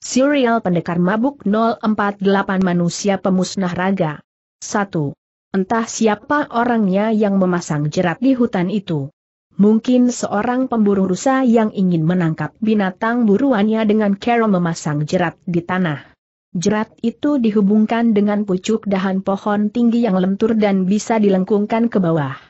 Serial Pendekar Mabuk 048 Manusia Pemusnah Raga 1. Entah siapa orangnya yang memasang jerat di hutan itu. Mungkin seorang pemburu rusa yang ingin menangkap binatang buruannya dengan cara memasang jerat di tanah. Jerat itu dihubungkan dengan pucuk dahan pohon tinggi yang lentur dan bisa dilengkungkan ke bawah.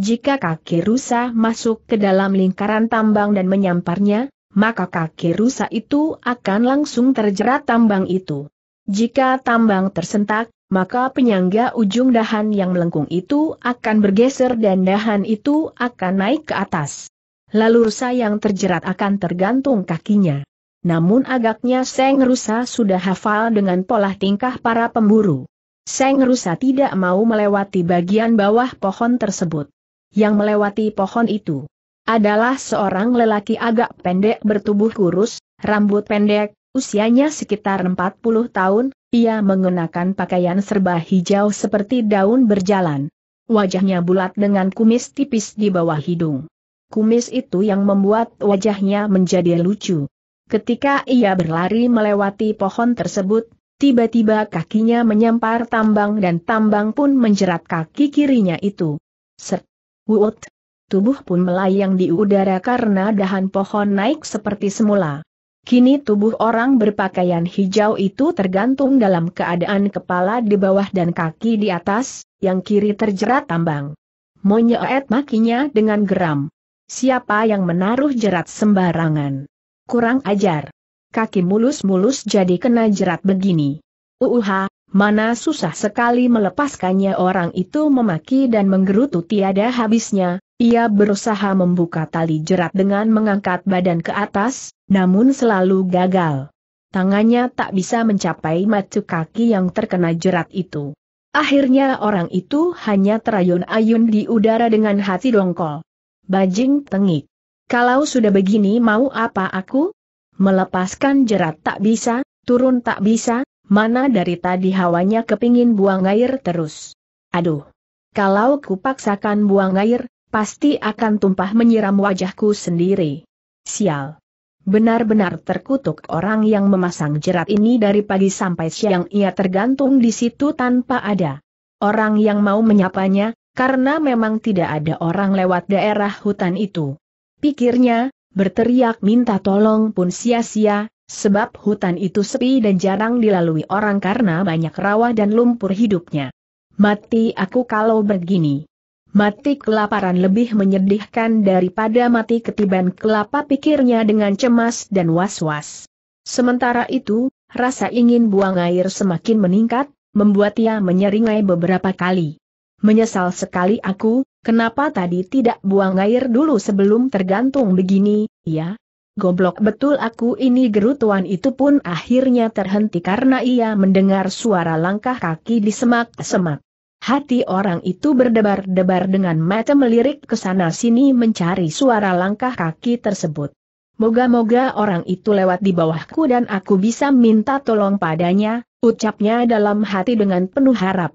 Jika kaki rusa masuk ke dalam lingkaran tambang dan menyamparnya, maka kaki rusa itu akan langsung terjerat tambang itu. Jika tambang tersentak, maka penyangga ujung dahan yang melengkung itu akan bergeser dan dahan itu akan naik ke atas. Lalu rusa yang terjerat akan tergantung kakinya. Namun agaknya Seng Rusa sudah hafal dengan pola tingkah para pemburu. Seng Rusa tidak mau melewati bagian bawah pohon tersebut. Yang melewati pohon itu adalah seorang lelaki agak pendek bertubuh kurus, rambut pendek, usianya sekitar 40 tahun, ia mengenakan pakaian serba hijau seperti daun berjalan. Wajahnya bulat dengan kumis tipis di bawah hidung. Kumis itu yang membuat wajahnya menjadi lucu. Ketika ia berlari melewati pohon tersebut, tiba-tiba kakinya menyampar tambang dan tambang pun menjerat kaki kirinya itu. Set. Wut tubuh pun melayang di udara karena dahan pohon naik seperti semula. Kini tubuh orang berpakaian hijau itu tergantung dalam keadaan kepala di bawah dan kaki di atas, yang kiri terjerat tambang. Monyet makinya dengan geram. Siapa yang menaruh jerat sembarangan? Kurang ajar. Kaki mulus-mulus jadi kena jerat begini. Uuha, mana susah sekali melepaskannya orang itu memaki dan menggerutu tiada habisnya, ia berusaha membuka tali jerat dengan mengangkat badan ke atas, namun selalu gagal. Tangannya tak bisa mencapai matu kaki yang terkena jerat itu. Akhirnya orang itu hanya terayun-ayun di udara dengan hati dongkol. Bajing tengik. Kalau sudah begini mau apa aku? Melepaskan jerat tak bisa, turun tak bisa, mana dari tadi hawanya kepingin buang air terus. Aduh. Kalau kupaksakan buang air, pasti akan tumpah menyiram wajahku sendiri. Sial. Benar-benar terkutuk orang yang memasang jerat ini dari pagi sampai siang ia tergantung di situ tanpa ada orang yang mau menyapanya, karena memang tidak ada orang lewat daerah hutan itu. Pikirnya, berteriak minta tolong pun sia-sia, sebab hutan itu sepi dan jarang dilalui orang karena banyak rawa dan lumpur hidupnya. Mati aku kalau begini. Mati kelaparan lebih menyedihkan daripada mati ketiban kelapa pikirnya dengan cemas dan was-was. Sementara itu, rasa ingin buang air semakin meningkat, membuat ia menyeringai beberapa kali. Menyesal sekali aku, kenapa tadi tidak buang air dulu sebelum tergantung begini, ya? Goblok betul aku ini gerutuan itu pun akhirnya terhenti karena ia mendengar suara langkah kaki di semak-semak. Hati orang itu berdebar-debar dengan mata melirik ke sana-sini mencari suara langkah kaki tersebut. Moga-moga orang itu lewat di bawahku dan aku bisa minta tolong padanya, ucapnya dalam hati dengan penuh harap.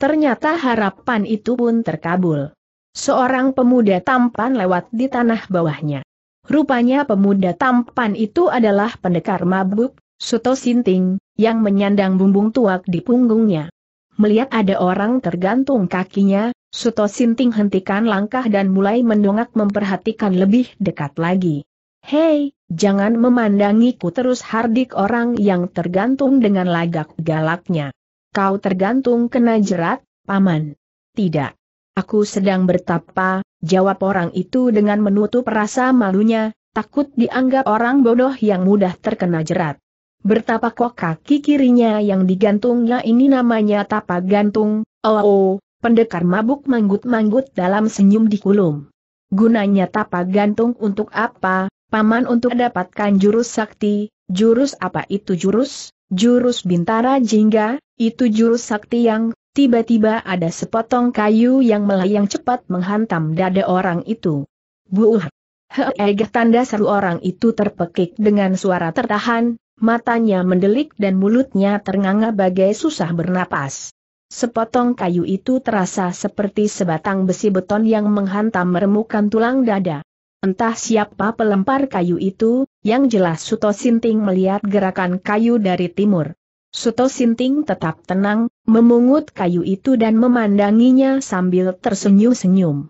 Ternyata harapan itu pun terkabul. Seorang pemuda tampan lewat di tanah bawahnya. Rupanya pemuda tampan itu adalah pendekar mabuk, Suto Sinting, yang menyandang bumbung tuak di punggungnya. Melihat ada orang tergantung kakinya, Suto Sinting hentikan langkah dan mulai mendongak memperhatikan lebih dekat lagi. Hei, jangan memandangiku terus hardik orang yang tergantung dengan lagak galaknya. Kau tergantung kena jerat, paman. Tidak. Aku sedang bertapa, jawab orang itu dengan menutup rasa malunya, takut dianggap orang bodoh yang mudah terkena jerat. Bertapak kok kaki kirinya yang digantungnya ini namanya tapak gantung, oh, oh pendekar mabuk manggut-manggut dalam senyum dikulum. Gunanya tapak gantung untuk apa, paman untuk dapatkan jurus sakti, jurus apa itu jurus? Jurus bintara jingga, itu jurus sakti yang, tiba-tiba ada sepotong kayu yang melayang cepat menghantam dada orang itu. Buuh! Heegah tanda seru orang itu terpekik dengan suara tertahan, Matanya mendelik dan mulutnya ternganga bagai susah bernapas. Sepotong kayu itu terasa seperti sebatang besi beton yang menghantam meremukan tulang dada. Entah siapa pelempar kayu itu, yang jelas Suto Sinting melihat gerakan kayu dari timur. Suto Sinting tetap tenang, memungut kayu itu dan memandanginya sambil tersenyum-senyum.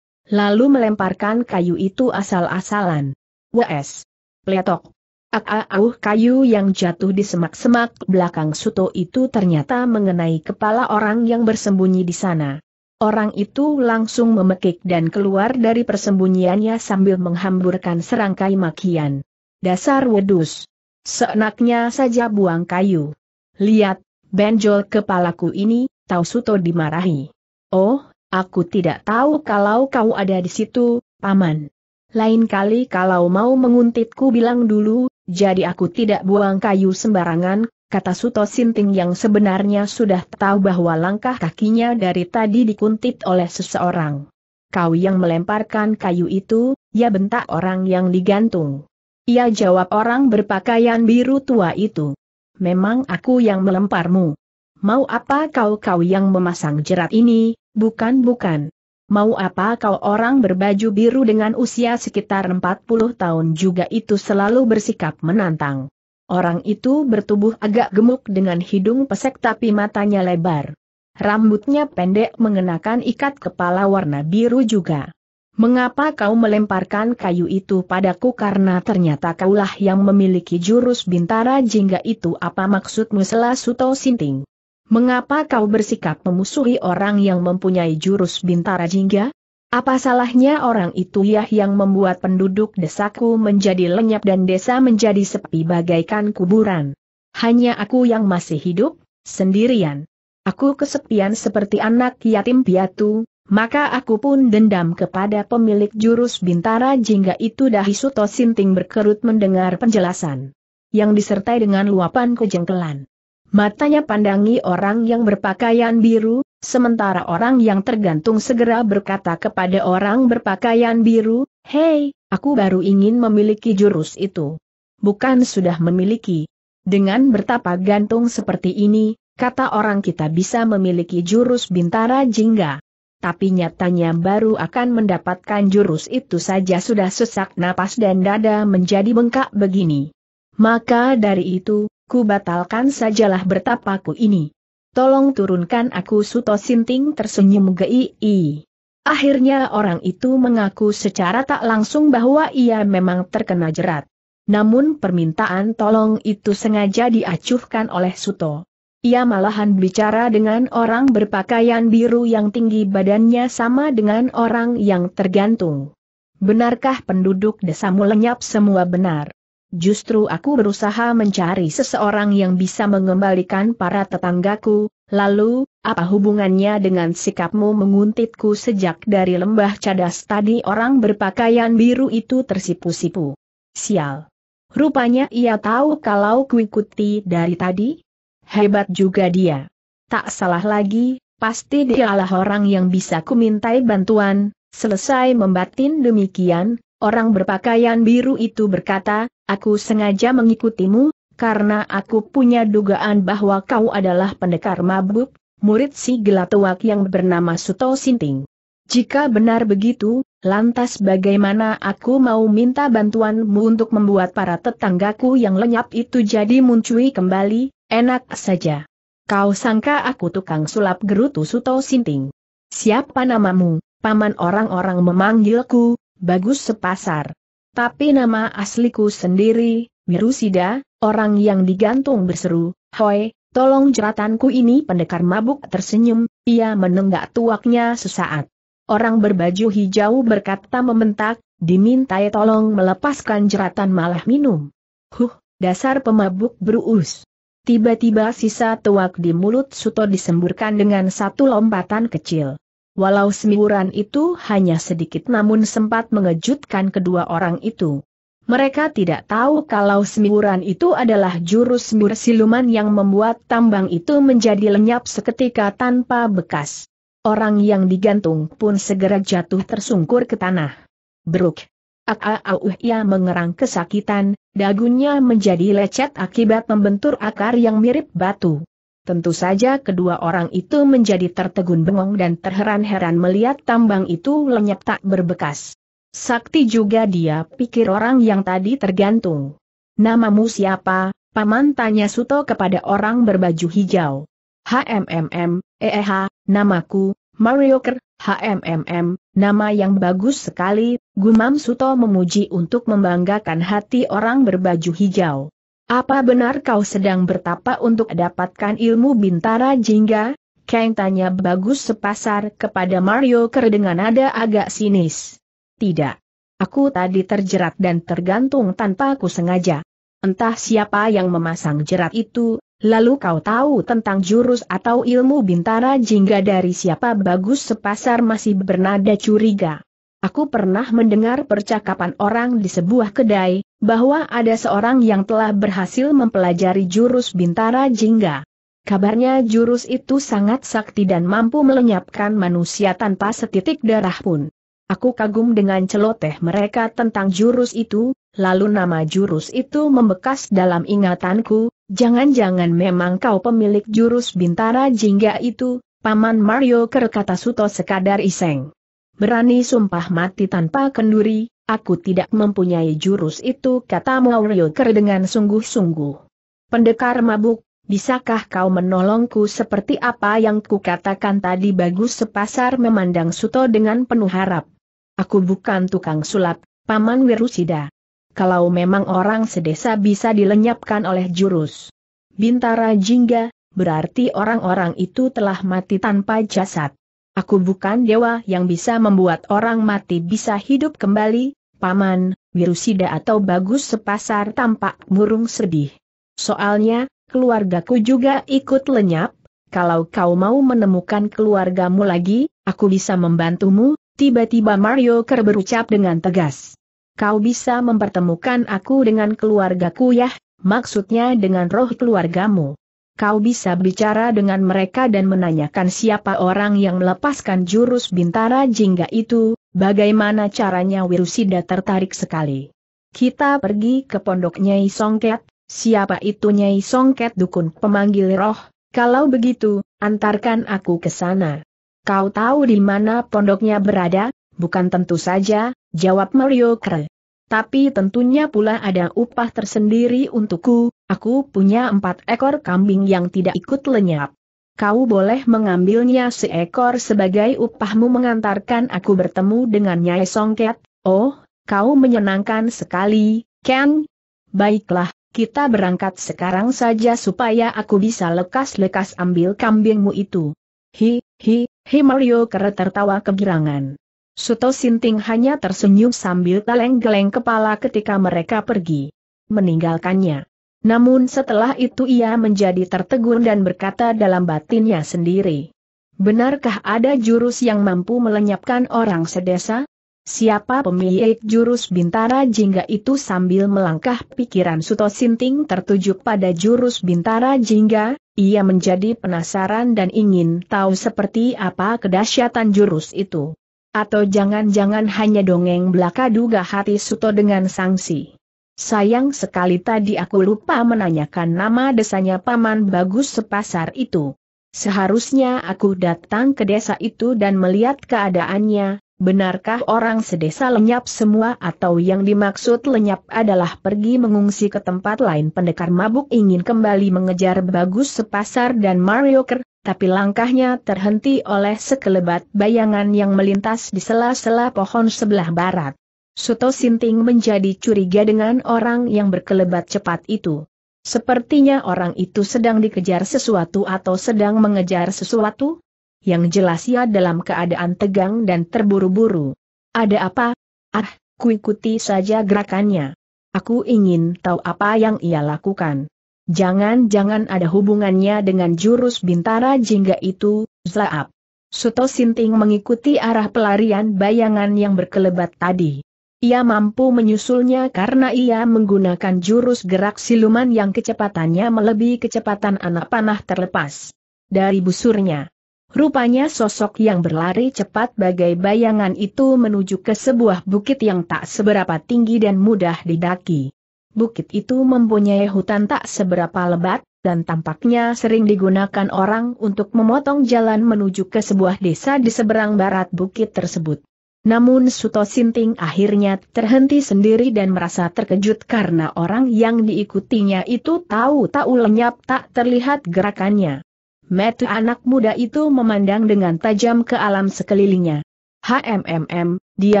Lalu melemparkan kayu itu asal-asalan. Wes! Pletok! Aku uh, kayu yang jatuh di semak-semak belakang Suto itu ternyata mengenai kepala orang yang bersembunyi di sana. Orang itu langsung memekik dan keluar dari persembunyiannya sambil menghamburkan serangkai makian. Dasar wedus. Seenaknya saja buang kayu. Lihat, benjol kepalaku ini, tahu Suto dimarahi. Oh, aku tidak tahu kalau kau ada di situ, Paman. Lain kali kalau mau menguntitku bilang dulu, jadi aku tidak buang kayu sembarangan, kata Suto Sinting yang sebenarnya sudah tahu bahwa langkah kakinya dari tadi dikuntit oleh seseorang. Kau yang melemparkan kayu itu, ya bentak orang yang digantung. Ia jawab orang berpakaian biru tua itu. Memang aku yang melemparmu. Mau apa kau-kau yang memasang jerat ini, bukan-bukan. Mau apa kau orang berbaju biru dengan usia sekitar 40 tahun juga itu selalu bersikap menantang. Orang itu bertubuh agak gemuk dengan hidung pesek tapi matanya lebar. Rambutnya pendek mengenakan ikat kepala warna biru juga. Mengapa kau melemparkan kayu itu padaku karena ternyata kaulah yang memiliki jurus bintara jingga itu apa maksudmu selasuto Sinting? Mengapa kau bersikap memusuhi orang yang mempunyai jurus bintara jingga? Apa salahnya orang itu ya yang membuat penduduk desaku menjadi lenyap dan desa menjadi sepi bagaikan kuburan? Hanya aku yang masih hidup, sendirian. Aku kesepian seperti anak yatim piatu, maka aku pun dendam kepada pemilik jurus bintara jingga itu Dahisuto Sinting berkerut mendengar penjelasan yang disertai dengan luapan kejengkelan. Matanya pandangi orang yang berpakaian biru, sementara orang yang tergantung segera berkata kepada orang berpakaian biru, Hei, aku baru ingin memiliki jurus itu. Bukan sudah memiliki. Dengan bertapa gantung seperti ini, kata orang kita bisa memiliki jurus bintara jingga. Tapi nyatanya baru akan mendapatkan jurus itu saja sudah sesak napas dan dada menjadi bengkak begini. Maka dari itu, aku batalkan sajalah bertapaku ini. Tolong turunkan aku Suto Sinting tersenyum gei. Akhirnya orang itu mengaku secara tak langsung bahwa ia memang terkena jerat. Namun permintaan tolong itu sengaja diacuhkan oleh Suto. Ia malahan bicara dengan orang berpakaian biru yang tinggi badannya sama dengan orang yang tergantung. Benarkah penduduk desamu lenyap semua benar? justru aku berusaha mencari seseorang yang bisa mengembalikan para tetanggaku, lalu, apa hubungannya dengan sikapmu menguntitku sejak dari lembah cadas tadi orang berpakaian biru itu tersipu-sipu. Sial. Rupanya ia tahu kalau kuikuti dari tadi? Hebat juga dia. Tak salah lagi, pasti dialah orang yang bisa kumintai bantuan, selesai membatin demikian, orang berpakaian biru itu berkata, Aku sengaja mengikutimu, karena aku punya dugaan bahwa kau adalah pendekar mabuk, murid si gelatuak yang bernama Suto Sinting. Jika benar begitu, lantas bagaimana aku mau minta bantuanmu untuk membuat para tetanggaku yang lenyap itu jadi muncul kembali, enak saja. Kau sangka aku tukang sulap gerutu Suto Sinting. Siapa namamu, paman orang-orang memanggilku, bagus sepasar tapi nama asliku sendiri, Mirusida. orang yang digantung berseru, Hoi, tolong jeratanku ini pendekar mabuk tersenyum, ia menenggak tuaknya sesaat. Orang berbaju hijau berkata membentak, dimintai ya tolong melepaskan jeratan malah minum. Huh, dasar pemabuk beruus. Tiba-tiba sisa tuak di mulut Suto disemburkan dengan satu lompatan kecil. Walau semburan itu hanya sedikit namun sempat mengejutkan kedua orang itu. Mereka tidak tahu kalau semiuran itu adalah jurus mur siluman yang membuat tambang itu menjadi lenyap seketika tanpa bekas. Orang yang digantung pun segera jatuh tersungkur ke tanah. Bruk. Aauh ia mengerang kesakitan, dagunya menjadi lecet akibat membentur akar yang mirip batu. Tentu saja kedua orang itu menjadi tertegun bengong dan terheran-heran melihat tambang itu lenyap tak berbekas. Sakti juga dia pikir orang yang tadi tergantung. Namamu siapa? Paman tanya Suto kepada orang berbaju hijau. HMMM, EEH, namaku, Mario Ker. HMMM, nama yang bagus sekali, Gumam Suto memuji untuk membanggakan hati orang berbaju hijau. Apa benar kau sedang bertapa untuk dapatkan ilmu bintara jingga? Kang tanya bagus sepasar kepada Mario Ker dengan nada agak sinis. Tidak. Aku tadi terjerat dan tergantung tanpa aku sengaja. Entah siapa yang memasang jerat itu, lalu kau tahu tentang jurus atau ilmu bintara jingga dari siapa bagus sepasar masih bernada curiga. Aku pernah mendengar percakapan orang di sebuah kedai, bahwa ada seorang yang telah berhasil mempelajari jurus bintara jingga. Kabarnya jurus itu sangat sakti dan mampu melenyapkan manusia tanpa setitik darah pun. Aku kagum dengan celoteh mereka tentang jurus itu, lalu nama jurus itu membekas dalam ingatanku, jangan-jangan memang kau pemilik jurus bintara jingga itu, Paman Mario Kerkata Suto sekadar iseng berani sumpah mati tanpa kenduri, aku tidak mempunyai jurus itu kata Mauryo Ker dengan sungguh-sungguh. Pendekar mabuk, bisakah kau menolongku seperti apa yang kukatakan tadi bagus sepasar memandang Suto dengan penuh harap. Aku bukan tukang sulap, Paman Wirusida. Kalau memang orang sedesa bisa dilenyapkan oleh jurus. Bintara jingga, berarti orang-orang itu telah mati tanpa jasad. Aku bukan dewa yang bisa membuat orang mati bisa hidup kembali, paman, wirusida atau bagus sepasar tampak murung sedih. Soalnya, keluargaku juga ikut lenyap, kalau kau mau menemukan keluargamu lagi, aku bisa membantumu, tiba-tiba Mario Ker berucap dengan tegas. Kau bisa mempertemukan aku dengan keluargaku ya? maksudnya dengan roh keluargamu kau bisa bicara dengan mereka dan menanyakan siapa orang yang melepaskan jurus bintara jingga itu, bagaimana caranya Wirusida tertarik sekali. Kita pergi ke pondok Nyai Songket, siapa itu Nyai Songket dukun pemanggil roh, kalau begitu, antarkan aku ke sana. Kau tahu di mana pondoknya berada? Bukan tentu saja, jawab Mario Kre. Tapi tentunya pula ada upah tersendiri untukku, aku punya empat ekor kambing yang tidak ikut lenyap. Kau boleh mengambilnya seekor sebagai upahmu mengantarkan aku bertemu dengan Nyai Songket, oh, kau menyenangkan sekali, Ken. Baiklah, kita berangkat sekarang saja supaya aku bisa lekas-lekas ambil kambingmu itu. Hi, hi, hi Mario kere tertawa kegirangan. Suto Sinting hanya tersenyum sambil geleng-geleng kepala ketika mereka pergi. Meninggalkannya. Namun setelah itu ia menjadi tertegun dan berkata dalam batinnya sendiri. Benarkah ada jurus yang mampu melenyapkan orang sedesa? Siapa pemilik jurus bintara jingga itu sambil melangkah pikiran Suto Sinting tertuju pada jurus bintara jingga, ia menjadi penasaran dan ingin tahu seperti apa kedahsyatan jurus itu. Atau jangan-jangan hanya dongeng belaka duga hati Suto dengan sanksi. Sayang sekali tadi aku lupa menanyakan nama desanya Paman Bagus sepasar itu. Seharusnya aku datang ke desa itu dan melihat keadaannya, benarkah orang sedesa lenyap semua atau yang dimaksud lenyap adalah pergi mengungsi ke tempat lain pendekar mabuk ingin kembali mengejar Bagus Sepasar dan Mario Ker, tapi langkahnya terhenti oleh sekelebat bayangan yang melintas di sela-sela pohon sebelah barat. Suto Sinting menjadi curiga dengan orang yang berkelebat cepat itu. Sepertinya orang itu sedang dikejar sesuatu atau sedang mengejar sesuatu, yang jelas ia dalam keadaan tegang dan terburu-buru. Ada apa? Ah, kuikuti saja gerakannya. Aku ingin tahu apa yang ia lakukan. Jangan-jangan ada hubungannya dengan jurus bintara jingga itu, Zaab. Suto Sinting mengikuti arah pelarian bayangan yang berkelebat tadi. Ia mampu menyusulnya karena ia menggunakan jurus gerak siluman yang kecepatannya melebihi kecepatan anak panah terlepas dari busurnya. Rupanya sosok yang berlari cepat bagai bayangan itu menuju ke sebuah bukit yang tak seberapa tinggi dan mudah didaki. Bukit itu mempunyai hutan tak seberapa lebat, dan tampaknya sering digunakan orang untuk memotong jalan menuju ke sebuah desa di seberang barat bukit tersebut. Namun Suto Sinting akhirnya terhenti sendiri dan merasa terkejut karena orang yang diikutinya itu tahu-tahu lenyap tak terlihat gerakannya. Metu anak muda itu memandang dengan tajam ke alam sekelilingnya. HMMM, dia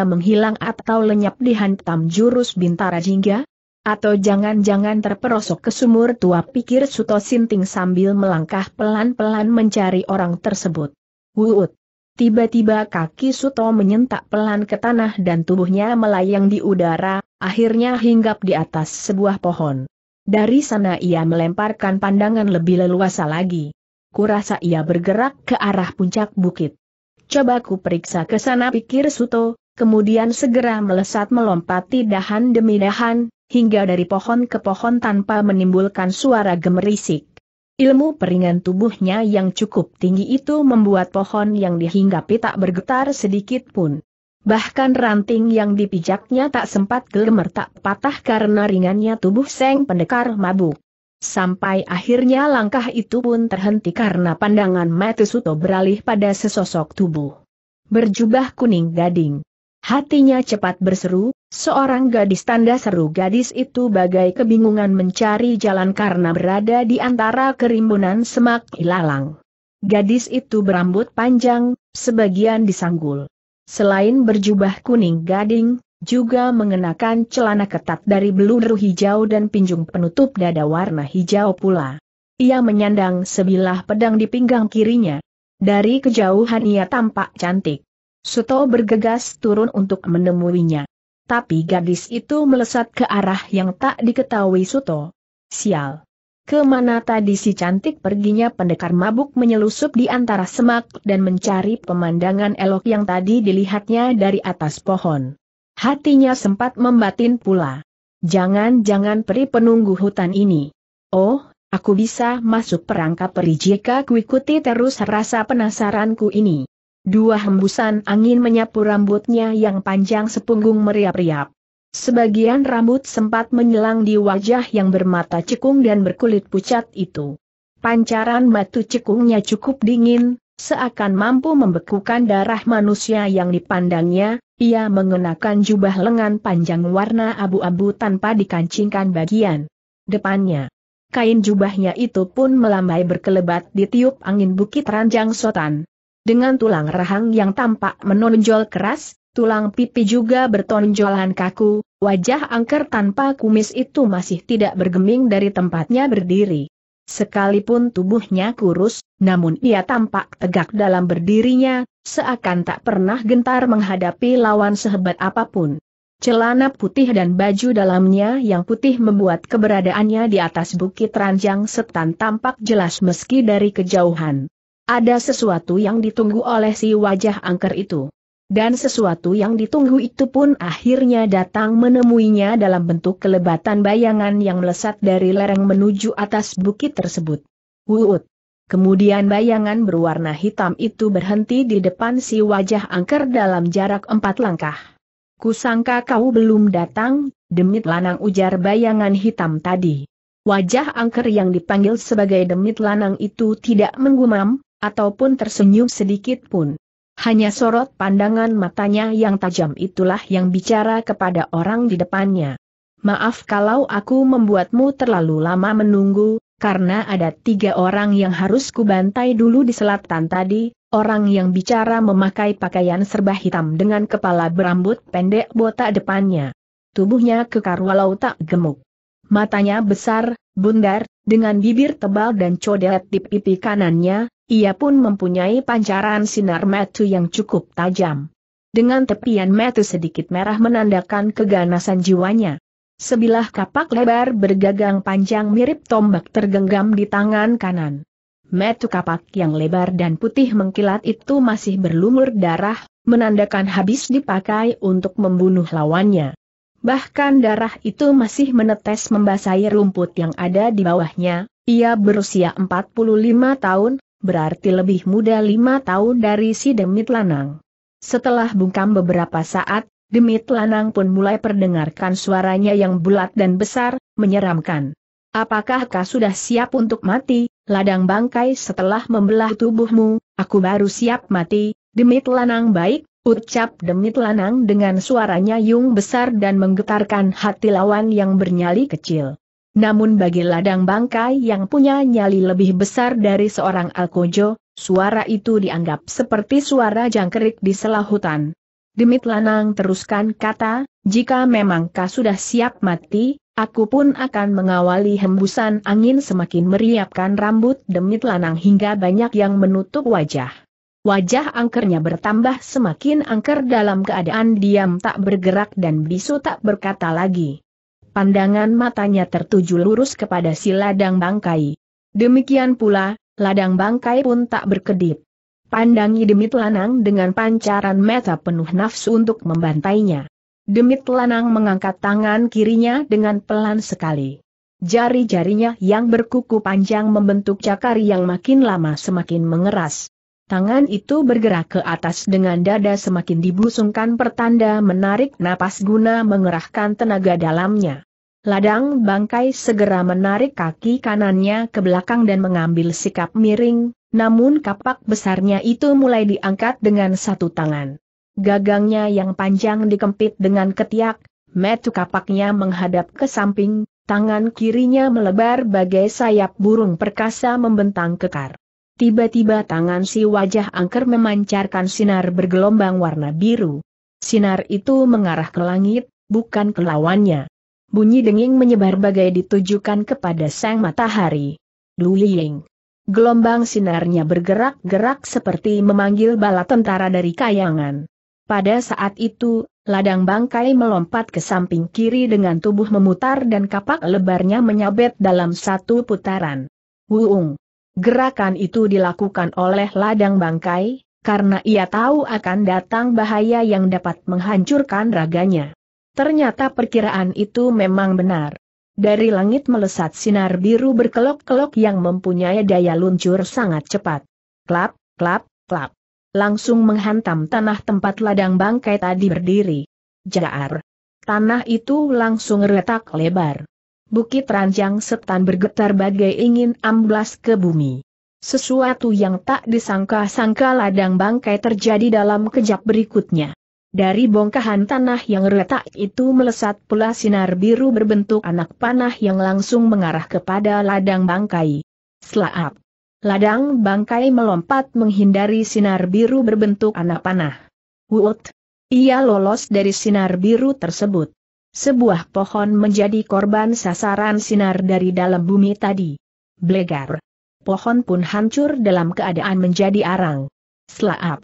menghilang atau lenyap dihantam jurus bintara jingga? Atau jangan-jangan terperosok ke sumur tua pikir Suto Sinting sambil melangkah pelan-pelan mencari orang tersebut. Wuut. Tiba-tiba kaki Suto menyentak pelan ke tanah dan tubuhnya melayang di udara, akhirnya hinggap di atas sebuah pohon. Dari sana ia melemparkan pandangan lebih leluasa lagi kurasa ia bergerak ke arah puncak bukit. Coba ku periksa ke sana pikir Suto, kemudian segera melesat melompati dahan demi dahan, hingga dari pohon ke pohon tanpa menimbulkan suara gemerisik. Ilmu peringan tubuhnya yang cukup tinggi itu membuat pohon yang dihinggapi tak bergetar sedikit pun. Bahkan ranting yang dipijaknya tak sempat tak patah karena ringannya tubuh Seng Pendekar mabuk. Sampai akhirnya langkah itu pun terhenti karena pandangan Suto beralih pada sesosok tubuh. Berjubah kuning gading. Hatinya cepat berseru, seorang gadis tanda seru gadis itu bagai kebingungan mencari jalan karena berada di antara kerimbunan semak ilalang. Gadis itu berambut panjang, sebagian disanggul. Selain berjubah kuning gading, juga mengenakan celana ketat dari beluru hijau dan pinjung penutup dada warna hijau pula. Ia menyandang sebilah pedang di pinggang kirinya. Dari kejauhan ia tampak cantik. Suto bergegas turun untuk menemuinya. Tapi gadis itu melesat ke arah yang tak diketahui Suto. Sial. Kemana tadi si cantik perginya pendekar mabuk menyelusup di antara semak dan mencari pemandangan elok yang tadi dilihatnya dari atas pohon. Hatinya sempat membatin pula. Jangan-jangan peri penunggu hutan ini. Oh, aku bisa masuk perangkap peri jika kuikuti terus rasa penasaranku ini. Dua hembusan angin menyapu rambutnya yang panjang sepunggung meriap-riap. Sebagian rambut sempat menyelang di wajah yang bermata cekung dan berkulit pucat itu. Pancaran batu cekungnya cukup dingin, seakan mampu membekukan darah manusia yang dipandangnya, ia mengenakan jubah lengan panjang warna abu-abu tanpa dikancingkan bagian depannya. Kain jubahnya itu pun melambai berkelebat di tiup angin bukit ranjang sotan. Dengan tulang rahang yang tampak menonjol keras, tulang pipi juga bertonjolan kaku, wajah angker tanpa kumis itu masih tidak bergeming dari tempatnya berdiri. Sekalipun tubuhnya kurus, namun ia tampak tegak dalam berdirinya, seakan tak pernah gentar menghadapi lawan sehebat apapun. Celana putih dan baju dalamnya yang putih membuat keberadaannya di atas bukit ranjang setan tampak jelas meski dari kejauhan. Ada sesuatu yang ditunggu oleh si wajah angker itu. Dan sesuatu yang ditunggu itu pun akhirnya datang menemuinya dalam bentuk kelebatan bayangan yang melesat dari lereng menuju atas bukit tersebut. Wuut. Kemudian bayangan berwarna hitam itu berhenti di depan si wajah angker dalam jarak empat langkah. Kusangka kau belum datang, demit lanang ujar bayangan hitam tadi. Wajah angker yang dipanggil sebagai demit lanang itu tidak menggumam, ataupun tersenyum sedikit pun. Hanya sorot pandangan matanya yang tajam itulah yang bicara kepada orang di depannya. Maaf kalau aku membuatmu terlalu lama menunggu, karena ada tiga orang yang harus kubantai dulu di selatan tadi, orang yang bicara memakai pakaian serba hitam dengan kepala berambut pendek botak depannya. Tubuhnya kekar walau tak gemuk. Matanya besar, bundar, dengan bibir tebal dan codet di pipi kanannya, ia pun mempunyai pancaran sinar metu yang cukup tajam. Dengan tepian metu sedikit merah menandakan keganasan jiwanya. Sebilah kapak lebar bergagang panjang mirip tombak tergenggam di tangan kanan. Metu kapak yang lebar dan putih mengkilat itu masih berlumur darah, menandakan habis dipakai untuk membunuh lawannya. Bahkan darah itu masih menetes membasahi rumput yang ada di bawahnya, ia berusia 45 tahun, berarti lebih muda lima tahun dari si Demit Lanang. Setelah bungkam beberapa saat, Demit Lanang pun mulai perdengarkan suaranya yang bulat dan besar, menyeramkan. Apakah kau sudah siap untuk mati, ladang bangkai setelah membelah tubuhmu, aku baru siap mati, Demit Lanang baik, ucap Demit Lanang dengan suaranya yung besar dan menggetarkan hati lawan yang bernyali kecil. Namun bagi ladang bangkai yang punya nyali lebih besar dari seorang Alkojo, suara itu dianggap seperti suara jangkrik di selah hutan. Demit Lanang teruskan kata, jika memang kau sudah siap mati, aku pun akan mengawali hembusan angin semakin meriapkan rambut Demit Lanang hingga banyak yang menutup wajah. Wajah angkernya bertambah semakin angker dalam keadaan diam tak bergerak dan bisu tak berkata lagi pandangan matanya tertuju lurus kepada si ladang bangkai. Demikian pula, ladang bangkai pun tak berkedip. Pandangi Demit Lanang dengan pancaran mata penuh nafsu untuk membantainya. Demit Lanang mengangkat tangan kirinya dengan pelan sekali. Jari-jarinya yang berkuku panjang membentuk cakar yang makin lama semakin mengeras. Tangan itu bergerak ke atas dengan dada semakin dibusungkan pertanda menarik napas guna mengerahkan tenaga dalamnya. Ladang bangkai segera menarik kaki kanannya ke belakang dan mengambil sikap miring, namun kapak besarnya itu mulai diangkat dengan satu tangan. Gagangnya yang panjang dikempit dengan ketiak, metu kapaknya menghadap ke samping, tangan kirinya melebar bagai sayap burung perkasa membentang kekar. Tiba-tiba tangan si wajah angker memancarkan sinar bergelombang warna biru. Sinar itu mengarah ke langit, bukan ke lawannya. Bunyi denging menyebar bagai ditujukan kepada sang matahari. Luying. Gelombang sinarnya bergerak-gerak seperti memanggil bala tentara dari kayangan. Pada saat itu, ladang bangkai melompat ke samping kiri dengan tubuh memutar dan kapak lebarnya menyabet dalam satu putaran. Wuung. Gerakan itu dilakukan oleh ladang bangkai, karena ia tahu akan datang bahaya yang dapat menghancurkan raganya. Ternyata perkiraan itu memang benar. Dari langit melesat sinar biru berkelok-kelok yang mempunyai daya luncur sangat cepat. Klap, klap, klap. Langsung menghantam tanah tempat ladang bangkai tadi berdiri. Jaar. Tanah itu langsung retak lebar bukit ranjang setan bergetar bagai ingin amblas ke bumi. Sesuatu yang tak disangka-sangka ladang bangkai terjadi dalam kejap berikutnya. Dari bongkahan tanah yang retak itu melesat pula sinar biru berbentuk anak panah yang langsung mengarah kepada ladang bangkai. Slaap. Ladang bangkai melompat menghindari sinar biru berbentuk anak panah. Wut. Ia lolos dari sinar biru tersebut. Sebuah pohon menjadi korban sasaran sinar dari dalam bumi tadi. Blegar. Pohon pun hancur dalam keadaan menjadi arang. Selaap.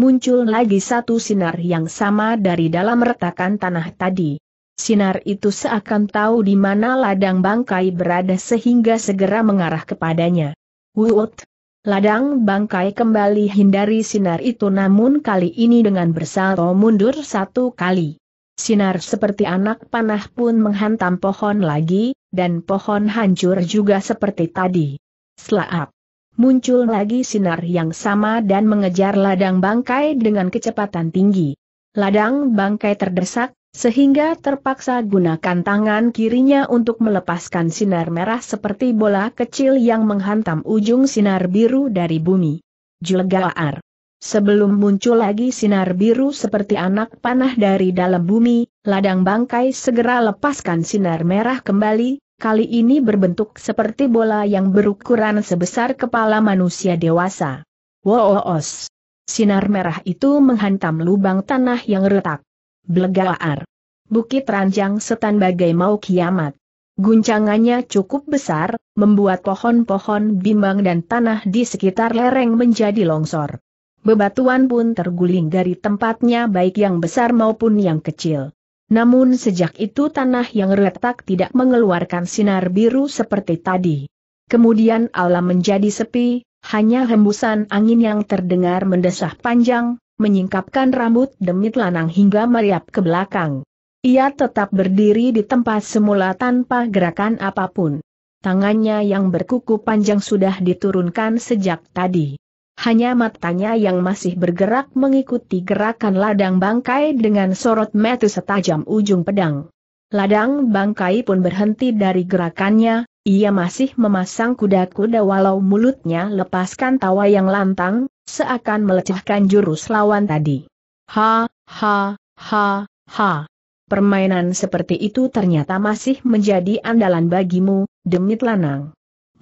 Muncul lagi satu sinar yang sama dari dalam retakan tanah tadi. Sinar itu seakan tahu di mana ladang bangkai berada sehingga segera mengarah kepadanya. Wut. Ladang bangkai kembali hindari sinar itu namun kali ini dengan bersalto mundur satu kali. Sinar seperti anak panah pun menghantam pohon lagi, dan pohon hancur juga seperti tadi. Selaap. Muncul lagi sinar yang sama dan mengejar ladang bangkai dengan kecepatan tinggi. Ladang bangkai terdesak, sehingga terpaksa gunakan tangan kirinya untuk melepaskan sinar merah seperti bola kecil yang menghantam ujung sinar biru dari bumi. Julgaar. Sebelum muncul lagi sinar biru seperti anak panah dari dalam bumi, ladang bangkai segera lepaskan sinar merah kembali, kali ini berbentuk seperti bola yang berukuran sebesar kepala manusia dewasa. Woos! Sinar merah itu menghantam lubang tanah yang retak. Blegaar! Bukit ranjang setan bagai mau kiamat. Guncangannya cukup besar, membuat pohon-pohon bimbang dan tanah di sekitar lereng menjadi longsor bebatuan pun terguling dari tempatnya baik yang besar maupun yang kecil. Namun sejak itu tanah yang retak tidak mengeluarkan sinar biru seperti tadi. Kemudian alam menjadi sepi, hanya hembusan angin yang terdengar mendesah panjang, menyingkapkan rambut demit lanang hingga meriap ke belakang. Ia tetap berdiri di tempat semula tanpa gerakan apapun. Tangannya yang berkuku panjang sudah diturunkan sejak tadi hanya matanya yang masih bergerak mengikuti gerakan ladang bangkai dengan sorot metu setajam ujung pedang. Ladang bangkai pun berhenti dari gerakannya, ia masih memasang kuda-kuda walau mulutnya lepaskan tawa yang lantang, seakan melecehkan jurus lawan tadi. Ha, ha, ha, ha. Permainan seperti itu ternyata masih menjadi andalan bagimu, demit lanang.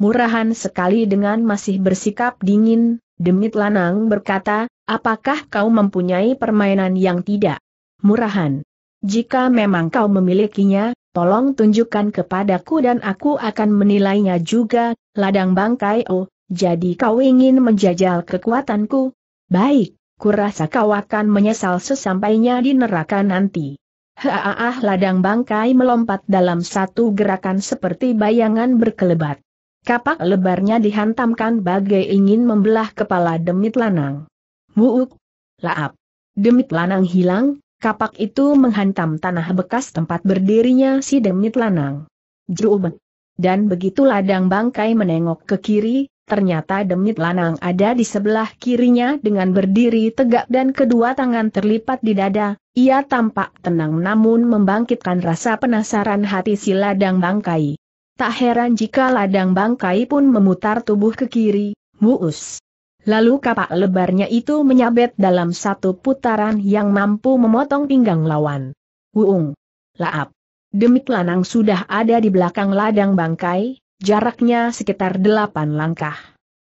Murahan sekali dengan masih bersikap dingin, Demit Lanang berkata, apakah kau mempunyai permainan yang tidak murahan? Jika memang kau memilikinya, tolong tunjukkan kepadaku dan aku akan menilainya juga, ladang bangkai oh, jadi kau ingin menjajal kekuatanku? Baik, kurasa kau akan menyesal sesampainya di neraka nanti. Haaah ladang bangkai melompat dalam satu gerakan seperti bayangan berkelebat. Kapak lebarnya dihantamkan bagai ingin membelah kepala demit lanang. Muuk! Laap! Demit lanang hilang, kapak itu menghantam tanah bekas tempat berdirinya si demit lanang. Jrubek! Dan begitu ladang bangkai menengok ke kiri, ternyata demit lanang ada di sebelah kirinya dengan berdiri tegak dan kedua tangan terlipat di dada, ia tampak tenang namun membangkitkan rasa penasaran hati si ladang bangkai. Tak heran jika ladang bangkai pun memutar tubuh ke kiri, muus. Lalu kapak lebarnya itu menyabet dalam satu putaran yang mampu memotong pinggang lawan. Wuung. Laap. Demik lanang sudah ada di belakang ladang bangkai, jaraknya sekitar delapan langkah.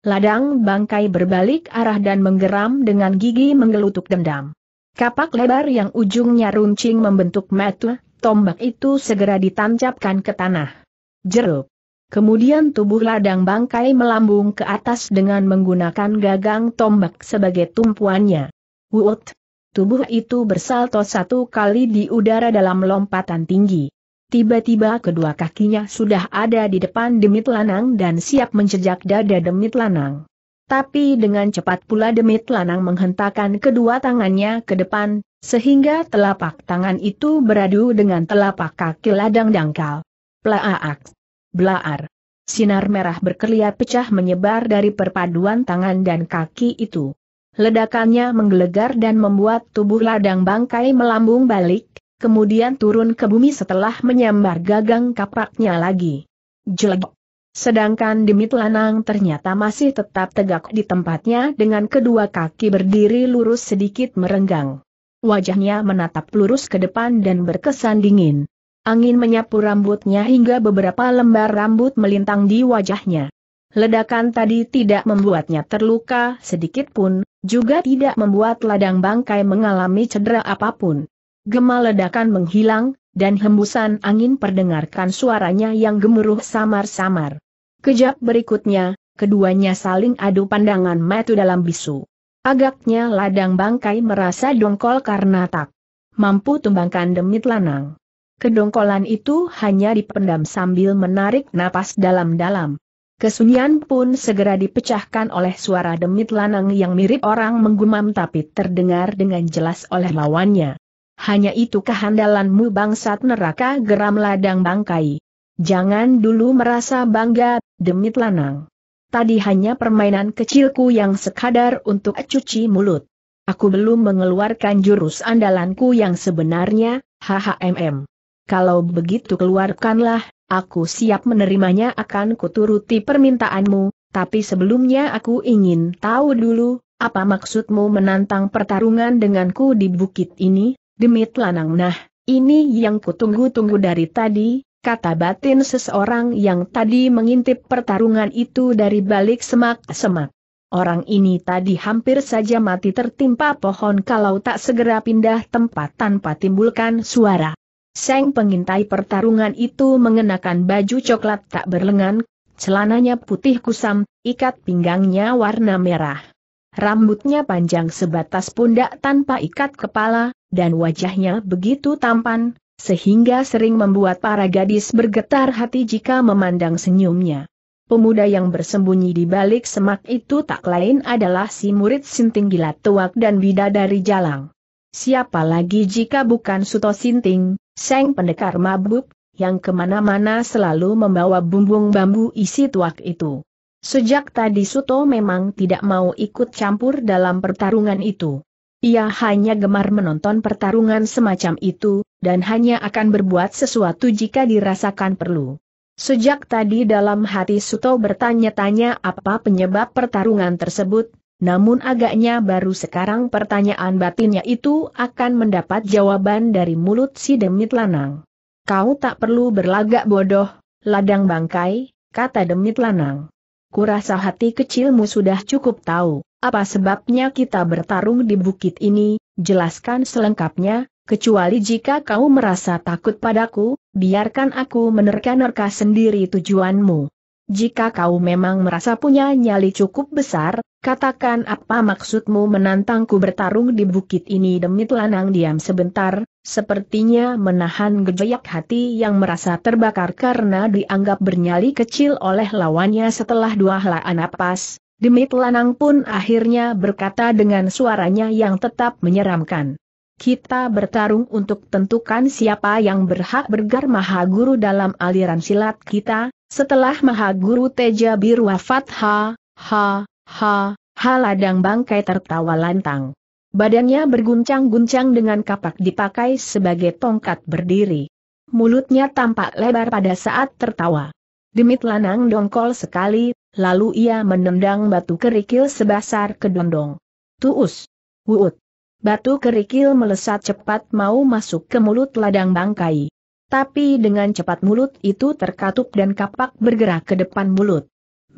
Ladang bangkai berbalik arah dan menggeram dengan gigi menggelutuk dendam. Kapak lebar yang ujungnya runcing membentuk metu, tombak itu segera ditancapkan ke tanah. Jeruk. Kemudian tubuh ladang bangkai melambung ke atas dengan menggunakan gagang tombak sebagai tumpuannya. Wut! Tubuh itu bersalto satu kali di udara dalam lompatan tinggi. Tiba-tiba kedua kakinya sudah ada di depan demit lanang dan siap menjejak dada demit lanang. Tapi dengan cepat pula demit lanang menghentakkan kedua tangannya ke depan, sehingga telapak tangan itu beradu dengan telapak kaki ladang dangkal. Plaak. Blaar. Sinar merah berkeliat pecah menyebar dari perpaduan tangan dan kaki itu. Ledakannya menggelegar dan membuat tubuh ladang bangkai melambung balik, kemudian turun ke bumi setelah menyambar gagang kapraknya lagi. Jelek. Sedangkan Demit Lanang ternyata masih tetap tegak di tempatnya dengan kedua kaki berdiri lurus sedikit merenggang. Wajahnya menatap lurus ke depan dan berkesan dingin. Angin menyapu rambutnya hingga beberapa lembar rambut melintang di wajahnya. Ledakan tadi tidak membuatnya terluka sedikit pun, juga tidak membuat ladang bangkai mengalami cedera apapun. Gema ledakan menghilang, dan hembusan angin perdengarkan suaranya yang gemuruh samar-samar. Kejap berikutnya, keduanya saling adu pandangan metu dalam bisu. Agaknya ladang bangkai merasa dongkol karena tak mampu tumbangkan demit lanang. Kedongkolan itu hanya dipendam sambil menarik napas dalam-dalam. Kesunyian pun segera dipecahkan oleh suara demit lanang yang mirip orang menggumam tapi terdengar dengan jelas oleh lawannya. Hanya itu kehandalanmu bangsat neraka geram ladang bangkai. Jangan dulu merasa bangga, demit lanang. Tadi hanya permainan kecilku yang sekadar untuk cuci mulut. Aku belum mengeluarkan jurus andalanku yang sebenarnya, HHMM kalau begitu keluarkanlah, aku siap menerimanya akan kuturuti permintaanmu, tapi sebelumnya aku ingin tahu dulu, apa maksudmu menantang pertarungan denganku di bukit ini, demi lanang nah, ini yang kutunggu-tunggu dari tadi, kata batin seseorang yang tadi mengintip pertarungan itu dari balik semak-semak. Orang ini tadi hampir saja mati tertimpa pohon kalau tak segera pindah tempat tanpa timbulkan suara. Seng pengintai pertarungan itu mengenakan baju coklat tak berlengan, celananya putih kusam, ikat pinggangnya warna merah. Rambutnya panjang sebatas pundak tanpa ikat kepala, dan wajahnya begitu tampan, sehingga sering membuat para gadis bergetar hati jika memandang senyumnya. Pemuda yang bersembunyi di balik semak itu tak lain adalah si murid Sinting Gila Tuak dan Bidadari Jalang. Siapa lagi jika bukan Suto Sinting, Seng pendekar mabuk, yang kemana-mana selalu membawa bumbung bambu isi tuak itu. Sejak tadi Suto memang tidak mau ikut campur dalam pertarungan itu. Ia hanya gemar menonton pertarungan semacam itu, dan hanya akan berbuat sesuatu jika dirasakan perlu. Sejak tadi dalam hati Suto bertanya-tanya apa penyebab pertarungan tersebut, namun agaknya baru sekarang pertanyaan batinnya itu akan mendapat jawaban dari mulut si Demit Lanang. Kau tak perlu berlagak bodoh, ladang bangkai, kata Demit Lanang. Kurasa hati kecilmu sudah cukup tahu, apa sebabnya kita bertarung di bukit ini, jelaskan selengkapnya, kecuali jika kau merasa takut padaku, biarkan aku menerka-nerka sendiri tujuanmu. Jika kau memang merasa punya nyali cukup besar, Katakan apa maksudmu menantangku bertarung di bukit ini demi telanang diam sebentar, sepertinya menahan gejayak hati yang merasa terbakar karena dianggap bernyali kecil oleh lawannya setelah dua helaan napas, demi telanang pun akhirnya berkata dengan suaranya yang tetap menyeramkan. Kita bertarung untuk tentukan siapa yang berhak bergar maha guru dalam aliran silat kita, setelah maha guru Teja wafat. Ha, ha, Ha, ha ladang bangkai tertawa lantang. Badannya berguncang-guncang dengan kapak dipakai sebagai tongkat berdiri. Mulutnya tampak lebar pada saat tertawa. Demit lanang dongkol sekali, lalu ia menendang batu kerikil sebasar kedondong. dondong. Tuus! Wuut! Batu kerikil melesat cepat mau masuk ke mulut ladang bangkai. Tapi dengan cepat mulut itu terkatup dan kapak bergerak ke depan mulut.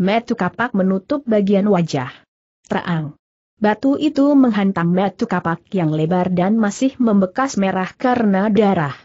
Metu kapak menutup bagian wajah. Terang. Batu itu menghantam metu kapak yang lebar dan masih membekas merah karena darah.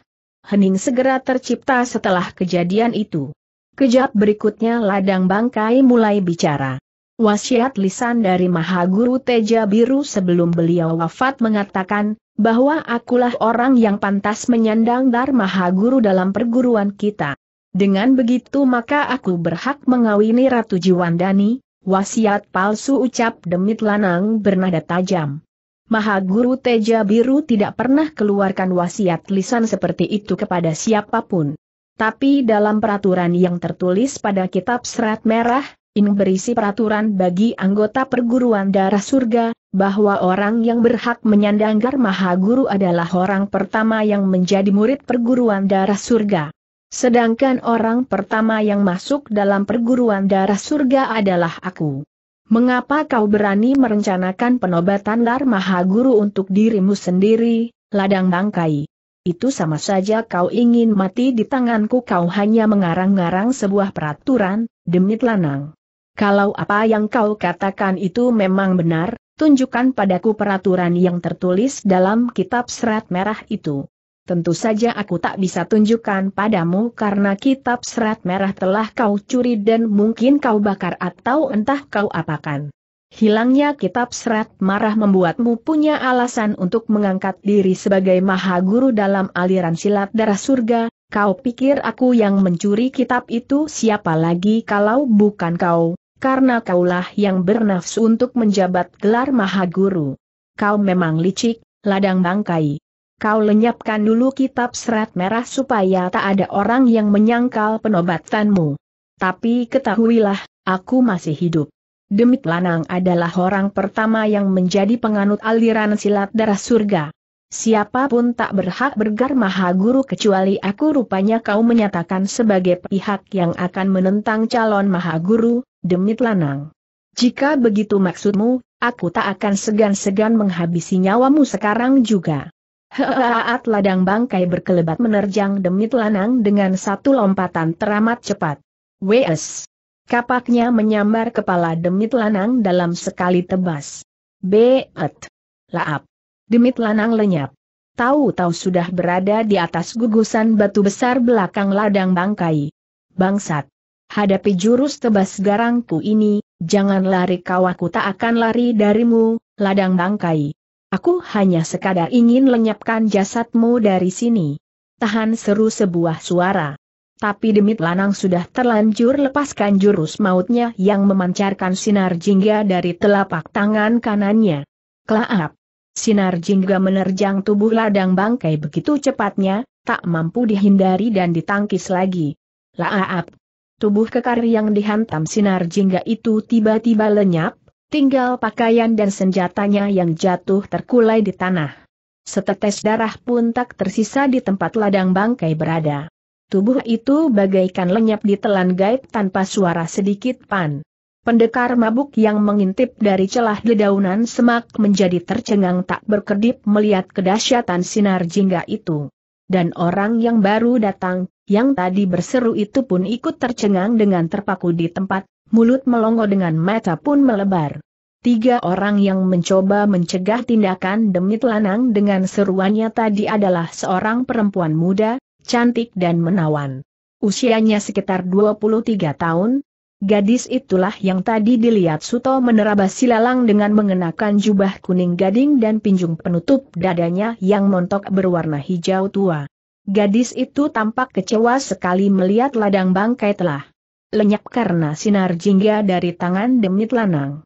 Hening segera tercipta setelah kejadian itu. Kejap berikutnya ladang bangkai mulai bicara. Wasiat lisan dari Mahaguru Teja Biru sebelum beliau wafat mengatakan, bahwa akulah orang yang pantas menyandang dar Mahaguru dalam perguruan kita. Dengan begitu maka aku berhak mengawini Ratu Jiwandani, wasiat palsu ucap demit lanang bernada tajam. Maha Guru Teja Biru tidak pernah keluarkan wasiat lisan seperti itu kepada siapapun. Tapi dalam peraturan yang tertulis pada kitab serat merah, ini berisi peraturan bagi anggota perguruan darah surga, bahwa orang yang berhak menyandang Maha Guru adalah orang pertama yang menjadi murid perguruan darah surga. Sedangkan orang pertama yang masuk dalam perguruan darah surga adalah aku. Mengapa kau berani merencanakan penobatan Lar Maha Guru untuk dirimu sendiri, ladang bangkai? Itu sama saja kau ingin mati di tanganku kau hanya mengarang-ngarang sebuah peraturan, demit lanang. Kalau apa yang kau katakan itu memang benar, tunjukkan padaku peraturan yang tertulis dalam kitab serat merah itu. Tentu saja aku tak bisa tunjukkan padamu karena kitab serat merah telah kau curi dan mungkin kau bakar atau entah kau apakan. Hilangnya kitab serat marah membuatmu punya alasan untuk mengangkat diri sebagai maha guru dalam aliran silat darah surga, kau pikir aku yang mencuri kitab itu siapa lagi kalau bukan kau, karena kaulah yang bernafsu untuk menjabat gelar maha guru. Kau memang licik, ladang bangkai. Kau lenyapkan dulu kitab serat merah supaya tak ada orang yang menyangkal penobatanmu. Tapi ketahuilah, aku masih hidup. Demit Lanang adalah orang pertama yang menjadi penganut aliran silat darah surga. Siapapun tak berhak bergar maha guru kecuali aku rupanya kau menyatakan sebagai pihak yang akan menentang calon maha guru, demit lanang. Jika begitu maksudmu, aku tak akan segan-segan menghabisi nyawamu sekarang juga. Heaat ladang bangkai berkelebat menerjang Demit Lanang dengan satu lompatan teramat cepat. WS. Kapaknya menyambar kepala Demit Lanang dalam sekali tebas. Beet! Laap! Demit Lanang lenyap. Tahu-tahu sudah berada di atas gugusan batu besar belakang ladang bangkai. Bangsat! Hadapi jurus tebas garangku ini, jangan lari kau aku tak akan lari darimu, ladang bangkai. Aku hanya sekadar ingin lenyapkan jasadmu dari sini. Tahan seru sebuah suara. Tapi demit lanang sudah terlanjur lepaskan jurus mautnya yang memancarkan sinar jingga dari telapak tangan kanannya. Kelaap! Sinar jingga menerjang tubuh ladang bangkai begitu cepatnya, tak mampu dihindari dan ditangkis lagi. Laap! Tubuh kekar yang dihantam sinar jingga itu tiba-tiba lenyap, Tinggal pakaian dan senjatanya yang jatuh terkulai di tanah. Setetes darah pun tak tersisa di tempat ladang bangkai berada. Tubuh itu bagaikan lenyap di telan gaib tanpa suara sedikit pan. Pendekar mabuk yang mengintip dari celah dedaunan semak menjadi tercengang tak berkedip melihat kedahsyatan sinar jingga itu. Dan orang yang baru datang, yang tadi berseru itu pun ikut tercengang dengan terpaku di tempat, mulut melongo dengan mata pun melebar. Tiga orang yang mencoba mencegah tindakan demi lanang dengan seruannya tadi adalah seorang perempuan muda, cantik dan menawan. Usianya sekitar 23 tahun. Gadis itulah yang tadi dilihat Suto menerabas silalang dengan mengenakan jubah kuning gading dan pinjung penutup dadanya yang montok berwarna hijau tua. Gadis itu tampak kecewa sekali melihat ladang bangkai telah lenyap karena sinar jingga dari tangan demit lanang.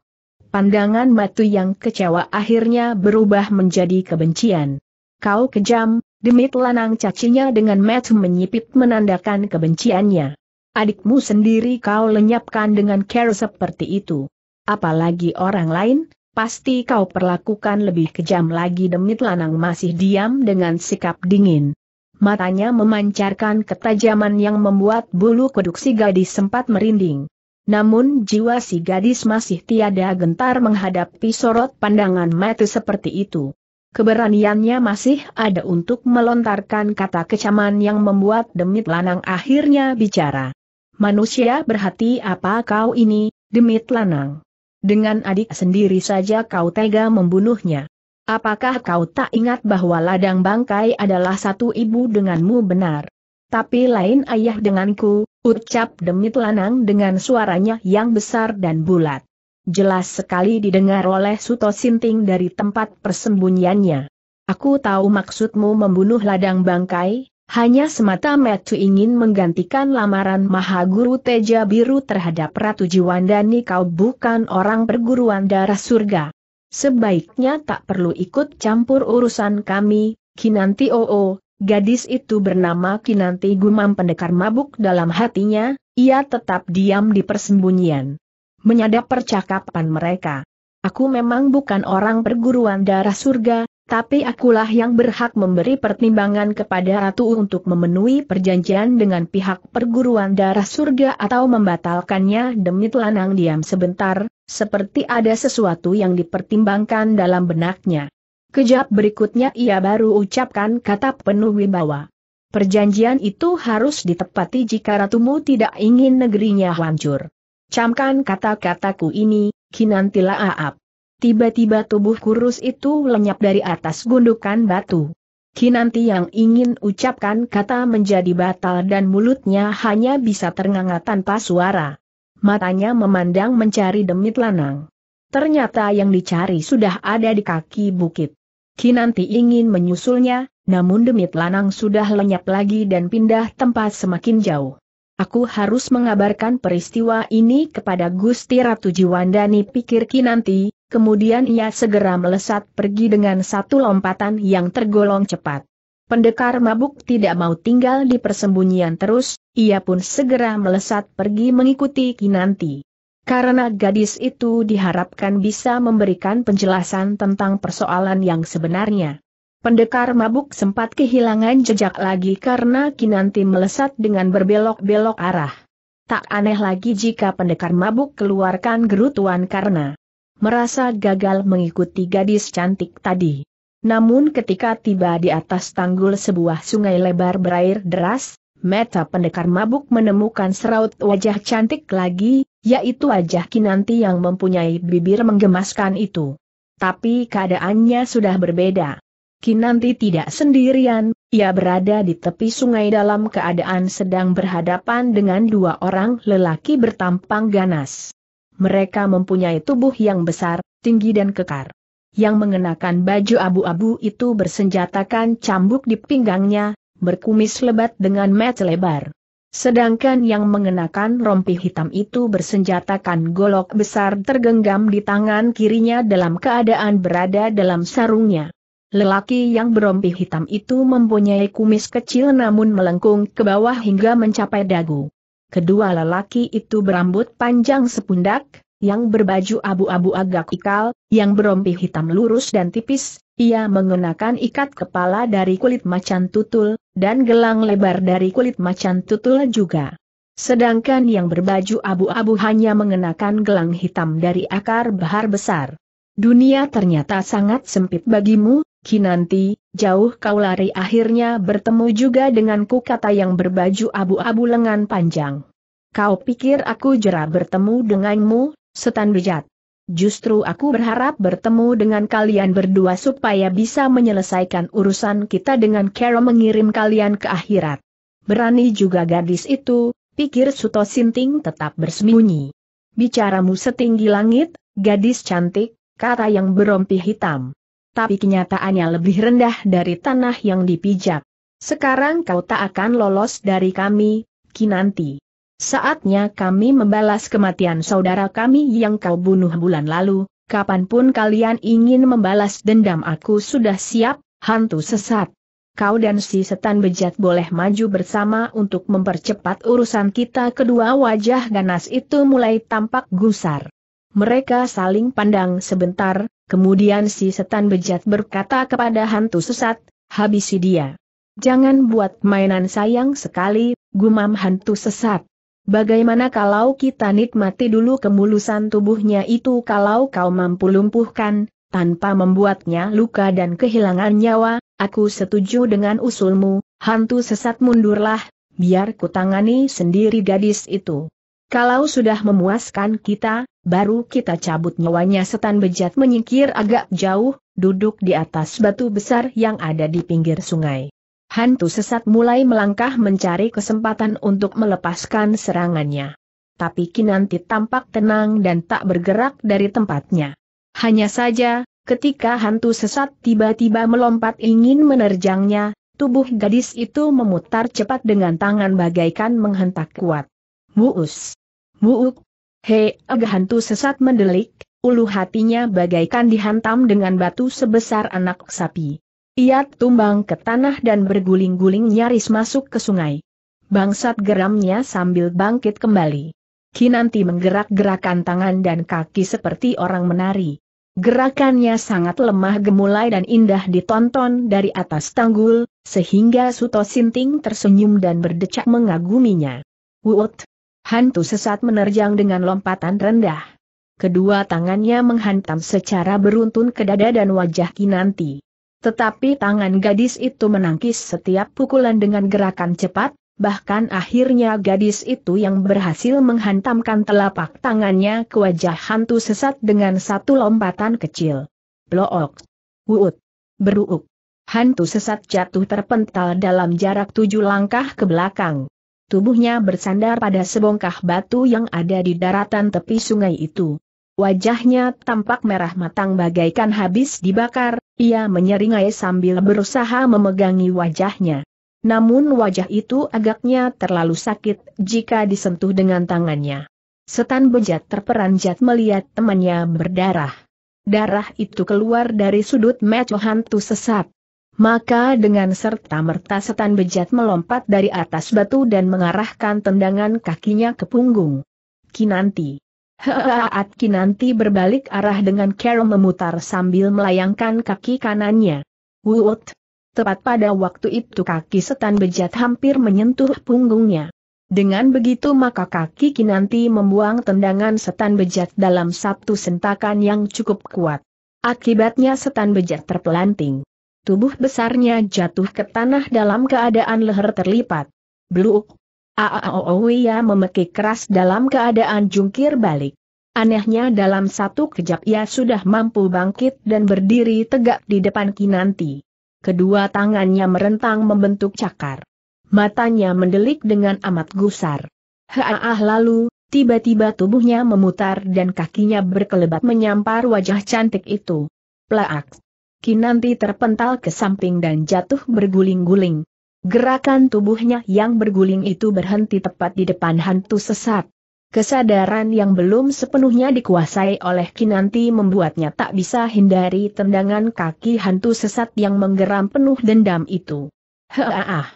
Pandangan batu yang kecewa akhirnya berubah menjadi kebencian. Kau kejam, demit lanang cacinya dengan metu menyipit menandakan kebenciannya. Adikmu sendiri kau lenyapkan dengan care seperti itu. Apalagi orang lain, pasti kau perlakukan lebih kejam lagi demit lanang masih diam dengan sikap dingin matanya memancarkan ketajaman yang membuat bulu kuduk si gadis sempat merinding. Namun jiwa si gadis masih tiada gentar menghadapi sorot pandangan mati seperti itu. Keberaniannya masih ada untuk melontarkan kata kecaman yang membuat demit lanang akhirnya bicara. Manusia berhati apa kau ini, demit lanang? Dengan adik sendiri saja kau tega membunuhnya. Apakah kau tak ingat bahwa ladang bangkai adalah satu ibu denganmu benar? Tapi lain ayah denganku, ucap demit lanang dengan suaranya yang besar dan bulat. Jelas sekali didengar oleh Suto Sinting dari tempat persembunyiannya. Aku tahu maksudmu membunuh ladang bangkai, hanya semata-mata ingin menggantikan lamaran Mahaguru Teja Biru terhadap Ratu Jiwandani kau bukan orang perguruan darah surga. Sebaiknya tak perlu ikut campur urusan kami, Kinanti Oo, gadis itu bernama Kinanti Gumam pendekar mabuk dalam hatinya, ia tetap diam di persembunyian. Menyadap percakapan mereka. Aku memang bukan orang perguruan darah surga, tapi akulah yang berhak memberi pertimbangan kepada Ratu untuk memenuhi perjanjian dengan pihak perguruan darah surga atau membatalkannya demi telanang diam sebentar, seperti ada sesuatu yang dipertimbangkan dalam benaknya. Kejap berikutnya ia baru ucapkan kata penuh wibawa. Perjanjian itu harus ditepati jika ratumu tidak ingin negerinya hancur. Camkan kata-kataku ini, Kinantila aap. Tiba-tiba tubuh kurus itu lenyap dari atas gundukan batu. Kinanti yang ingin ucapkan kata menjadi batal dan mulutnya hanya bisa ternganga tanpa suara. Matanya memandang mencari demit lanang. Ternyata yang dicari sudah ada di kaki bukit. Kinanti ingin menyusulnya, namun demit lanang sudah lenyap lagi dan pindah tempat semakin jauh. Aku harus mengabarkan peristiwa ini kepada Gusti Ratu Jiwandani pikir Kinanti, Kemudian ia segera melesat pergi dengan satu lompatan yang tergolong cepat. Pendekar mabuk tidak mau tinggal di persembunyian terus, ia pun segera melesat pergi mengikuti Kinanti. Karena gadis itu diharapkan bisa memberikan penjelasan tentang persoalan yang sebenarnya. Pendekar mabuk sempat kehilangan jejak lagi karena Kinanti melesat dengan berbelok-belok arah. Tak aneh lagi jika pendekar mabuk keluarkan gerutuan karena merasa gagal mengikuti gadis cantik tadi. Namun ketika tiba di atas tanggul sebuah sungai lebar berair deras, Meta pendekar mabuk menemukan seraut wajah cantik lagi, yaitu wajah Kinanti yang mempunyai bibir menggemaskan itu. Tapi keadaannya sudah berbeda. Kinanti tidak sendirian, ia berada di tepi sungai dalam keadaan sedang berhadapan dengan dua orang lelaki bertampang ganas. Mereka mempunyai tubuh yang besar, tinggi dan kekar. Yang mengenakan baju abu-abu itu bersenjatakan cambuk di pinggangnya, berkumis lebat dengan mata lebar. Sedangkan yang mengenakan rompi hitam itu bersenjatakan golok besar tergenggam di tangan kirinya dalam keadaan berada dalam sarungnya. Lelaki yang berompi hitam itu mempunyai kumis kecil namun melengkung ke bawah hingga mencapai dagu. Kedua lelaki itu berambut panjang sepundak, yang berbaju abu-abu agak ikal, yang berompi hitam lurus dan tipis, ia mengenakan ikat kepala dari kulit macan tutul, dan gelang lebar dari kulit macan tutul juga. Sedangkan yang berbaju abu-abu hanya mengenakan gelang hitam dari akar bahar besar. Dunia ternyata sangat sempit bagimu, Kinanti, jauh kau lari akhirnya bertemu juga denganku kata yang berbaju abu-abu lengan panjang. Kau pikir aku jera bertemu denganmu, setan bejat. Justru aku berharap bertemu dengan kalian berdua supaya bisa menyelesaikan urusan kita dengan cara mengirim kalian ke akhirat. Berani juga gadis itu, pikir Suto Sinting tetap bersembunyi. Bicaramu setinggi langit, gadis cantik, kata yang berompi hitam tapi kenyataannya lebih rendah dari tanah yang dipijak. Sekarang kau tak akan lolos dari kami, Kinanti. Saatnya kami membalas kematian saudara kami yang kau bunuh bulan lalu, kapanpun kalian ingin membalas dendam aku sudah siap, hantu sesat. Kau dan si setan bejat boleh maju bersama untuk mempercepat urusan kita kedua wajah ganas itu mulai tampak gusar. Mereka saling pandang sebentar, Kemudian si setan bejat berkata kepada hantu sesat, habisi dia. Jangan buat mainan sayang sekali, gumam hantu sesat. Bagaimana kalau kita nikmati dulu kemulusan tubuhnya itu kalau kau mampu lumpuhkan, tanpa membuatnya luka dan kehilangan nyawa, aku setuju dengan usulmu, hantu sesat mundurlah, biar kutangani sendiri gadis itu. Kalau sudah memuaskan kita, baru kita cabut nyawanya setan bejat menyingkir agak jauh, duduk di atas batu besar yang ada di pinggir sungai. Hantu sesat mulai melangkah mencari kesempatan untuk melepaskan serangannya. Tapi Kinanti tampak tenang dan tak bergerak dari tempatnya. Hanya saja, ketika hantu sesat tiba-tiba melompat ingin menerjangnya, tubuh gadis itu memutar cepat dengan tangan bagaikan menghentak kuat. Muus! Muuk. he, agak hantu sesat mendelik, ulu hatinya bagaikan dihantam dengan batu sebesar anak sapi. Ia tumbang ke tanah dan berguling-guling nyaris masuk ke sungai. Bangsat geramnya sambil bangkit kembali. Kinanti menggerak-gerakan tangan dan kaki seperti orang menari. Gerakannya sangat lemah gemulai dan indah ditonton dari atas tanggul, sehingga Suto Sinting tersenyum dan berdecak mengaguminya. Wut! Hantu sesat menerjang dengan lompatan rendah. Kedua tangannya menghantam secara beruntun ke dada dan wajah Kinanti. Tetapi tangan gadis itu menangkis setiap pukulan dengan gerakan cepat, bahkan akhirnya gadis itu yang berhasil menghantamkan telapak tangannya ke wajah hantu sesat dengan satu lompatan kecil. Blook. Wuut. Beruuk. Hantu sesat jatuh terpental dalam jarak tujuh langkah ke belakang tubuhnya bersandar pada sebongkah batu yang ada di daratan tepi sungai itu. Wajahnya tampak merah matang bagaikan habis dibakar, ia menyeringai sambil berusaha memegangi wajahnya. Namun wajah itu agaknya terlalu sakit jika disentuh dengan tangannya. Setan bejat terperanjat melihat temannya berdarah. Darah itu keluar dari sudut mata hantu sesat. Maka dengan serta-merta setan bejat melompat dari atas batu dan mengarahkan tendangan kakinya ke punggung. Kinanti. Heaat Kinanti berbalik arah dengan Carol memutar sambil melayangkan kaki kanannya. Wut. Tepat pada waktu itu kaki setan bejat hampir menyentuh punggungnya. Dengan begitu maka kaki Kinanti membuang tendangan setan bejat dalam satu sentakan yang cukup kuat. Akibatnya setan bejat terpelanting. Tubuh besarnya jatuh ke tanah dalam keadaan leher terlipat. Beluk. Aaooia ya memekik keras dalam keadaan jungkir balik. Anehnya dalam satu kejap ia sudah mampu bangkit dan berdiri tegak di depan Kinanti. Kedua tangannya merentang membentuk cakar. Matanya mendelik dengan amat gusar. Haah ah, lalu, tiba-tiba tubuhnya memutar dan kakinya berkelebat menyampar wajah cantik itu. Plaak! Kinanti terpental ke samping dan jatuh berguling-guling. Gerakan tubuhnya yang berguling itu berhenti tepat di depan hantu sesat. Kesadaran yang belum sepenuhnya dikuasai oleh Kinanti membuatnya tak bisa hindari tendangan kaki hantu sesat yang menggeram penuh dendam itu. Heah.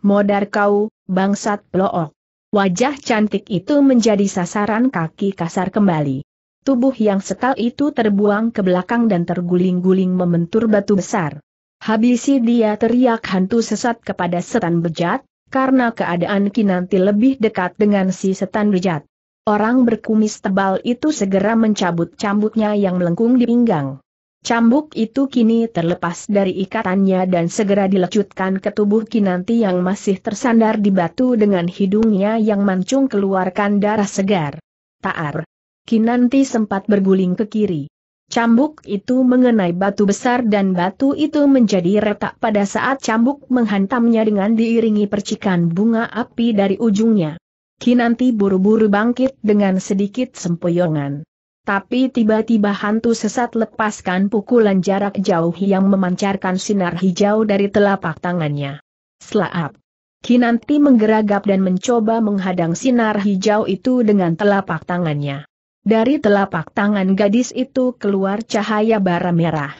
Modar kau, bangsat pelook. Wajah cantik itu menjadi sasaran kaki kasar kembali. Tubuh yang sekal itu terbuang ke belakang dan terguling-guling membentur batu besar. Habisi dia teriak hantu sesat kepada setan bejat, karena keadaan Kinanti lebih dekat dengan si setan bejat. Orang berkumis tebal itu segera mencabut cambuknya yang melengkung di pinggang. Cambuk itu kini terlepas dari ikatannya dan segera dilecutkan ke tubuh Kinanti yang masih tersandar di batu dengan hidungnya yang mancung keluarkan darah segar. Taar, Kinanti sempat berguling ke kiri. Cambuk itu mengenai batu besar dan batu itu menjadi retak pada saat cambuk menghantamnya dengan diiringi percikan bunga api dari ujungnya. Kinanti buru-buru bangkit dengan sedikit sempoyongan. Tapi tiba-tiba hantu sesat lepaskan pukulan jarak jauh yang memancarkan sinar hijau dari telapak tangannya. Selaap. Kinanti menggeragap dan mencoba menghadang sinar hijau itu dengan telapak tangannya. Dari telapak tangan gadis itu keluar cahaya bara merah.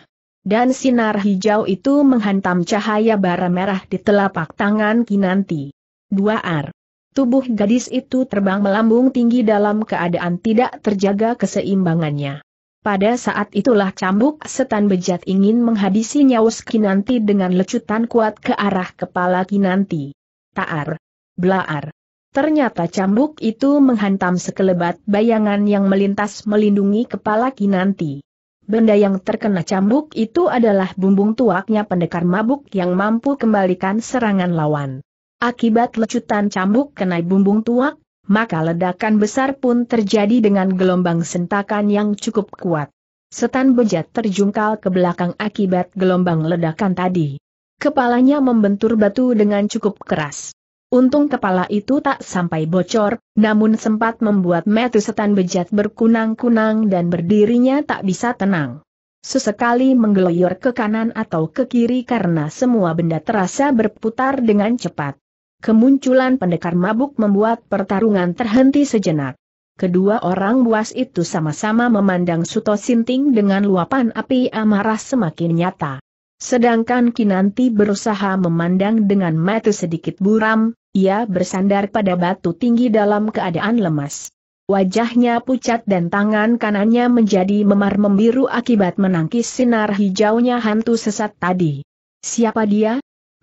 Dan sinar hijau itu menghantam cahaya bara merah di telapak tangan Kinanti. Dua ar. Tubuh gadis itu terbang melambung tinggi dalam keadaan tidak terjaga keseimbangannya. Pada saat itulah cambuk setan bejat ingin menghabisi nyawas Kinanti dengan lecutan kuat ke arah kepala Kinanti. Taar. Blaar. Ternyata cambuk itu menghantam sekelebat bayangan yang melintas melindungi kepala Kinanti. Benda yang terkena cambuk itu adalah bumbung tuaknya pendekar mabuk yang mampu kembalikan serangan lawan. Akibat lecutan cambuk kena bumbung tuak, maka ledakan besar pun terjadi dengan gelombang sentakan yang cukup kuat. Setan bejat terjungkal ke belakang akibat gelombang ledakan tadi. Kepalanya membentur batu dengan cukup keras. Untung kepala itu tak sampai bocor, namun sempat membuat metu setan bejat berkunang-kunang dan berdirinya tak bisa tenang. Sesekali menggeloyor ke kanan atau ke kiri karena semua benda terasa berputar dengan cepat. Kemunculan pendekar mabuk membuat pertarungan terhenti sejenak. Kedua orang buas itu sama-sama memandang Suto Sinting dengan luapan api amarah semakin nyata. Sedangkan Kinanti berusaha memandang dengan mata sedikit buram, ia bersandar pada batu tinggi dalam keadaan lemas. Wajahnya pucat dan tangan kanannya menjadi memar membiru akibat menangkis sinar hijaunya hantu sesat tadi. Siapa dia?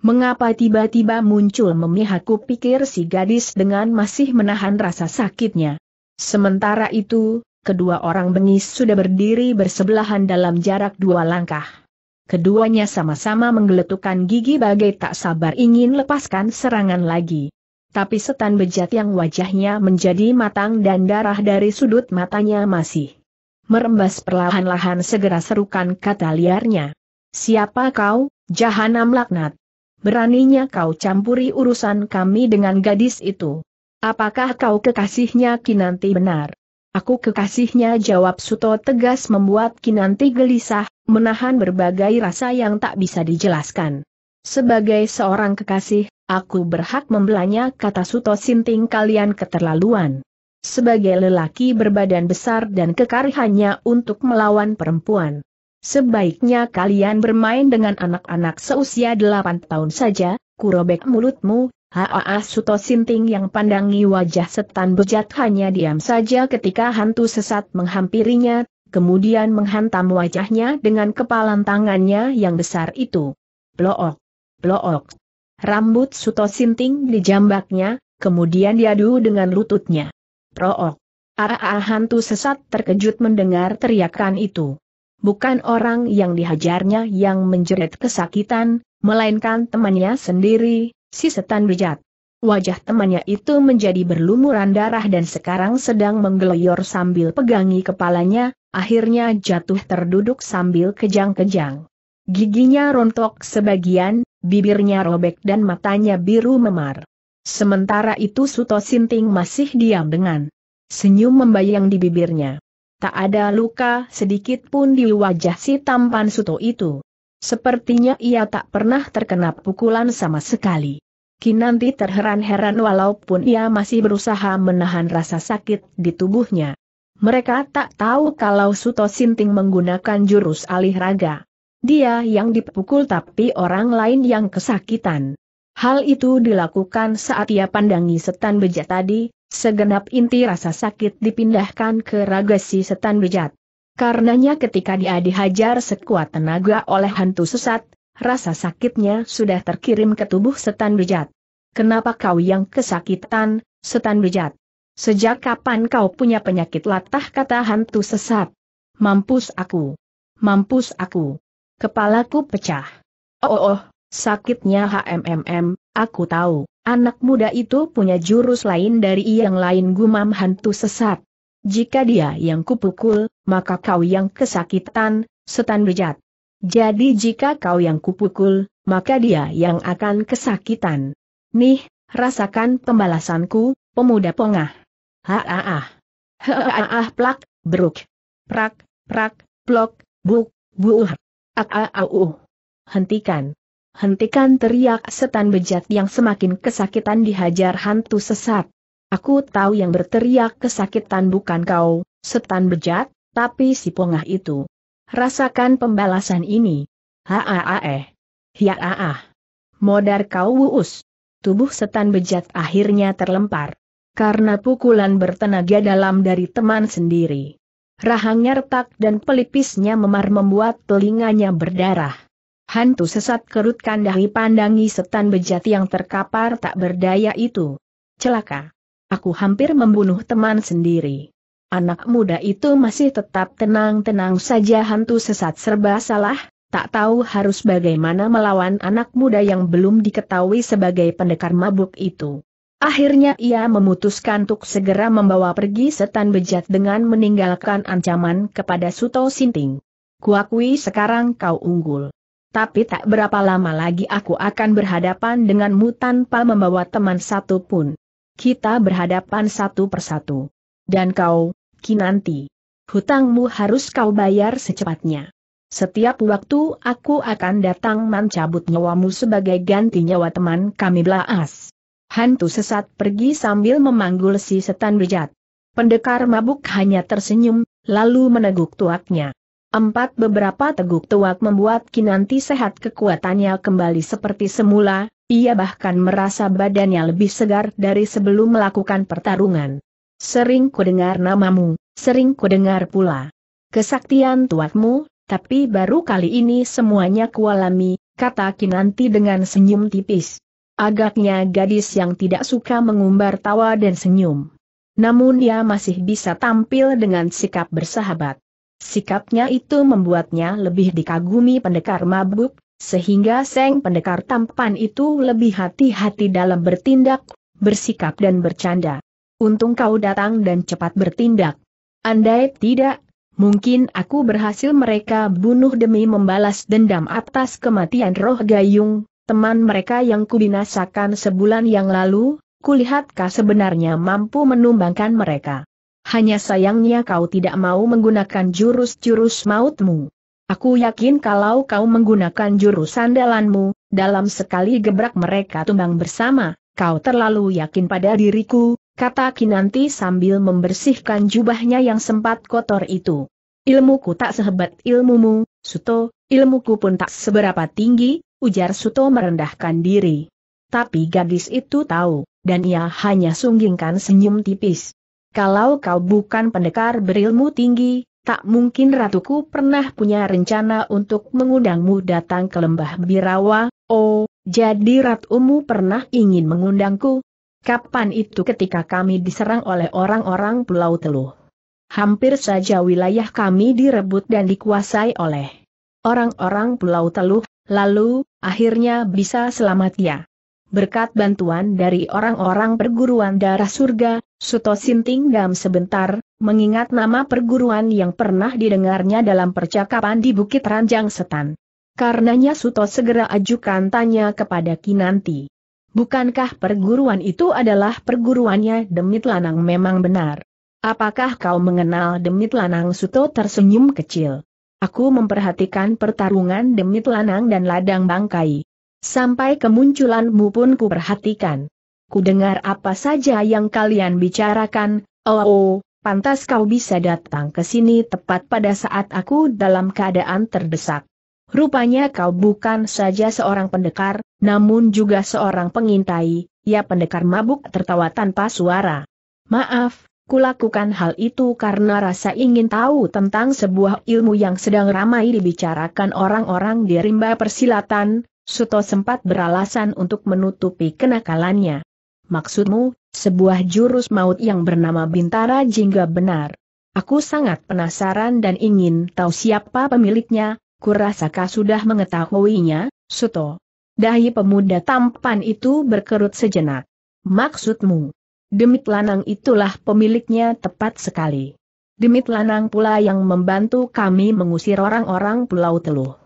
Mengapa tiba-tiba muncul memihakku pikir si gadis dengan masih menahan rasa sakitnya. Sementara itu, kedua orang bengis sudah berdiri bersebelahan dalam jarak dua langkah keduanya sama-sama menggeletukan gigi bagai tak sabar ingin lepaskan serangan lagi. Tapi setan bejat yang wajahnya menjadi matang dan darah dari sudut matanya masih merembas perlahan-lahan segera serukan kata liarnya. Siapa kau, jahanam laknat? Beraninya kau campuri urusan kami dengan gadis itu. Apakah kau kekasihnya Kinanti benar? Aku kekasihnya jawab Suto tegas membuat Kinanti gelisah, menahan berbagai rasa yang tak bisa dijelaskan. Sebagai seorang kekasih, aku berhak membelanya kata Suto Sinting kalian keterlaluan. Sebagai lelaki berbadan besar dan kekar hanya untuk melawan perempuan. Sebaiknya kalian bermain dengan anak-anak seusia delapan tahun saja, kurobek mulutmu, Haa Suto Sinting yang pandangi wajah setan bejat hanya diam saja ketika hantu sesat menghampirinya, kemudian menghantam wajahnya dengan kepalan tangannya yang besar itu. Blook! Blook! Rambut Suto Sinting dijambaknya, kemudian diadu dengan lututnya. Prook! Aa ah, ah, hantu sesat terkejut mendengar teriakan itu. Bukan orang yang dihajarnya yang menjerit kesakitan, melainkan temannya sendiri, si setan bejat. Wajah temannya itu menjadi berlumuran darah dan sekarang sedang menggeloyor sambil pegangi kepalanya, akhirnya jatuh terduduk sambil kejang-kejang. Giginya rontok sebagian, bibirnya robek dan matanya biru memar. Sementara itu Suto Sinting masih diam dengan senyum membayang di bibirnya. Tak ada luka sedikit pun di wajah si tampan Suto itu. Sepertinya ia tak pernah terkena pukulan sama sekali. Kinanti terheran-heran walaupun ia masih berusaha menahan rasa sakit di tubuhnya. Mereka tak tahu kalau Suto Sinting menggunakan jurus alih raga. Dia yang dipukul tapi orang lain yang kesakitan. Hal itu dilakukan saat ia pandangi setan bejat tadi, segenap inti rasa sakit dipindahkan ke raga si setan bejat. Karenanya ketika dia dihajar sekuat tenaga oleh hantu sesat, rasa sakitnya sudah terkirim ke tubuh setan bejat. Kenapa kau yang kesakitan, setan bejat? Sejak kapan kau punya penyakit latah kata hantu sesat? Mampus aku! Mampus aku! Kepalaku pecah. Oh, oh, oh sakitnya HMMM, aku tahu, anak muda itu punya jurus lain dari yang lain gumam hantu sesat. Jika dia yang kupukul, maka kau yang kesakitan, setan bejat. Jadi jika kau yang kupukul, maka dia yang akan kesakitan. Nih, rasakan pembalasanku, pemuda pongah. ha ha Ha-ah-ah plak, beruk. Prak, prak, plok, buk, buuh. Ak-ah-au. Uh. Hentikan. Hentikan teriak setan bejat yang semakin kesakitan dihajar hantu sesat. Aku tahu yang berteriak kesakitan bukan kau, setan bejat, tapi si pongah itu. Rasakan pembalasan ini. Haa eh. Hiya Modar kau wuus. Tubuh setan bejat akhirnya terlempar. Karena pukulan bertenaga dalam dari teman sendiri. Rahangnya retak dan pelipisnya memar membuat telinganya berdarah. Hantu sesat kerutkan dahi pandangi setan bejat yang terkapar tak berdaya itu. Celaka. Aku hampir membunuh teman sendiri. Anak muda itu masih tetap tenang-tenang saja hantu sesat serba salah, tak tahu harus bagaimana melawan anak muda yang belum diketahui sebagai pendekar mabuk itu. Akhirnya ia memutuskan untuk segera membawa pergi setan bejat dengan meninggalkan ancaman kepada Suto Sinting. Kuakui sekarang kau unggul. Tapi tak berapa lama lagi aku akan berhadapan denganmu tanpa membawa teman satu pun. Kita berhadapan satu persatu. Dan kau, Kinanti, hutangmu harus kau bayar secepatnya. Setiap waktu aku akan datang mencabut nyawamu sebagai ganti nyawa teman kami Blaas. Hantu sesat pergi sambil memanggul si setan bejat. Pendekar mabuk hanya tersenyum, lalu meneguk tuaknya. Empat beberapa teguk tuak membuat Kinanti sehat kekuatannya kembali seperti semula, ia bahkan merasa badannya lebih segar dari sebelum melakukan pertarungan. Sering kudengar namamu, sering kudengar pula. Kesaktian tuatmu, tapi baru kali ini semuanya kualami, kata Kinanti dengan senyum tipis. Agaknya gadis yang tidak suka mengumbar tawa dan senyum. Namun ia masih bisa tampil dengan sikap bersahabat. Sikapnya itu membuatnya lebih dikagumi pendekar mabuk, sehingga Seng Pendekar Tampan itu lebih hati-hati dalam bertindak, bersikap dan bercanda. Untung kau datang dan cepat bertindak. Andai tidak, mungkin aku berhasil mereka bunuh demi membalas dendam atas kematian roh gayung, teman mereka yang kubinasakan sebulan yang lalu, Kulihatkah sebenarnya mampu menumbangkan mereka. Hanya sayangnya kau tidak mau menggunakan jurus-jurus mautmu. Aku yakin kalau kau menggunakan jurus sandalanmu, dalam sekali gebrak mereka tumbang bersama, kau terlalu yakin pada diriku, kata Kinanti sambil membersihkan jubahnya yang sempat kotor itu. Ilmuku tak sehebat ilmumu, Suto, ilmuku pun tak seberapa tinggi, ujar Suto merendahkan diri. Tapi gadis itu tahu, dan ia hanya sunggingkan senyum tipis. Kalau kau bukan pendekar berilmu tinggi, Tak mungkin ratuku pernah punya rencana untuk mengundangmu datang ke lembah Birawa, oh, jadi ratumu pernah ingin mengundangku? Kapan itu ketika kami diserang oleh orang-orang Pulau Teluh? Hampir saja wilayah kami direbut dan dikuasai oleh orang-orang Pulau Teluh, lalu, akhirnya bisa selamat ya. Berkat bantuan dari orang-orang perguruan darah surga, Suto Sinting dam sebentar, mengingat nama perguruan yang pernah didengarnya dalam percakapan di Bukit Ranjang Setan. Karenanya Suto segera ajukan tanya kepada Kinanti. Bukankah perguruan itu adalah perguruannya Demit Lanang memang benar? Apakah kau mengenal Demit Lanang Suto tersenyum kecil? Aku memperhatikan pertarungan Demit Lanang dan Ladang Bangkai. Sampai kemunculanmu pun kuperhatikan. Ku dengar apa saja yang kalian bicarakan, oh, oh pantas kau bisa datang ke sini tepat pada saat aku dalam keadaan terdesak. Rupanya kau bukan saja seorang pendekar, namun juga seorang pengintai, ya pendekar mabuk tertawa tanpa suara. Maaf, kulakukan hal itu karena rasa ingin tahu tentang sebuah ilmu yang sedang ramai dibicarakan orang-orang di rimba persilatan, Suto sempat beralasan untuk menutupi kenakalannya. Maksudmu, sebuah jurus maut yang bernama Bintara Jingga benar. Aku sangat penasaran dan ingin tahu siapa pemiliknya, kurasakah sudah mengetahuinya, Suto. Dahi pemuda tampan itu berkerut sejenak. Maksudmu? Demit Lanang itulah pemiliknya tepat sekali. Demit Lanang pula yang membantu kami mengusir orang-orang Pulau Teluh.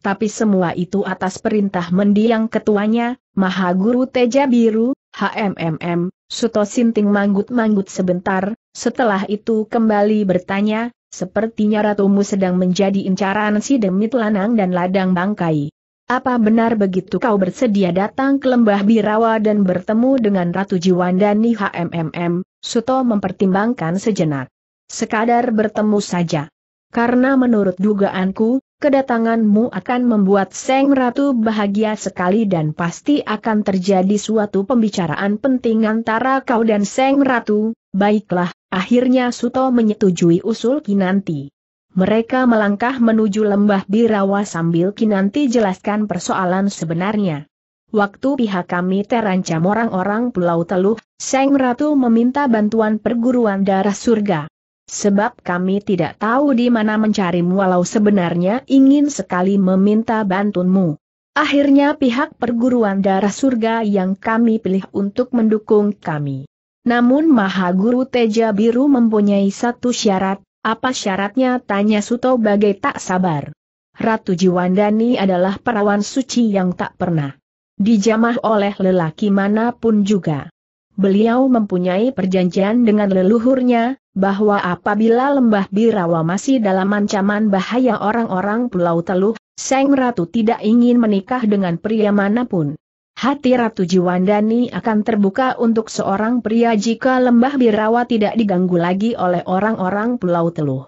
Tapi semua itu atas perintah mendiang ketuanya, Mahaguru Teja Biru, HMMM, Suto Sinting manggut-manggut sebentar, setelah itu kembali bertanya, sepertinya ratumu sedang menjadi incaran si demit lanang dan ladang bangkai. Apa benar begitu kau bersedia datang ke lembah Birawa dan bertemu dengan Ratu Jiwandani HMMM, Suto mempertimbangkan sejenak. Sekadar bertemu saja. Karena menurut dugaanku, kedatanganmu akan membuat Seng Ratu bahagia sekali dan pasti akan terjadi suatu pembicaraan penting antara kau dan Seng Ratu, baiklah, akhirnya Suto menyetujui usul Kinanti. Mereka melangkah menuju lembah Birawa sambil Kinanti jelaskan persoalan sebenarnya. Waktu pihak kami terancam orang-orang Pulau Teluh, Seng Ratu meminta bantuan perguruan darah surga. Sebab kami tidak tahu di mana mencarimu walau sebenarnya ingin sekali meminta bantunmu. Akhirnya pihak perguruan darah surga yang kami pilih untuk mendukung kami. Namun Maha Guru Teja Biru mempunyai satu syarat, apa syaratnya tanya Suto bagai tak sabar. Ratu Jiwandani adalah perawan suci yang tak pernah dijamah oleh lelaki manapun juga. Beliau mempunyai perjanjian dengan leluhurnya, bahwa apabila lembah Birawa masih dalam ancaman bahaya orang-orang Pulau Teluh, Seng Ratu tidak ingin menikah dengan pria manapun. Hati Ratu Jiwandani akan terbuka untuk seorang pria jika lembah Birawa tidak diganggu lagi oleh orang-orang Pulau Teluh.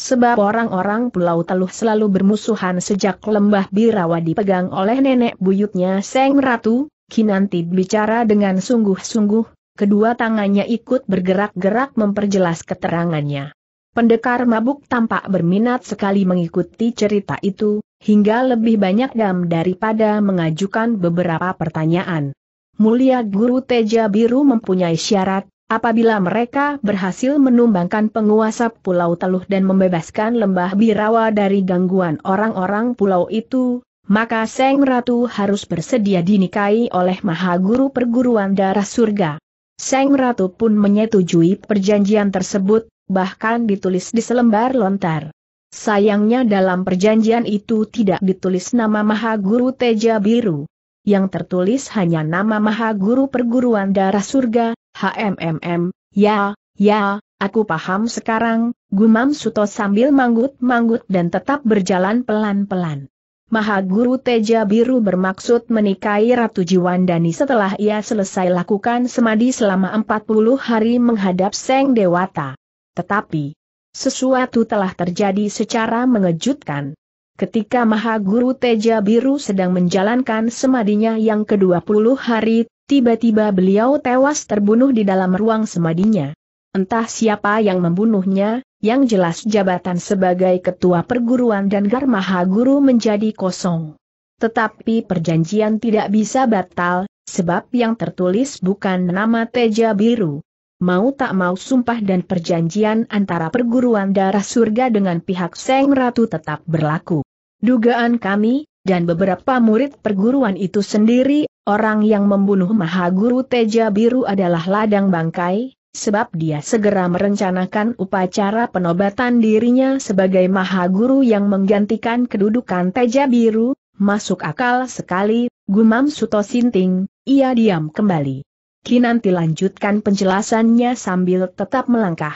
Sebab orang-orang Pulau Teluh selalu bermusuhan sejak lembah Birawa dipegang oleh nenek buyutnya Seng Ratu, Kinanti bicara dengan sungguh-sungguh, kedua tangannya ikut bergerak-gerak memperjelas keterangannya. Pendekar mabuk tampak berminat sekali mengikuti cerita itu, hingga lebih banyak gam daripada mengajukan beberapa pertanyaan. Mulia Guru Teja Biru mempunyai syarat, apabila mereka berhasil menumbangkan penguasa Pulau Teluh dan membebaskan lembah Birawa dari gangguan orang-orang pulau itu, maka Seng Ratu harus bersedia dinikahi oleh Maha Guru Perguruan Darah Surga. Seng Ratu pun menyetujui perjanjian tersebut, bahkan ditulis di selembar lontar. Sayangnya dalam perjanjian itu tidak ditulis nama Maha Guru Teja Biru. Yang tertulis hanya nama Maha Guru Perguruan Darah Surga, HMMM, ya, ya, aku paham sekarang, gumam Suto sambil manggut-manggut dan tetap berjalan pelan-pelan. Maha Guru Teja Biru bermaksud menikahi Ratu Jiwandani setelah ia selesai lakukan semadi selama 40 hari menghadap Seng Dewata. Tetapi, sesuatu telah terjadi secara mengejutkan. Ketika Maha Guru Teja Biru sedang menjalankan semadinya yang ke-20 hari, tiba-tiba beliau tewas terbunuh di dalam ruang semadinya. Entah siapa yang membunuhnya, yang jelas jabatan sebagai ketua perguruan dan garmaha guru menjadi kosong. Tetapi perjanjian tidak bisa batal, sebab yang tertulis bukan nama Teja Biru. Mau tak mau sumpah dan perjanjian antara perguruan darah surga dengan pihak Seng Ratu tetap berlaku. Dugaan kami, dan beberapa murid perguruan itu sendiri, orang yang membunuh Mahaguru Teja Biru adalah Ladang Bangkai, sebab dia segera merencanakan upacara penobatan dirinya sebagai Mahaguru yang menggantikan kedudukan Teja Biru, masuk akal sekali, gumam Suto Sinting, ia diam kembali. Kinanti lanjutkan penjelasannya sambil tetap melangkah.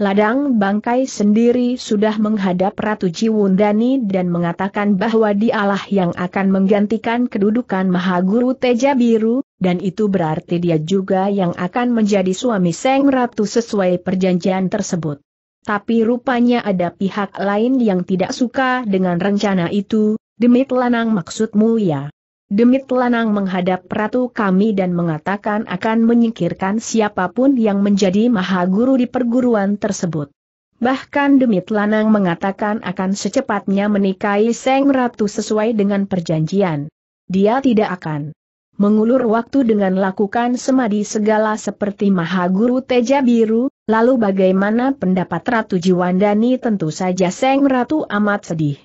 Ladang bangkai sendiri sudah menghadap Ratu Jiwundani dan mengatakan bahwa dialah yang akan menggantikan kedudukan Mahaguru Teja Biru, dan itu berarti dia juga yang akan menjadi suami Seng Ratu sesuai perjanjian tersebut. Tapi rupanya ada pihak lain yang tidak suka dengan rencana itu, demit lanang maksudmu ya. Demit lanang menghadap ratu kami dan mengatakan akan menyingkirkan siapapun yang menjadi maha guru di perguruan tersebut. Bahkan demit lanang mengatakan akan secepatnya menikahi Seng Ratu sesuai dengan perjanjian. Dia tidak akan mengulur waktu dengan lakukan semadi segala seperti Mahaguru Teja Biru, lalu bagaimana pendapat Ratu Jiwandani tentu saja Seng Ratu amat sedih.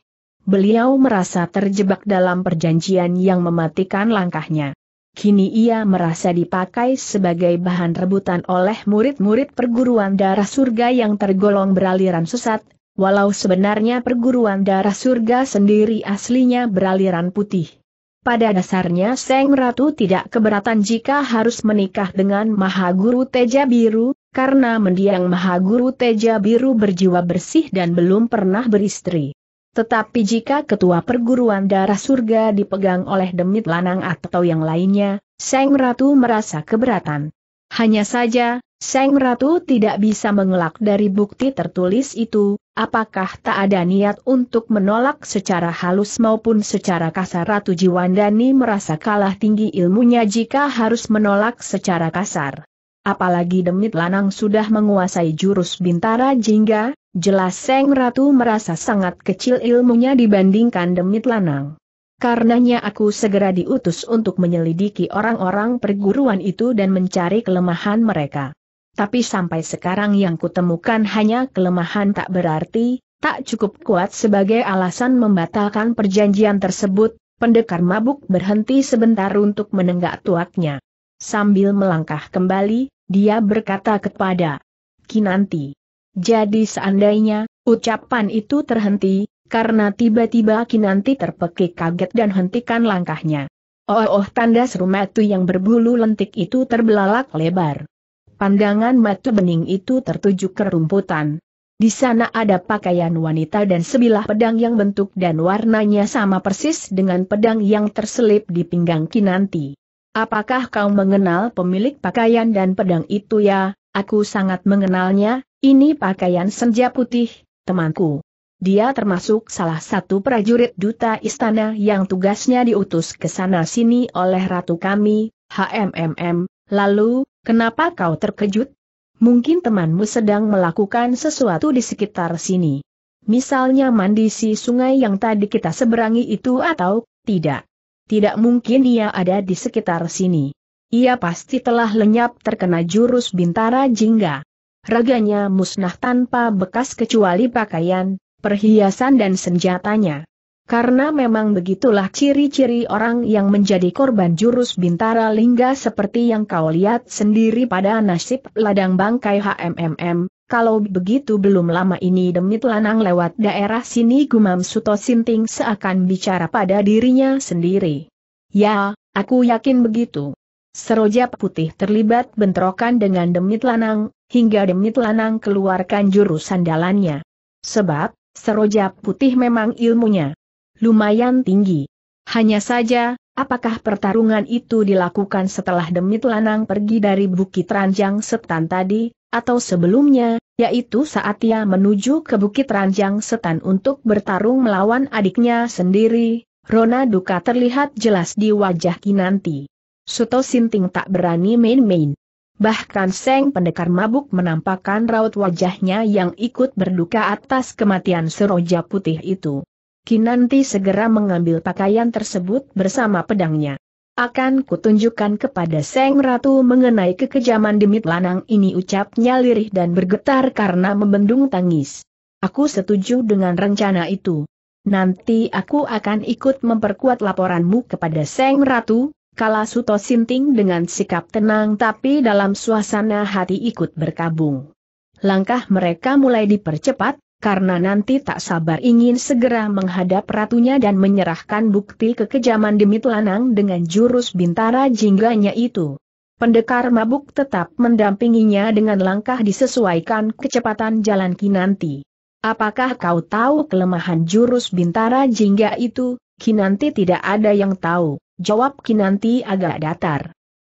Beliau merasa terjebak dalam perjanjian yang mematikan langkahnya. Kini ia merasa dipakai sebagai bahan rebutan oleh murid-murid perguruan darah surga yang tergolong beraliran sesat, walau sebenarnya perguruan darah surga sendiri aslinya beraliran putih. Pada dasarnya Seng Ratu tidak keberatan jika harus menikah dengan Mahaguru Teja Biru, karena mendiang Mahaguru Teja Biru berjiwa bersih dan belum pernah beristri. Tetapi jika ketua perguruan darah surga dipegang oleh demit lanang atau yang lainnya, Seng Ratu merasa keberatan. Hanya saja, Seng Ratu tidak bisa mengelak dari bukti tertulis itu, apakah tak ada niat untuk menolak secara halus maupun secara kasar Ratu Jiwandani merasa kalah tinggi ilmunya jika harus menolak secara kasar. Apalagi Demit Lanang sudah menguasai jurus bintara jingga, jelas Seng Ratu merasa sangat kecil ilmunya dibandingkan Demit Lanang. Karenanya aku segera diutus untuk menyelidiki orang-orang perguruan itu dan mencari kelemahan mereka. Tapi sampai sekarang yang kutemukan hanya kelemahan tak berarti, tak cukup kuat sebagai alasan membatalkan perjanjian tersebut, pendekar mabuk berhenti sebentar untuk menenggak tuaknya. Sambil melangkah kembali, dia berkata kepada Kinanti. Jadi seandainya, ucapan itu terhenti, karena tiba-tiba Kinanti terpekik kaget dan hentikan langkahnya. Oh, oh, tanda itu yang berbulu lentik itu terbelalak lebar. Pandangan mata bening itu tertuju ke rumputan. Di sana ada pakaian wanita dan sebilah pedang yang bentuk dan warnanya sama persis dengan pedang yang terselip di pinggang Kinanti. Apakah kau mengenal pemilik pakaian dan pedang itu ya? Aku sangat mengenalnya, ini pakaian senja putih, temanku. Dia termasuk salah satu prajurit duta istana yang tugasnya diutus ke sana sini oleh ratu kami, HMMM. Lalu, Kenapa kau terkejut? Mungkin temanmu sedang melakukan sesuatu di sekitar sini. Misalnya mandi si sungai yang tadi kita seberangi itu atau tidak. Tidak mungkin ia ada di sekitar sini. Ia pasti telah lenyap terkena jurus bintara jingga. Raganya musnah tanpa bekas kecuali pakaian, perhiasan dan senjatanya. Karena memang begitulah ciri-ciri orang yang menjadi korban jurus bintara lingga seperti yang kau lihat sendiri pada nasib ladang bangkai HMMM, kalau begitu belum lama ini demit lanang lewat daerah sini gumam Suto Sinting seakan bicara pada dirinya sendiri. Ya, aku yakin begitu. Seroja putih terlibat bentrokan dengan demit lanang, hingga demit lanang keluarkan jurus sandalannya. Sebab, seroja putih memang ilmunya lumayan tinggi. Hanya saja, apakah pertarungan itu dilakukan setelah Demit Lanang pergi dari Bukit Ranjang Setan tadi, atau sebelumnya, yaitu saat ia menuju ke Bukit Ranjang Setan untuk bertarung melawan adiknya sendiri, Rona Duka terlihat jelas di wajah Kinanti. Suto Sinting tak berani main-main. Bahkan Seng Pendekar Mabuk menampakkan raut wajahnya yang ikut berduka atas kematian Seroja Putih itu. Kinanti segera mengambil pakaian tersebut bersama pedangnya. Akan kutunjukkan kepada Seng Ratu mengenai kekejaman demit lanang ini ucapnya lirih dan bergetar karena membendung tangis. Aku setuju dengan rencana itu. Nanti aku akan ikut memperkuat laporanmu kepada Seng Ratu, kala Suto Sinting dengan sikap tenang tapi dalam suasana hati ikut berkabung. Langkah mereka mulai dipercepat, karena nanti tak sabar ingin segera menghadap ratunya dan menyerahkan bukti kekejaman demi Lanang dengan jurus bintara jingganya itu. Pendekar mabuk tetap mendampinginya dengan langkah disesuaikan kecepatan jalan Kinanti. Apakah kau tahu kelemahan jurus bintara jingga itu? Kinanti tidak ada yang tahu, jawab Kinanti agak datar.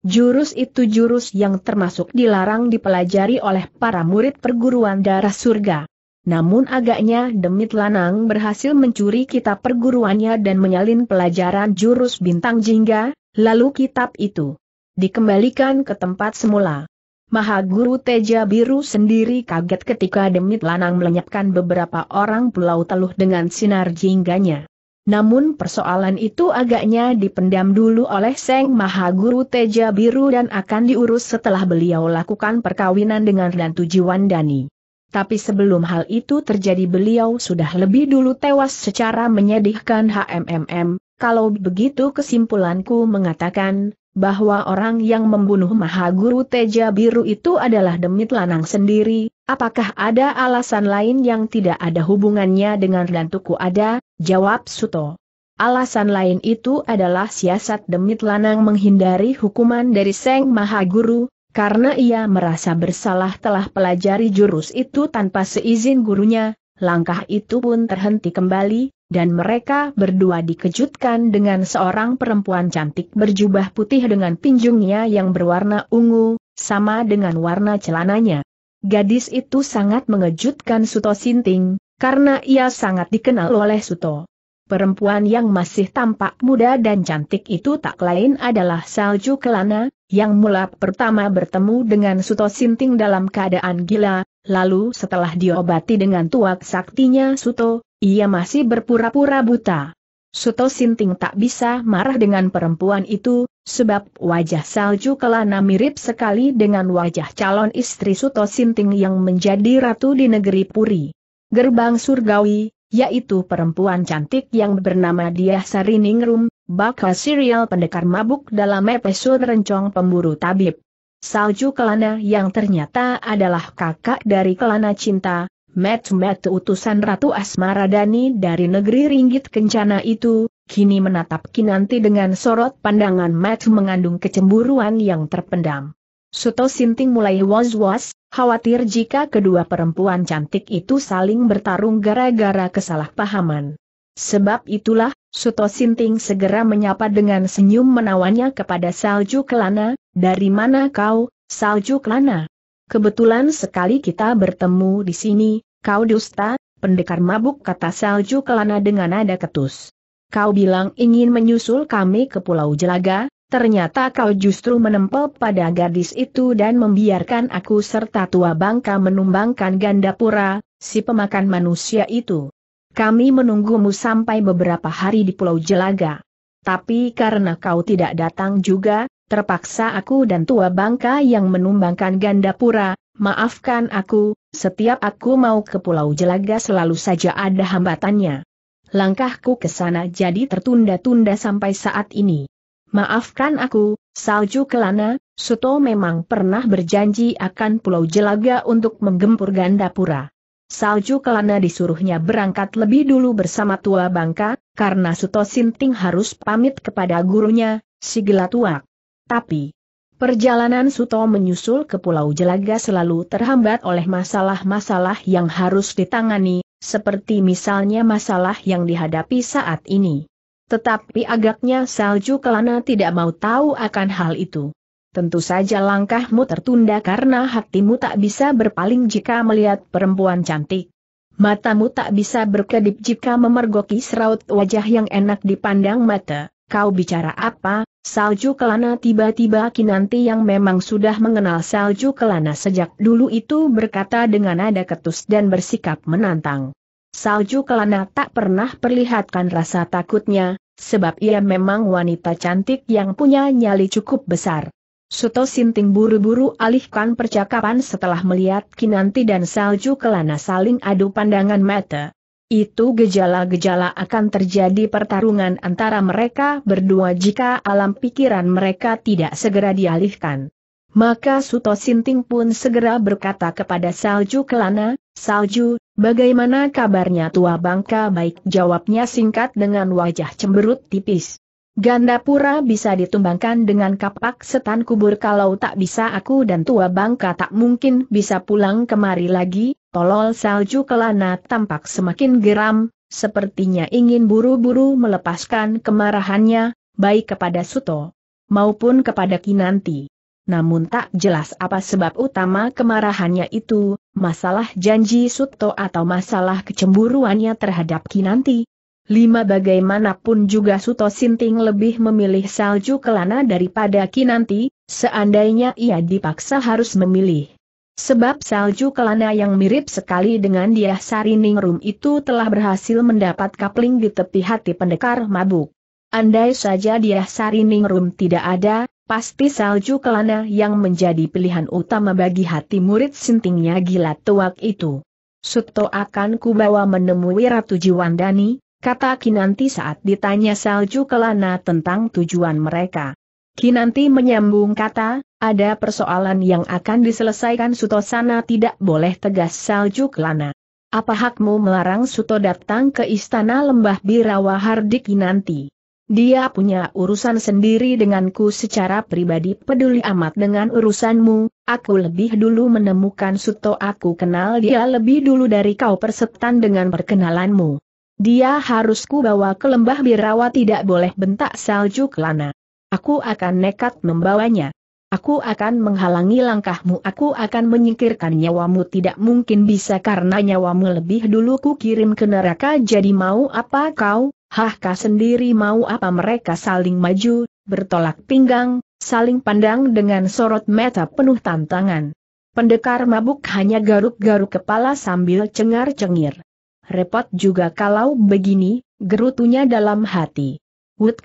Jurus itu jurus yang termasuk dilarang dipelajari oleh para murid perguruan darah surga. Namun agaknya Demit Lanang berhasil mencuri kitab perguruannya dan menyalin pelajaran jurus bintang jingga, lalu kitab itu dikembalikan ke tempat semula. Maha Guru Teja Biru sendiri kaget ketika Demit Lanang melenyapkan beberapa orang pulau teluh dengan sinar jingganya. Namun persoalan itu agaknya dipendam dulu oleh Seng Maha Guru Teja Biru dan akan diurus setelah beliau lakukan perkawinan dengan Rantu Jiwandani. Tapi sebelum hal itu terjadi beliau sudah lebih dulu tewas secara menyedihkan HMMM, kalau begitu kesimpulanku mengatakan, bahwa orang yang membunuh Mahaguru Teja Biru itu adalah Demit Lanang sendiri, apakah ada alasan lain yang tidak ada hubungannya dengan Rantuku ada, jawab Suto. Alasan lain itu adalah siasat Demit Lanang menghindari hukuman dari Seng Mahaguru, karena ia merasa bersalah telah pelajari jurus itu tanpa seizin gurunya, langkah itu pun terhenti kembali, dan mereka berdua dikejutkan dengan seorang perempuan cantik berjubah putih dengan pinjungnya yang berwarna ungu, sama dengan warna celananya. Gadis itu sangat mengejutkan Suto Sinting, karena ia sangat dikenal oleh Suto. Perempuan yang masih tampak muda dan cantik itu tak lain adalah Salju Kelana, yang mula pertama bertemu dengan Suto Sinting dalam keadaan gila, lalu setelah diobati dengan tuak saktinya Suto, ia masih berpura-pura buta. Suto Sinting tak bisa marah dengan perempuan itu, sebab wajah Salju Kelana mirip sekali dengan wajah calon istri Suto Sinting yang menjadi ratu di negeri Puri. Gerbang Surgawi, yaitu perempuan cantik yang bernama Diah Sariningrum, bakal serial pendekar mabuk dalam episode rencong pemburu tabib. Salju Kelana yang ternyata adalah kakak dari Kelana Cinta, Matt Matt utusan Ratu Asmaradani dari negeri Ringgit Kencana itu, kini menatap Kinanti dengan sorot pandangan Matt mengandung kecemburuan yang terpendam. Suto Sinting mulai was-was, khawatir jika kedua perempuan cantik itu saling bertarung gara-gara kesalahpahaman. Sebab itulah, Suto Sinting segera menyapa dengan senyum menawannya kepada Salju Kelana, dari mana kau, Salju Kelana? Kebetulan sekali kita bertemu di sini, kau dusta, pendekar mabuk kata Salju Kelana dengan nada ketus. Kau bilang ingin menyusul kami ke Pulau Jelaga, Ternyata kau justru menempel pada gadis itu dan membiarkan aku serta tua bangka menumbangkan ganda pura, si pemakan manusia itu. Kami menunggumu sampai beberapa hari di Pulau Jelaga. Tapi karena kau tidak datang juga, terpaksa aku dan tua bangka yang menumbangkan ganda pura, maafkan aku, setiap aku mau ke Pulau Jelaga selalu saja ada hambatannya. Langkahku ke sana jadi tertunda-tunda sampai saat ini. Maafkan aku, Salju Kelana, Suto memang pernah berjanji akan Pulau Jelaga untuk menggempur Gandapura. Salju Kelana disuruhnya berangkat lebih dulu bersama Tua Bangka, karena Suto Sinting harus pamit kepada gurunya, si Gelatuak. Tapi, perjalanan Suto menyusul ke Pulau Jelaga selalu terhambat oleh masalah-masalah yang harus ditangani, seperti misalnya masalah yang dihadapi saat ini. Tetapi agaknya Salju Kelana tidak mau tahu akan hal itu. Tentu saja langkahmu tertunda karena hatimu tak bisa berpaling jika melihat perempuan cantik. Matamu tak bisa berkedip jika memergoki seraut wajah yang enak dipandang mata. Kau bicara apa, Salju Kelana tiba-tiba Kinanti yang memang sudah mengenal Salju Kelana sejak dulu itu berkata dengan nada ketus dan bersikap menantang. Salju Kelana tak pernah perlihatkan rasa takutnya, sebab ia memang wanita cantik yang punya nyali cukup besar. Suto Sinting buru-buru alihkan percakapan setelah melihat Kinanti dan Salju Kelana saling adu pandangan mata. Itu gejala-gejala akan terjadi pertarungan antara mereka berdua jika alam pikiran mereka tidak segera dialihkan. Maka Suto Sinting pun segera berkata kepada Salju Kelana, Salju, bagaimana kabarnya tua bangka baik? Jawabnya singkat dengan wajah cemberut tipis. Gandapura bisa ditumbangkan dengan kapak setan kubur kalau tak bisa aku dan tua bangka tak mungkin bisa pulang kemari lagi, tolol Salju Kelana tampak semakin geram, sepertinya ingin buru-buru melepaskan kemarahannya, baik kepada Suto maupun kepada Kinanti namun tak jelas apa sebab utama kemarahannya itu, masalah janji Suto atau masalah kecemburuannya terhadap Kinanti. Lima bagaimanapun juga Suto Sinting lebih memilih salju kelana daripada Kinanti, seandainya ia dipaksa harus memilih. Sebab salju kelana yang mirip sekali dengan dia Sariningrum itu telah berhasil mendapat kapling di tepi hati pendekar mabuk. Andai saja dia Sariningrum tidak ada, Pasti salju kelana yang menjadi pilihan utama bagi hati murid sintingnya gila tuak itu. Suto akan kubawa menemui Ratu Jiwandani, kata Kinanti saat ditanya salju kelana tentang tujuan mereka. Kinanti menyambung kata, ada persoalan yang akan diselesaikan Suto sana tidak boleh tegas salju kelana. Apa hakmu melarang Suto datang ke istana lembah Birawa Hardik Kinanti? Dia punya urusan sendiri denganku secara pribadi peduli amat dengan urusanmu, aku lebih dulu menemukan Suto aku kenal dia lebih dulu dari kau persetan dengan perkenalanmu. Dia harus ku bawa ke lembah birawa tidak boleh bentak salju kelana. Aku akan nekat membawanya. Aku akan menghalangi langkahmu aku akan menyingkirkan nyawamu tidak mungkin bisa karena nyawamu lebih dulu ku kirim ke neraka jadi mau apa kau, Hahka sendiri mau apa mereka saling maju, bertolak pinggang, saling pandang dengan sorot mata penuh tantangan. Pendekar mabuk hanya garuk-garuk kepala sambil cengar-cengir. Repot juga kalau begini, gerutunya dalam hati. Wut!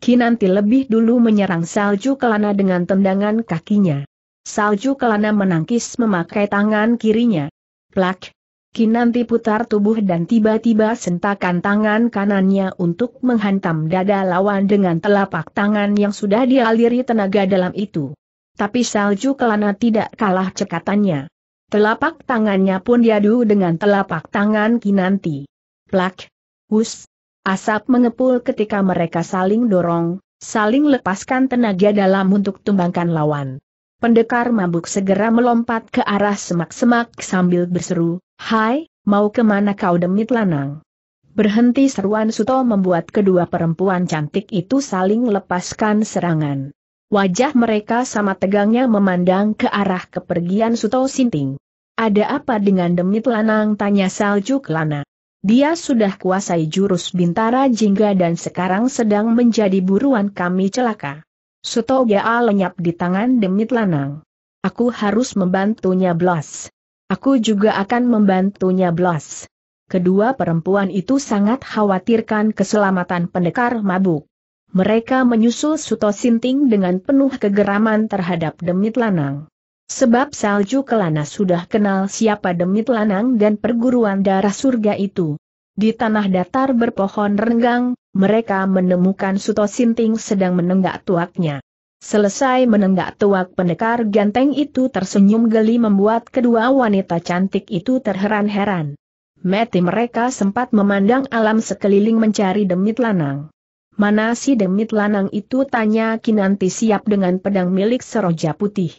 Kinanti lebih dulu menyerang salju kelana dengan tendangan kakinya. Salju kelana menangkis memakai tangan kirinya. Plak! Kinanti putar tubuh dan tiba-tiba sentakan tangan kanannya untuk menghantam dada lawan dengan telapak tangan yang sudah dialiri tenaga dalam itu. Tapi salju kelana tidak kalah cekatannya. Telapak tangannya pun diadu dengan telapak tangan Kinanti. Plak! Hus! Asap mengepul ketika mereka saling dorong, saling lepaskan tenaga dalam untuk tumbangkan lawan. Pendekar mabuk segera melompat ke arah semak-semak sambil berseru, Hai, mau kemana kau demit lanang? Berhenti seruan Suto membuat kedua perempuan cantik itu saling lepaskan serangan. Wajah mereka sama tegangnya memandang ke arah kepergian Suto Sinting. Ada apa dengan demit lanang tanya Salju Kelana. Dia sudah kuasai jurus bintara jingga dan sekarang sedang menjadi buruan kami celaka. Suto gak lenyap di tangan demit lanang. Aku harus membantunya Blas. Aku juga akan membantunya Blas. Kedua perempuan itu sangat khawatirkan keselamatan pendekar mabuk. Mereka menyusul Suto Sinting dengan penuh kegeraman terhadap Demit Lanang. Sebab Salju Kelana sudah kenal siapa Demit Lanang dan perguruan darah surga itu. Di tanah datar berpohon renggang, mereka menemukan Suto Sinting sedang menenggak tuaknya. Selesai menenggak tuak pendekar ganteng itu tersenyum geli membuat kedua wanita cantik itu terheran-heran. Mati mereka sempat memandang alam sekeliling mencari demit lanang. Mana si demit lanang itu tanya Kinanti siap dengan pedang milik seroja putih.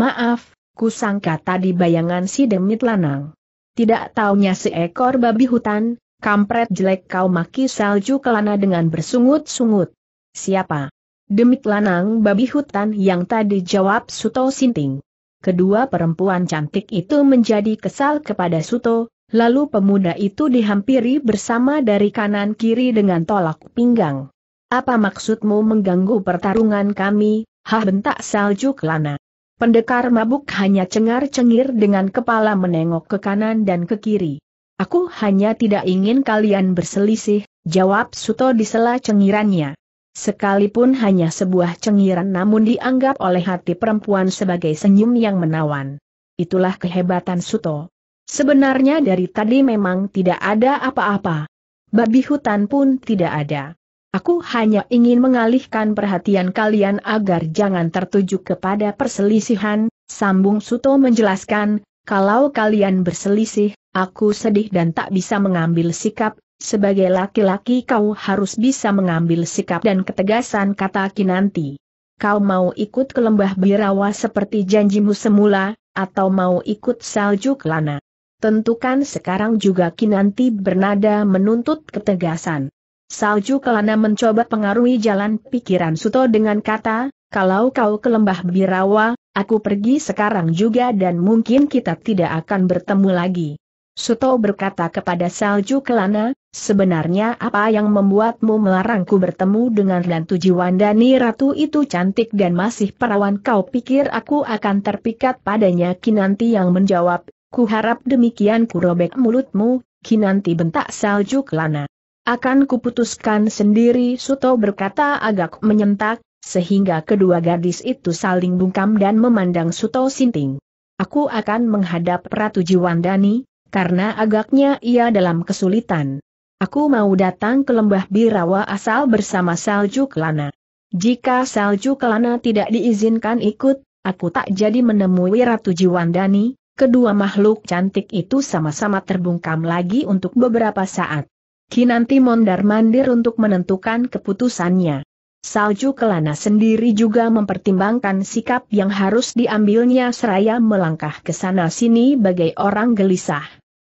Maaf, kusangka tadi bayangan si demit lanang. Tidak taunya seekor babi hutan, kampret jelek kau maki salju kelana dengan bersungut-sungut. Siapa? Demik lanang babi hutan yang tadi jawab Suto Sinting. Kedua perempuan cantik itu menjadi kesal kepada Suto, lalu pemuda itu dihampiri bersama dari kanan kiri dengan tolak pinggang. Apa maksudmu mengganggu pertarungan kami, hah bentak salju kelana. Pendekar mabuk hanya cengar-cengir dengan kepala menengok ke kanan dan ke kiri. Aku hanya tidak ingin kalian berselisih, jawab Suto di sela cengirannya. Sekalipun hanya sebuah cengiran namun dianggap oleh hati perempuan sebagai senyum yang menawan. Itulah kehebatan Suto. Sebenarnya dari tadi memang tidak ada apa-apa. Babi hutan pun tidak ada. Aku hanya ingin mengalihkan perhatian kalian agar jangan tertuju kepada perselisihan, sambung Suto menjelaskan, kalau kalian berselisih, aku sedih dan tak bisa mengambil sikap, sebagai laki-laki kau harus bisa mengambil sikap dan ketegasan kata Kinanti. Kau mau ikut ke lembah Birawa seperti janjimu semula, atau mau ikut salju kelana. Tentukan sekarang juga Kinanti bernada menuntut ketegasan. Salju kelana mencoba pengaruhi jalan pikiran Suto dengan kata, kalau kau ke lembah Birawa, aku pergi sekarang juga dan mungkin kita tidak akan bertemu lagi. Suto berkata kepada Salju Kelana, Sebenarnya apa yang membuatmu melarangku bertemu dengan Lantu Jiwandani Ratu itu cantik dan masih perawan kau pikir aku akan terpikat padanya Kinanti yang menjawab, ku harap demikian ku robek mulutmu, Kinanti bentak salju kelana. Akan kuputuskan sendiri Suto berkata agak menyentak, sehingga kedua gadis itu saling bungkam dan memandang Suto Sinting. Aku akan menghadap Ratu Jiwandani, karena agaknya ia dalam kesulitan. Aku mau datang ke lembah Birawa asal bersama Salju Kelana. Jika Salju Kelana tidak diizinkan ikut, aku tak jadi menemui Ratu Jiwandani, kedua makhluk cantik itu sama-sama terbungkam lagi untuk beberapa saat. Kinanti mondar-mandir untuk menentukan keputusannya. Salju Kelana sendiri juga mempertimbangkan sikap yang harus diambilnya seraya melangkah ke sana-sini bagai orang gelisah.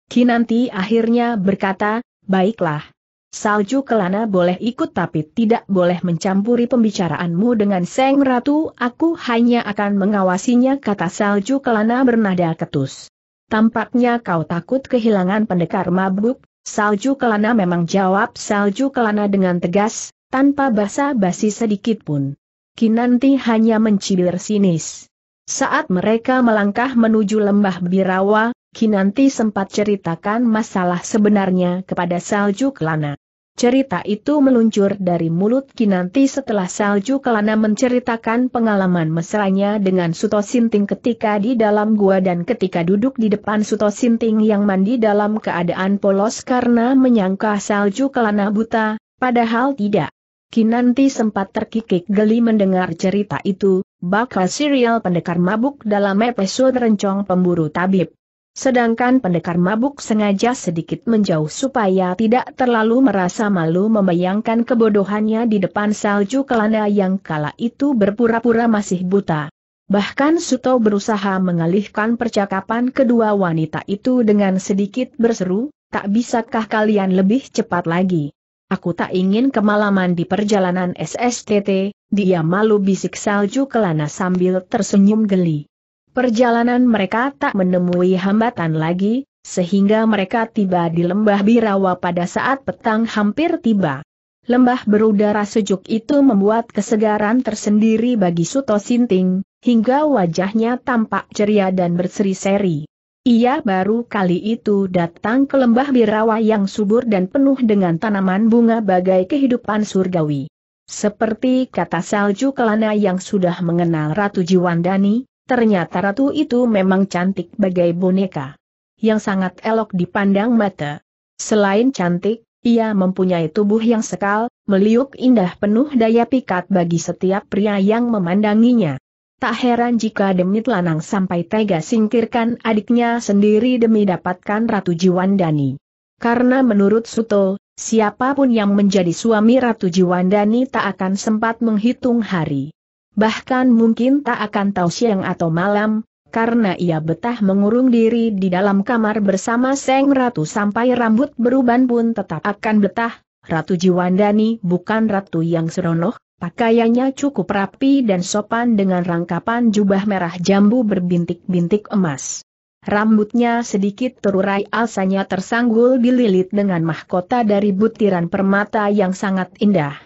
Kinanti akhirnya berkata, Baiklah. Salju Kelana boleh ikut tapi tidak boleh mencampuri pembicaraanmu dengan Seng Ratu, aku hanya akan mengawasinya kata Salju Kelana bernada ketus. Tampaknya kau takut kehilangan pendekar mabuk, Salju Kelana memang jawab Salju Kelana dengan tegas, tanpa basa-basi sedikit pun. Kinanti hanya mencibir sinis. Saat mereka melangkah menuju lembah Birawa, Kinanti sempat ceritakan masalah sebenarnya kepada Salju Kelana. Cerita itu meluncur dari mulut Kinanti setelah Salju Kelana menceritakan pengalaman mesranya dengan Suto Sinting ketika di dalam gua dan ketika duduk di depan Suto Sinting yang mandi dalam keadaan polos karena menyangka Salju Kelana buta, padahal tidak. Kinanti sempat terkikik geli mendengar cerita itu, bakal serial pendekar mabuk dalam episode rencong pemburu tabib. Sedangkan pendekar mabuk sengaja sedikit menjauh supaya tidak terlalu merasa malu membayangkan kebodohannya di depan salju kelana yang kala itu berpura-pura masih buta. Bahkan Suto berusaha mengalihkan percakapan kedua wanita itu dengan sedikit berseru, tak bisakah kalian lebih cepat lagi? Aku tak ingin kemalaman di perjalanan SSTT, dia malu bisik salju kelana sambil tersenyum geli. Perjalanan mereka tak menemui hambatan lagi, sehingga mereka tiba di lembah Birawa pada saat petang hampir tiba. Lembah berudara sejuk itu membuat kesegaran tersendiri bagi Suto Sinting, hingga wajahnya tampak ceria dan berseri-seri. Ia baru kali itu datang ke lembah Birawa yang subur dan penuh dengan tanaman bunga bagai kehidupan surgawi. Seperti kata salju kelana yang sudah mengenal Ratu Jiwandani, Ternyata ratu itu memang cantik bagai boneka. Yang sangat elok dipandang mata. Selain cantik, ia mempunyai tubuh yang sekal, meliuk indah penuh daya pikat bagi setiap pria yang memandanginya. Tak heran jika Demit Lanang sampai tega singkirkan adiknya sendiri demi dapatkan Ratu Jiwandani. Karena menurut Suto, siapapun yang menjadi suami Ratu Jiwandani tak akan sempat menghitung hari bahkan mungkin tak akan tahu siang atau malam, karena ia betah mengurung diri di dalam kamar bersama Seng Ratu sampai rambut beruban pun tetap akan betah, Ratu Jiwandani bukan ratu yang seronok, pakaiannya cukup rapi dan sopan dengan rangkapan jubah merah jambu berbintik-bintik emas. Rambutnya sedikit terurai alsanya tersanggul dililit dengan mahkota dari butiran permata yang sangat indah.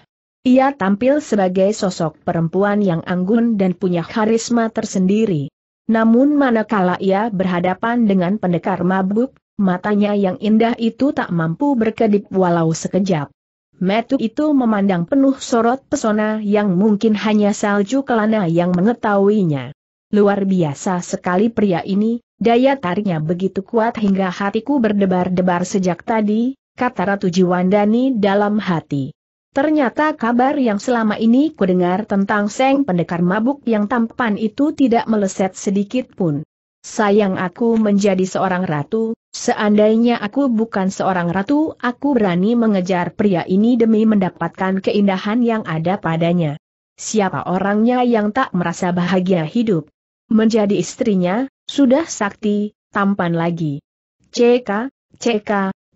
Ia tampil sebagai sosok perempuan yang anggun dan punya karisma tersendiri. Namun manakala ia berhadapan dengan pendekar mabuk, matanya yang indah itu tak mampu berkedip walau sekejap. Metu itu memandang penuh sorot pesona yang mungkin hanya salju kelana yang mengetahuinya. Luar biasa sekali pria ini, daya tariknya begitu kuat hingga hatiku berdebar-debar sejak tadi, kata Ratu Jiwandani dalam hati. Ternyata kabar yang selama ini kudengar tentang Seng pendekar mabuk yang tampan itu tidak meleset sedikit pun. Sayang aku menjadi seorang ratu, seandainya aku bukan seorang ratu aku berani mengejar pria ini demi mendapatkan keindahan yang ada padanya. Siapa orangnya yang tak merasa bahagia hidup? Menjadi istrinya, sudah sakti, tampan lagi. Ck, ck,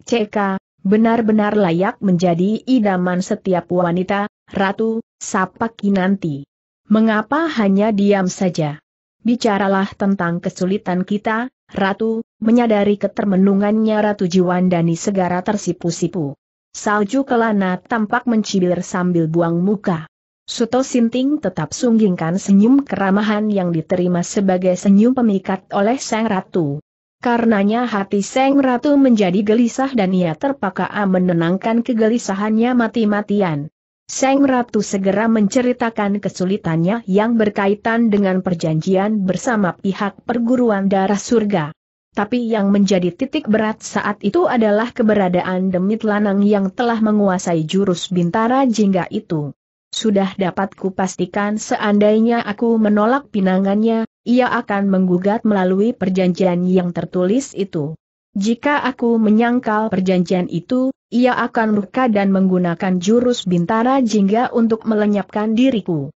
ck. Benar-benar layak menjadi idaman setiap wanita, Ratu, sapa Kinanti. Mengapa hanya diam saja? Bicaralah tentang kesulitan kita, Ratu, menyadari ketermenungannya Ratu Jiwandani segera tersipu-sipu. Salju Kelana tampak mencibir sambil buang muka. Suto Sinting tetap sunggingkan senyum keramahan yang diterima sebagai senyum pemikat oleh Sang Ratu. Karenanya hati Seng Ratu menjadi gelisah dan ia terpaksa menenangkan kegelisahannya mati-matian. Seng Ratu segera menceritakan kesulitannya yang berkaitan dengan perjanjian bersama pihak perguruan darah surga. Tapi yang menjadi titik berat saat itu adalah keberadaan demit lanang yang telah menguasai jurus bintara jingga itu. Sudah dapat kupastikan seandainya aku menolak pinangannya, ia akan menggugat melalui perjanjian yang tertulis itu. Jika aku menyangkal perjanjian itu, ia akan murka dan menggunakan jurus bintara jingga untuk melenyapkan diriku.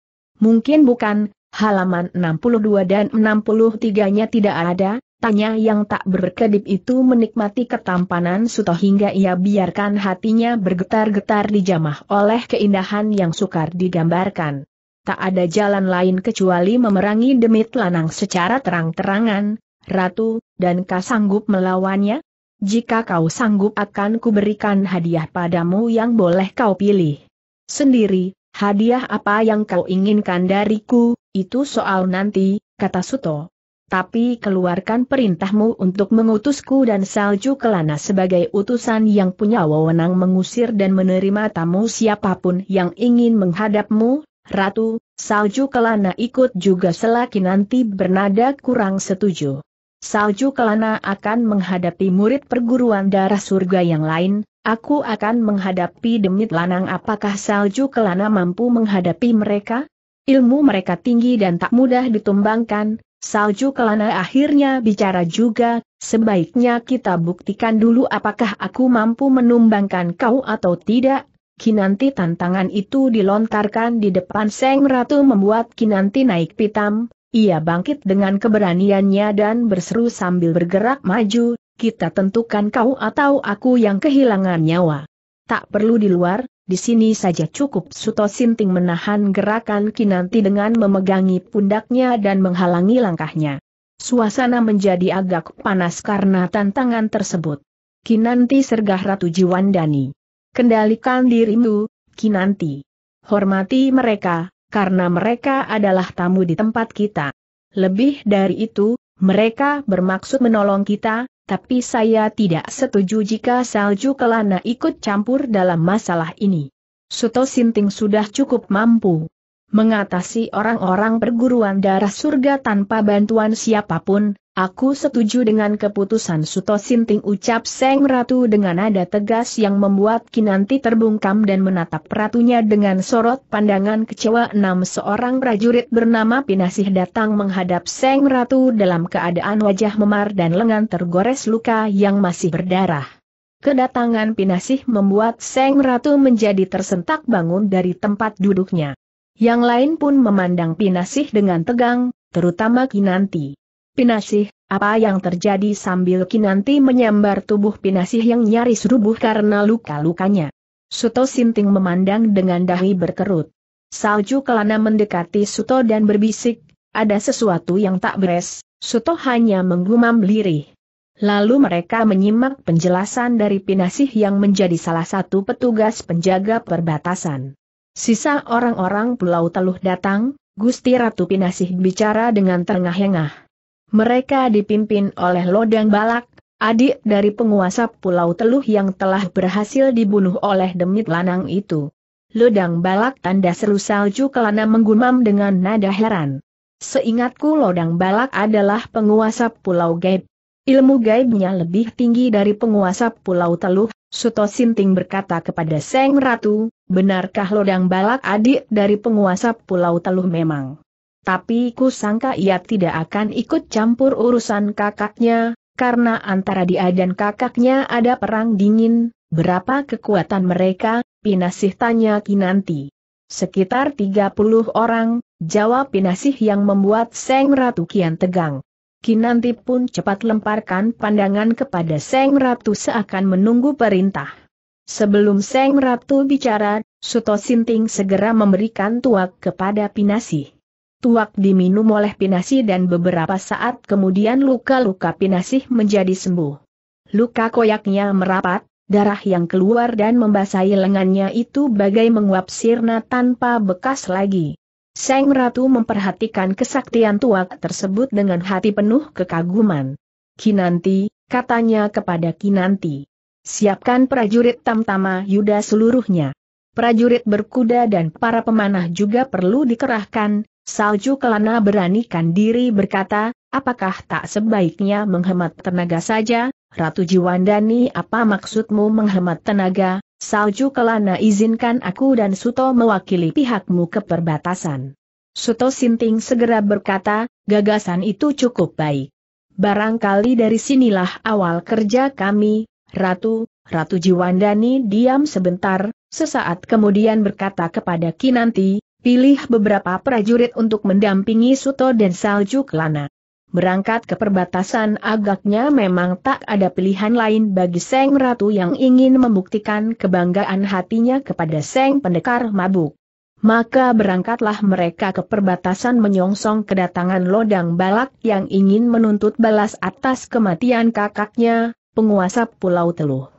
Mungkin bukan, halaman 62 dan 63-nya tidak ada, tanya yang tak berkedip itu menikmati ketampanan Suto hingga ia biarkan hatinya bergetar-getar dijamah oleh keindahan yang sukar digambarkan tak ada jalan lain kecuali memerangi demit lanang secara terang-terangan, Ratu, dan kau sanggup melawannya? Jika kau sanggup akan kuberikan hadiah padamu yang boleh kau pilih. Sendiri, hadiah apa yang kau inginkan dariku, itu soal nanti, kata Suto. Tapi keluarkan perintahmu untuk mengutusku dan Salju Kelana sebagai utusan yang punya wewenang mengusir dan menerima tamu siapapun yang ingin menghadapmu, Ratu, Salju Kelana ikut juga selagi nanti bernada kurang setuju. Salju Kelana akan menghadapi murid perguruan darah surga yang lain, aku akan menghadapi demit lanang apakah Salju Kelana mampu menghadapi mereka? Ilmu mereka tinggi dan tak mudah ditumbangkan, Salju Kelana akhirnya bicara juga, sebaiknya kita buktikan dulu apakah aku mampu menumbangkan kau atau tidak, Kinanti tantangan itu dilontarkan di depan Seng Ratu membuat Kinanti naik pitam, ia bangkit dengan keberaniannya dan berseru sambil bergerak maju, kita tentukan kau atau aku yang kehilangan nyawa. Tak perlu di luar, di sini saja cukup Suto Sinting menahan gerakan Kinanti dengan memegangi pundaknya dan menghalangi langkahnya. Suasana menjadi agak panas karena tantangan tersebut. Kinanti sergah Ratu Jiwandani. Kendalikan dirimu, Kinanti. Hormati mereka, karena mereka adalah tamu di tempat kita. Lebih dari itu, mereka bermaksud menolong kita, tapi saya tidak setuju jika Salju Kelana ikut campur dalam masalah ini. Suto Sinting sudah cukup mampu mengatasi orang-orang perguruan darah surga tanpa bantuan siapapun, Aku setuju dengan keputusan Suto Sinting ucap Seng Ratu dengan nada tegas yang membuat Kinanti terbungkam dan menatap ratunya dengan sorot pandangan kecewa enam seorang prajurit bernama Pinasih datang menghadap Seng Ratu dalam keadaan wajah memar dan lengan tergores luka yang masih berdarah. Kedatangan Pinasih membuat Seng Ratu menjadi tersentak bangun dari tempat duduknya. Yang lain pun memandang Pinasih dengan tegang, terutama Kinanti. Pinasih, apa yang terjadi sambil Kinanti menyambar tubuh Pinasih yang nyaris rubuh karena luka-lukanya. Suto Sinting memandang dengan dahi berkerut. Salju kelana mendekati Suto dan berbisik, ada sesuatu yang tak beres, Suto hanya menggumam lirih. Lalu mereka menyimak penjelasan dari Pinasih yang menjadi salah satu petugas penjaga perbatasan. Sisa orang-orang Pulau Teluh datang, Gusti Ratu Pinasih bicara dengan terengah-engah. Mereka dipimpin oleh Lodang Balak, adik dari penguasa Pulau Teluh yang telah berhasil dibunuh oleh demit lanang itu. Lodang Balak tanda seru salju kelana menggumam dengan nada heran. Seingatku Lodang Balak adalah penguasa Pulau Gaib. Ilmu gaibnya lebih tinggi dari penguasa Pulau Teluh, Suto Sinting berkata kepada Seng Ratu, benarkah Lodang Balak adik dari penguasa Pulau Teluh memang? tapi ku sangka ia tidak akan ikut campur urusan kakaknya, karena antara dia dan kakaknya ada perang dingin, berapa kekuatan mereka, Pinasih tanya Kinanti. Sekitar 30 orang, jawab Pinasih yang membuat Seng Ratu kian tegang. Kinanti pun cepat lemparkan pandangan kepada Seng Ratu seakan menunggu perintah. Sebelum Seng Ratu bicara, Suto Sinting segera memberikan tuak kepada Pinasih tuak diminum oleh Pinasi dan beberapa saat kemudian luka-luka Pinasi menjadi sembuh. Luka koyaknya merapat, darah yang keluar dan membasahi lengannya itu bagai menguap sirna tanpa bekas lagi. Seng Ratu memperhatikan kesaktian tuak tersebut dengan hati penuh kekaguman. Kinanti, katanya kepada Kinanti. Siapkan prajurit tamtama Yuda seluruhnya. Prajurit berkuda dan para pemanah juga perlu dikerahkan, Salju Kelana beranikan diri berkata, apakah tak sebaiknya menghemat tenaga saja, Ratu Jiwandani apa maksudmu menghemat tenaga, Salju Kelana izinkan aku dan Suto mewakili pihakmu ke perbatasan. Suto Sinting segera berkata, gagasan itu cukup baik. Barangkali dari sinilah awal kerja kami, Ratu, Ratu Jiwandani diam sebentar, sesaat kemudian berkata kepada Kinanti, pilih beberapa prajurit untuk mendampingi Suto dan Salju Kelana. Berangkat ke perbatasan agaknya memang tak ada pilihan lain bagi Seng Ratu yang ingin membuktikan kebanggaan hatinya kepada Seng Pendekar Mabuk. Maka berangkatlah mereka ke perbatasan menyongsong kedatangan Lodang Balak yang ingin menuntut balas atas kematian kakaknya, penguasa Pulau Teluh.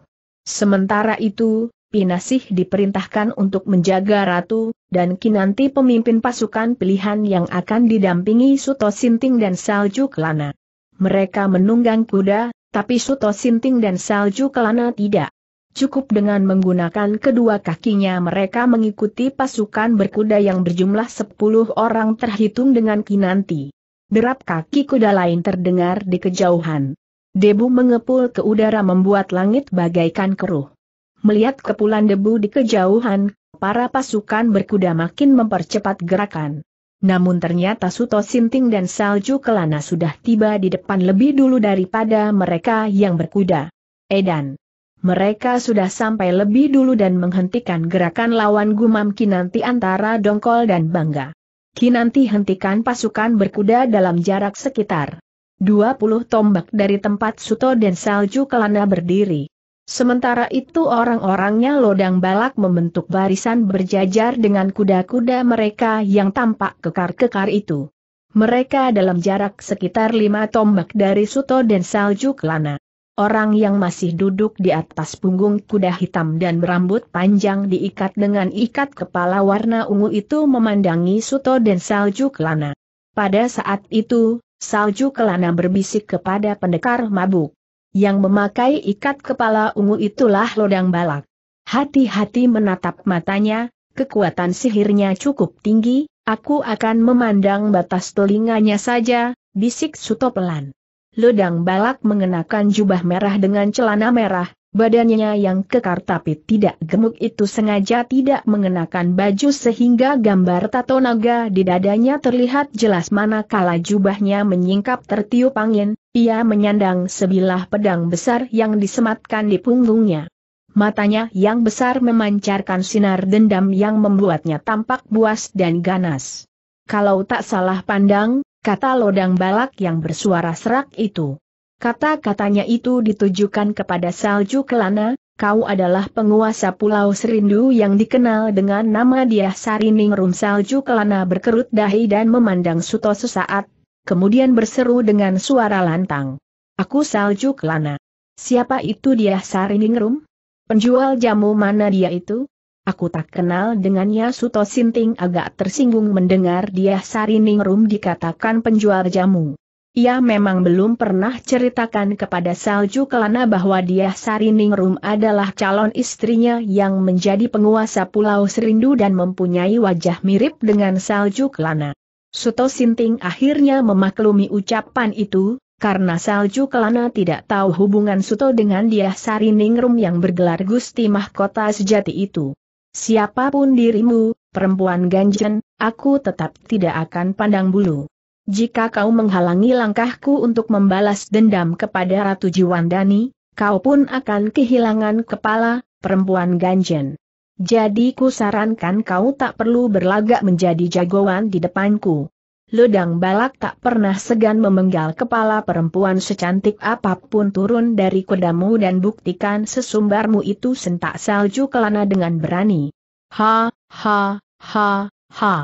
Sementara itu, Pinasih diperintahkan untuk menjaga ratu, dan kinanti pemimpin pasukan pilihan yang akan didampingi Suto Sinting dan Salju Kelana. Mereka menunggang kuda, tapi Suto Sinting dan Salju Kelana tidak. Cukup dengan menggunakan kedua kakinya mereka mengikuti pasukan berkuda yang berjumlah 10 orang terhitung dengan kinanti. Derap kaki kuda lain terdengar di kejauhan. Debu mengepul ke udara membuat langit bagaikan keruh. Melihat kepulan debu di kejauhan, para pasukan berkuda makin mempercepat gerakan. Namun ternyata Suto Sinting dan Salju Kelana sudah tiba di depan lebih dulu daripada mereka yang berkuda. Edan. Mereka sudah sampai lebih dulu dan menghentikan gerakan lawan gumam Kinanti antara Dongkol dan Bangga. Kinanti hentikan pasukan berkuda dalam jarak sekitar 20 tombak dari tempat Suto dan Salju Kelana berdiri. Sementara itu orang-orangnya lodang balak membentuk barisan berjajar dengan kuda-kuda mereka yang tampak kekar-kekar itu. Mereka dalam jarak sekitar lima tombak dari Suto dan Salju Kelana. Orang yang masih duduk di atas punggung kuda hitam dan berambut panjang diikat dengan ikat kepala warna ungu itu memandangi Suto dan Salju Kelana. Pada saat itu, Salju Kelana berbisik kepada pendekar mabuk yang memakai ikat kepala ungu itulah lodang balak. Hati-hati menatap matanya, kekuatan sihirnya cukup tinggi, aku akan memandang batas telinganya saja, bisik Suto pelan. Lodang balak mengenakan jubah merah dengan celana merah, Badannya yang kekar tapi tidak gemuk itu sengaja tidak mengenakan baju sehingga gambar tato naga di dadanya terlihat jelas manakala jubahnya menyingkap tertiup angin, ia menyandang sebilah pedang besar yang disematkan di punggungnya. Matanya yang besar memancarkan sinar dendam yang membuatnya tampak buas dan ganas. Kalau tak salah pandang, kata lodang balak yang bersuara serak itu. Kata-katanya itu ditujukan kepada Salju Kelana, kau adalah penguasa Pulau Serindu yang dikenal dengan nama dia Rum Salju Kelana berkerut dahi dan memandang Suto sesaat, kemudian berseru dengan suara lantang. Aku Salju Kelana. Siapa itu dia Rum? Penjual jamu mana dia itu? Aku tak kenal dengannya Suto Sinting agak tersinggung mendengar dia Rum dikatakan penjual jamu. Ia memang belum pernah ceritakan kepada Salju Kelana bahwa dia Sariningrum adalah calon istrinya yang menjadi penguasa Pulau Serindu dan mempunyai wajah mirip dengan Salju Kelana. Suto Sinting akhirnya memaklumi ucapan itu, karena Salju Kelana tidak tahu hubungan Suto dengan dia Sariningrum yang bergelar Gusti Mahkota sejati itu. Siapapun dirimu, perempuan ganjen, aku tetap tidak akan pandang bulu. Jika kau menghalangi langkahku untuk membalas dendam kepada Ratu Jiwandani, kau pun akan kehilangan kepala, perempuan ganjen. Jadi ku sarankan kau tak perlu berlagak menjadi jagoan di depanku. Ludang balak tak pernah segan memenggal kepala perempuan secantik apapun turun dari kudamu dan buktikan sesumbarmu itu sentak salju kelana dengan berani. Ha, ha, ha, ha.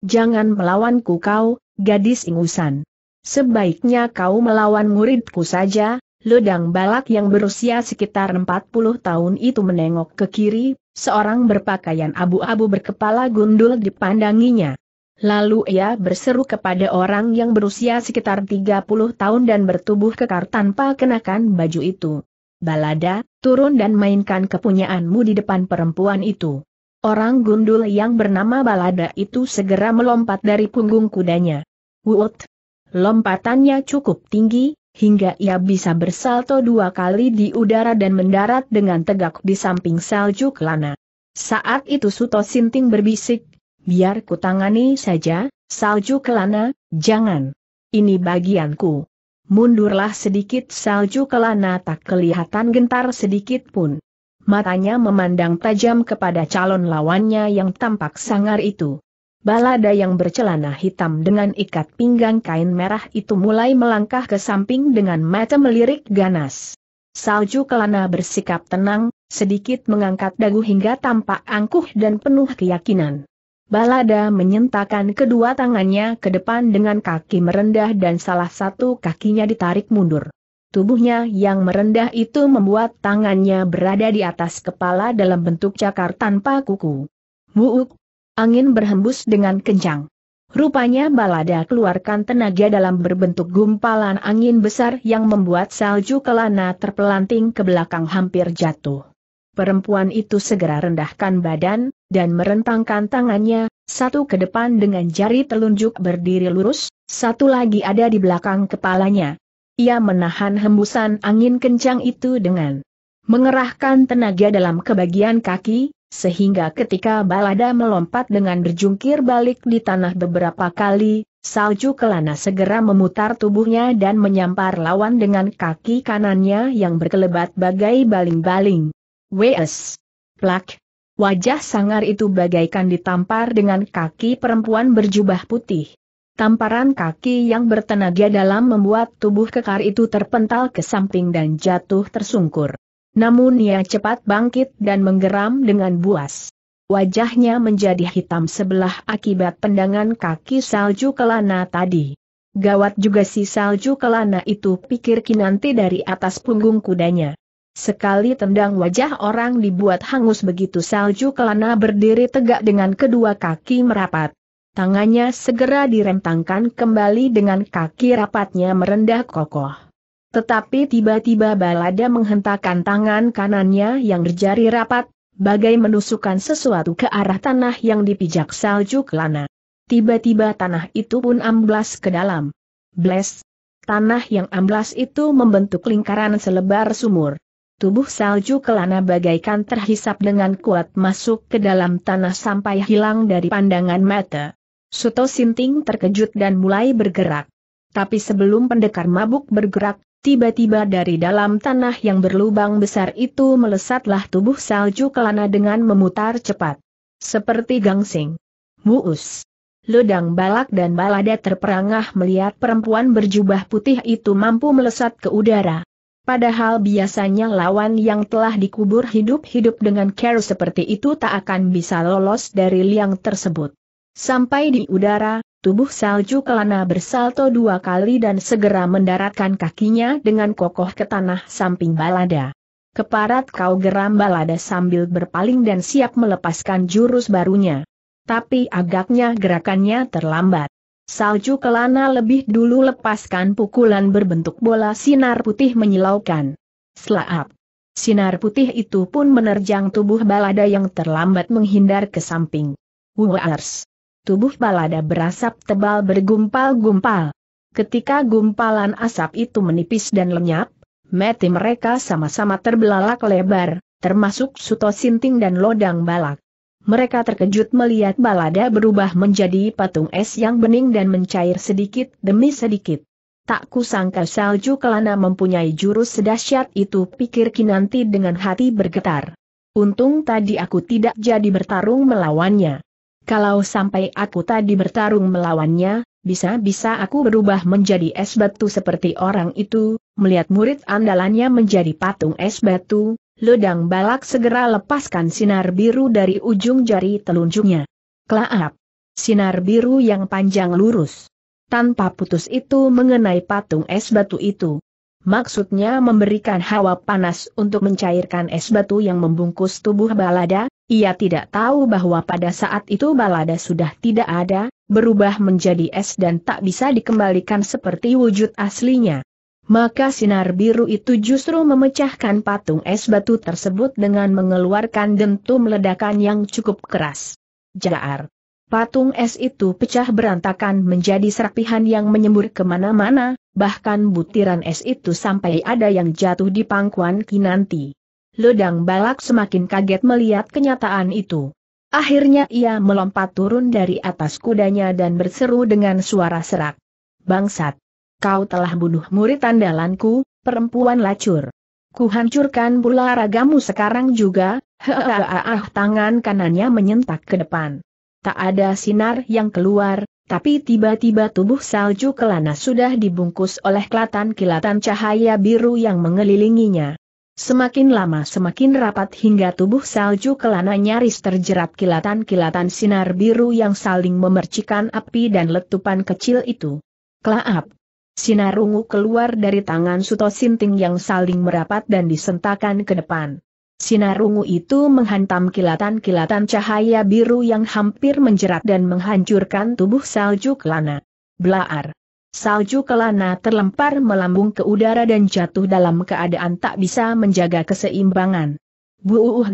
Jangan melawanku kau, gadis ingusan. Sebaiknya kau melawan muridku saja, ledang balak yang berusia sekitar 40 tahun itu menengok ke kiri, seorang berpakaian abu-abu berkepala gundul dipandanginya. Lalu ia berseru kepada orang yang berusia sekitar 30 tahun dan bertubuh kekar tanpa kenakan baju itu. Balada, turun dan mainkan kepunyaanmu di depan perempuan itu. Orang gundul yang bernama Balada itu segera melompat dari punggung kudanya. Wut! Lompatannya cukup tinggi, hingga ia bisa bersalto dua kali di udara dan mendarat dengan tegak di samping salju kelana. Saat itu Suto Sinting berbisik, biar ku tangani saja, salju kelana, jangan. Ini bagianku. Mundurlah sedikit salju kelana tak kelihatan gentar sedikit pun. Matanya memandang tajam kepada calon lawannya yang tampak sangar itu. Balada yang bercelana hitam dengan ikat pinggang kain merah itu mulai melangkah ke samping dengan mata melirik ganas. Salju Kelana bersikap tenang, sedikit mengangkat dagu hingga tampak angkuh dan penuh keyakinan. Balada menyentakan kedua tangannya ke depan dengan kaki merendah dan salah satu kakinya ditarik mundur. Tubuhnya yang merendah itu membuat tangannya berada di atas kepala dalam bentuk cakar tanpa kuku. Muuk, Angin berhembus dengan kencang. Rupanya balada keluarkan tenaga dalam berbentuk gumpalan angin besar yang membuat salju kelana terpelanting ke belakang hampir jatuh. Perempuan itu segera rendahkan badan, dan merentangkan tangannya, satu ke depan dengan jari telunjuk berdiri lurus, satu lagi ada di belakang kepalanya. Ia menahan hembusan angin kencang itu dengan mengerahkan tenaga dalam kebagian kaki, sehingga ketika Balada melompat dengan berjungkir balik di tanah beberapa kali, Salju Kelana segera memutar tubuhnya dan menyampar lawan dengan kaki kanannya yang berkelebat bagai baling-baling. Wes! Plak! Wajah sangar itu bagaikan ditampar dengan kaki perempuan berjubah putih. Tamparan kaki yang bertenaga dalam membuat tubuh kekar itu terpental ke samping dan jatuh tersungkur. Namun ia cepat bangkit dan menggeram dengan buas. Wajahnya menjadi hitam sebelah akibat pendangan kaki salju kelana tadi. Gawat juga si salju kelana itu pikir Kinanti dari atas punggung kudanya. Sekali tendang wajah orang dibuat hangus begitu salju kelana berdiri tegak dengan kedua kaki merapat. Tangannya segera direntangkan kembali dengan kaki rapatnya merendah kokoh. Tetapi tiba-tiba Balada menghentakkan tangan kanannya yang berjari rapat, bagai menusukkan sesuatu ke arah tanah yang dipijak salju kelana. Tiba-tiba tanah itu pun amblas ke dalam. Bless! Tanah yang amblas itu membentuk lingkaran selebar sumur. Tubuh salju kelana bagaikan terhisap dengan kuat masuk ke dalam tanah sampai hilang dari pandangan mata. Suto Sinting terkejut dan mulai bergerak. Tapi sebelum pendekar mabuk bergerak, Tiba-tiba dari dalam tanah yang berlubang besar itu melesatlah tubuh salju kelana dengan memutar cepat. Seperti gangsing. Muus. ledang balak dan balada terperangah melihat perempuan berjubah putih itu mampu melesat ke udara. Padahal biasanya lawan yang telah dikubur hidup-hidup dengan care seperti itu tak akan bisa lolos dari liang tersebut. Sampai di udara, tubuh salju kelana bersalto dua kali dan segera mendaratkan kakinya dengan kokoh ke tanah samping balada. Keparat kau geram balada sambil berpaling dan siap melepaskan jurus barunya. Tapi agaknya gerakannya terlambat. Salju kelana lebih dulu lepaskan pukulan berbentuk bola sinar putih menyilaukan. Selaap. Sinar putih itu pun menerjang tubuh balada yang terlambat menghindar ke samping. Wuars tubuh balada berasap tebal bergumpal-gumpal. Ketika gumpalan asap itu menipis dan lenyap, mati mereka sama-sama terbelalak lebar, termasuk Suto Sinting dan Lodang Balak. Mereka terkejut melihat balada berubah menjadi patung es yang bening dan mencair sedikit demi sedikit. Tak kusangka salju kelana mempunyai jurus sedahsyat itu pikir Kinanti dengan hati bergetar. Untung tadi aku tidak jadi bertarung melawannya. Kalau sampai aku tadi bertarung melawannya, bisa-bisa aku berubah menjadi es batu seperti orang itu, melihat murid andalannya menjadi patung es batu, ledang balak segera lepaskan sinar biru dari ujung jari telunjuknya. Klaap! Sinar biru yang panjang lurus. Tanpa putus itu mengenai patung es batu itu. Maksudnya memberikan hawa panas untuk mencairkan es batu yang membungkus tubuh balada, ia tidak tahu bahwa pada saat itu balada sudah tidak ada, berubah menjadi es dan tak bisa dikembalikan seperti wujud aslinya. Maka sinar biru itu justru memecahkan patung es batu tersebut dengan mengeluarkan dentum ledakan yang cukup keras. Jaar. Patung es itu pecah berantakan menjadi serpihan yang menyembur kemana-mana, bahkan butiran es itu sampai ada yang jatuh di pangkuan Kinanti. Ledang Balak semakin kaget melihat kenyataan itu. Akhirnya ia melompat turun dari atas kudanya dan berseru dengan suara serak. Bangsat! Kau telah bunuh murid andalanku, perempuan lacur. Kuhancurkan pula ragamu sekarang juga, ah tangan kanannya menyentak ke depan. Tak ada sinar yang keluar, tapi tiba-tiba tubuh salju kelana sudah dibungkus oleh kelatan kilatan cahaya biru yang mengelilinginya. Semakin lama semakin rapat hingga tubuh salju kelana nyaris terjerat kilatan-kilatan sinar biru yang saling memercikan api dan letupan kecil itu. Kelaap! Sinar ungu keluar dari tangan Suto Sinting yang saling merapat dan disentakan ke depan. Sinar ungu itu menghantam kilatan-kilatan cahaya biru yang hampir menjerat dan menghancurkan tubuh salju kelana. Blaar. Salju kelana terlempar melambung ke udara dan jatuh dalam keadaan tak bisa menjaga keseimbangan. Buuh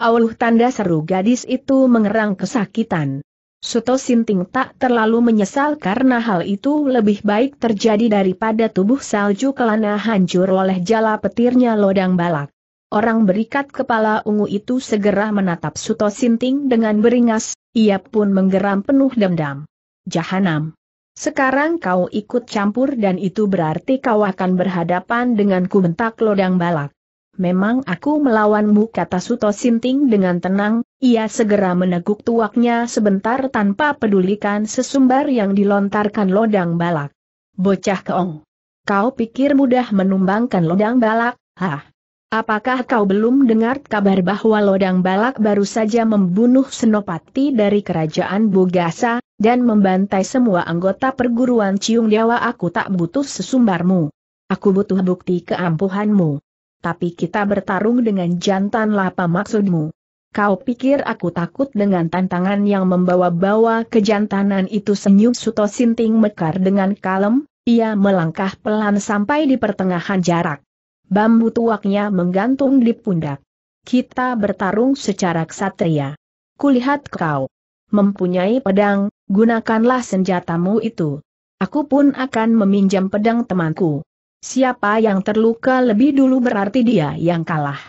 Auluh tanda seru gadis itu mengerang kesakitan. Suto Sinting tak terlalu menyesal karena hal itu lebih baik terjadi daripada tubuh salju kelana hancur oleh jala petirnya lodang balak. Orang berikat kepala ungu itu segera menatap Suto Sinting dengan beringas, ia pun menggeram penuh dendam. Jahanam. Sekarang kau ikut campur dan itu berarti kau akan berhadapan denganku bentak lodang balak. Memang aku melawanmu kata Suto Sinting dengan tenang, ia segera meneguk tuaknya sebentar tanpa pedulikan sesumbar yang dilontarkan lodang balak. Bocah keong. Kau pikir mudah menumbangkan lodang balak, hah? Apakah kau belum dengar kabar bahwa lodang balak baru saja membunuh Senopati dari kerajaan Bugasa? dan membantai semua anggota perguruan Ciung Dewa aku tak butuh sesumbarmu. Aku butuh bukti keampuhanmu. Tapi kita bertarung dengan jantan lapa maksudmu. Kau pikir aku takut dengan tantangan yang membawa-bawa kejantanan itu senyum Suto Sinting mekar dengan kalem, ia melangkah pelan sampai di pertengahan jarak. Bambu tuaknya menggantung di pundak. Kita bertarung secara ksatria. Kulihat kau mempunyai pedang, gunakanlah senjatamu itu. Aku pun akan meminjam pedang temanku. Siapa yang terluka lebih dulu berarti dia yang kalah.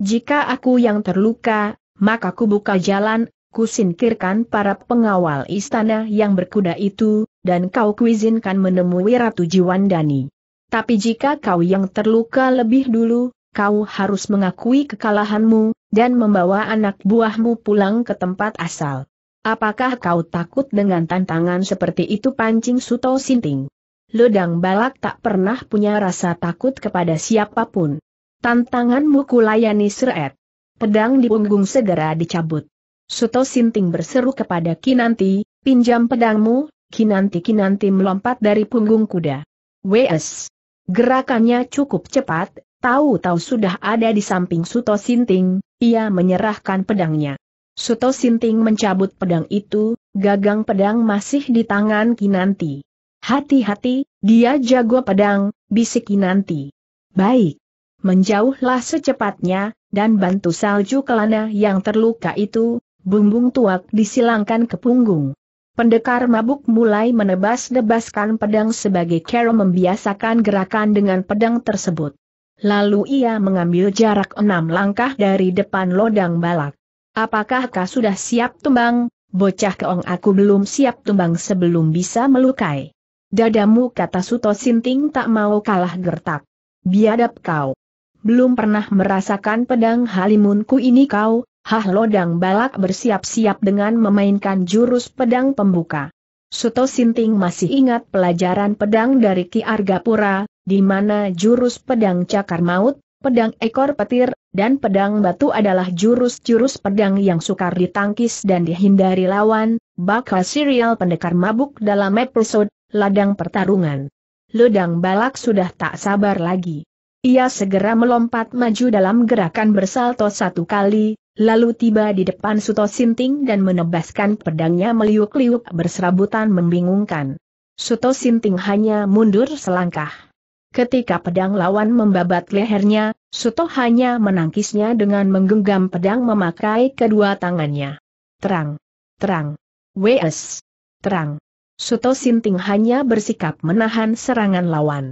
Jika aku yang terluka, maka ku buka jalan, ku singkirkan para pengawal istana yang berkuda itu, dan kau kuizinkan menemui Ratu Jiwandani. Tapi jika kau yang terluka lebih dulu, kau harus mengakui kekalahanmu, dan membawa anak buahmu pulang ke tempat asal. Apakah kau takut dengan tantangan seperti itu pancing Suto Sinting? Ledang Balak tak pernah punya rasa takut kepada siapapun. Tantanganmu kulayani seret. Pedang di punggung segera dicabut. Suto Sinting berseru kepada Kinanti, pinjam pedangmu, Kinanti-Kinanti melompat dari punggung kuda. WS. Gerakannya cukup cepat, tahu-tahu sudah ada di samping Suto Sinting, ia menyerahkan pedangnya. Suto Sinting mencabut pedang itu, gagang pedang masih di tangan Kinanti. Hati-hati, dia jago pedang, bisik Kinanti. Baik. Menjauhlah secepatnya, dan bantu salju kelana yang terluka itu, bumbung tuak disilangkan ke punggung. Pendekar mabuk mulai menebas-debaskan pedang sebagai Carol membiasakan gerakan dengan pedang tersebut. Lalu ia mengambil jarak enam langkah dari depan lodang balak. Apakah kau sudah siap tumbang? Bocah keong aku belum siap tumbang sebelum bisa melukai. Dadamu kata Suto Sinting tak mau kalah gertak. Biadab kau. Belum pernah merasakan pedang halimunku ini kau, hah lodang balak bersiap-siap dengan memainkan jurus pedang pembuka. Suto Sinting masih ingat pelajaran pedang dari Ki Argapura, di mana jurus pedang cakar maut, Pedang ekor petir, dan pedang batu adalah jurus-jurus pedang yang sukar ditangkis dan dihindari lawan, bakal serial pendekar mabuk dalam episode Ladang Pertarungan. Ledang Balak sudah tak sabar lagi. Ia segera melompat maju dalam gerakan bersalto satu kali, lalu tiba di depan Suto Sinting dan menebaskan pedangnya meliuk-liuk berserabutan membingungkan. Suto Sinting hanya mundur selangkah. Ketika pedang lawan membabat lehernya, Suto hanya menangkisnya dengan menggenggam pedang memakai kedua tangannya. Terang. Terang. WS, Terang. Suto Sinting hanya bersikap menahan serangan lawan.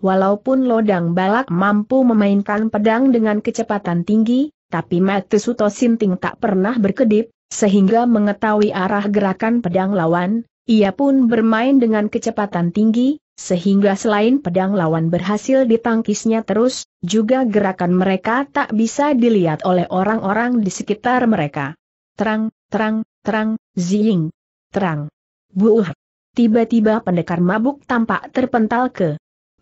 Walaupun lodang balak mampu memainkan pedang dengan kecepatan tinggi, tapi mata Suto Sinting tak pernah berkedip, sehingga mengetahui arah gerakan pedang lawan, ia pun bermain dengan kecepatan tinggi, sehingga selain pedang lawan berhasil ditangkisnya terus, juga gerakan mereka tak bisa dilihat oleh orang-orang di sekitar mereka. Terang, terang, terang, ziying, terang. Buuh. Tiba-tiba pendekar mabuk tampak terpental ke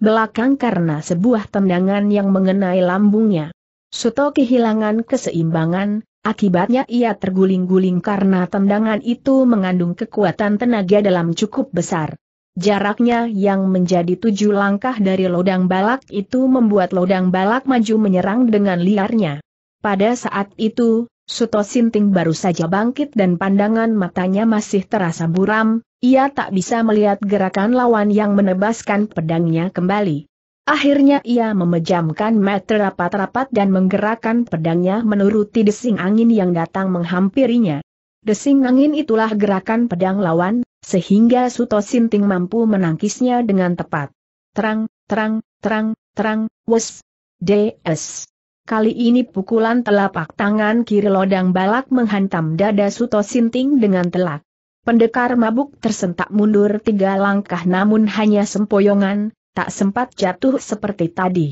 belakang karena sebuah tendangan yang mengenai lambungnya. Suto kehilangan keseimbangan, akibatnya ia terguling-guling karena tendangan itu mengandung kekuatan tenaga dalam cukup besar. Jaraknya yang menjadi tujuh langkah dari lodang balak itu membuat lodang balak maju menyerang dengan liarnya. Pada saat itu, Suto Sinting baru saja bangkit dan pandangan matanya masih terasa buram, ia tak bisa melihat gerakan lawan yang menebaskan pedangnya kembali. Akhirnya ia memejamkan mata rapat-rapat dan menggerakkan pedangnya menuruti desing angin yang datang menghampirinya. Desing angin itulah gerakan pedang lawan, sehingga Suto Sinting mampu menangkisnya dengan tepat. Terang, terang, terang, terang, wes, DS. Kali ini pukulan telapak tangan kiri lodang balak menghantam dada Suto Sinting dengan telak. Pendekar mabuk tersentak mundur tiga langkah namun hanya sempoyongan, tak sempat jatuh seperti tadi.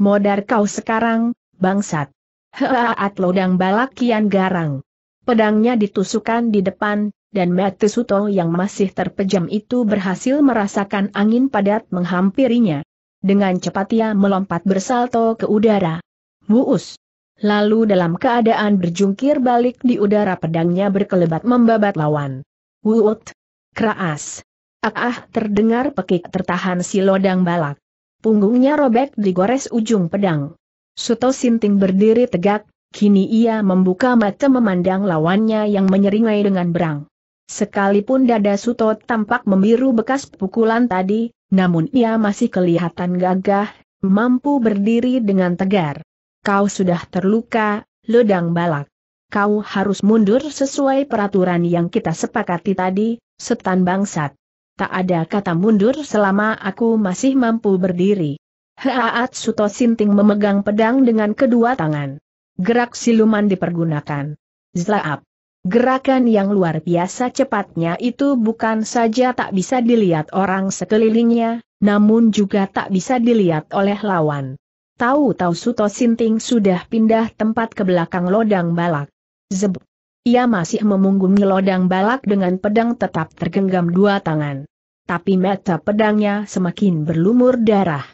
Modar kau sekarang, bangsat. Heaat lodang balak kian garang. Pedangnya ditusukan di depan, dan Suto yang masih terpejam itu berhasil merasakan angin padat menghampirinya. Dengan cepat ia melompat bersalto ke udara. Buus! Lalu dalam keadaan berjungkir balik di udara pedangnya berkelebat membabat lawan. Wuut! Keras. Ah, ah terdengar pekik tertahan si lodang balak. Punggungnya robek digores ujung pedang. Suto Sinting berdiri tegak, kini ia membuka mata memandang lawannya yang menyeringai dengan berang. Sekalipun dada Suto tampak membiru bekas pukulan tadi, namun ia masih kelihatan gagah, mampu berdiri dengan tegar. Kau sudah terluka, ledang balak. Kau harus mundur sesuai peraturan yang kita sepakati tadi, setan bangsat. Tak ada kata mundur selama aku masih mampu berdiri. Haat Suto Sinting memegang pedang dengan kedua tangan. Gerak siluman dipergunakan. Zlaap. Gerakan yang luar biasa cepatnya itu bukan saja tak bisa dilihat orang sekelilingnya, namun juga tak bisa dilihat oleh lawan. Tahu-tahu Suto Sinting sudah pindah tempat ke belakang lodang balak. Zeb. Ia masih memunggungi lodang balak dengan pedang tetap tergenggam dua tangan. Tapi mata pedangnya semakin berlumur darah.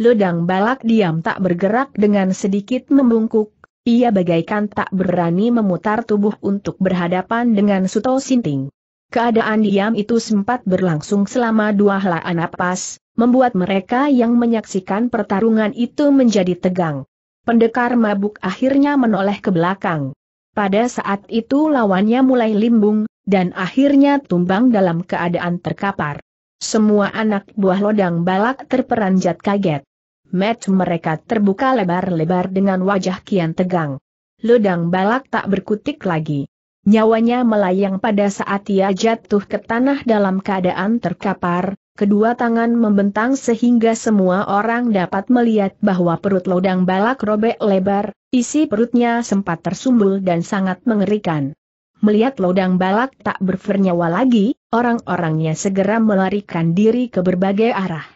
Lodang balak diam tak bergerak dengan sedikit membungkuk, ia bagaikan tak berani memutar tubuh untuk berhadapan dengan Suto Sinting. Keadaan diam itu sempat berlangsung selama dua helaan napas, membuat mereka yang menyaksikan pertarungan itu menjadi tegang. Pendekar mabuk akhirnya menoleh ke belakang. Pada saat itu lawannya mulai limbung, dan akhirnya tumbang dalam keadaan terkapar. Semua anak buah lodang balak terperanjat kaget. Match mereka terbuka lebar-lebar dengan wajah kian tegang. Lodang balak tak berkutik lagi. Nyawanya melayang pada saat ia jatuh ke tanah dalam keadaan terkapar, kedua tangan membentang sehingga semua orang dapat melihat bahwa perut lodang balak robek lebar, isi perutnya sempat tersumbul dan sangat mengerikan. Melihat lodang balak tak bernyawa lagi, orang-orangnya segera melarikan diri ke berbagai arah.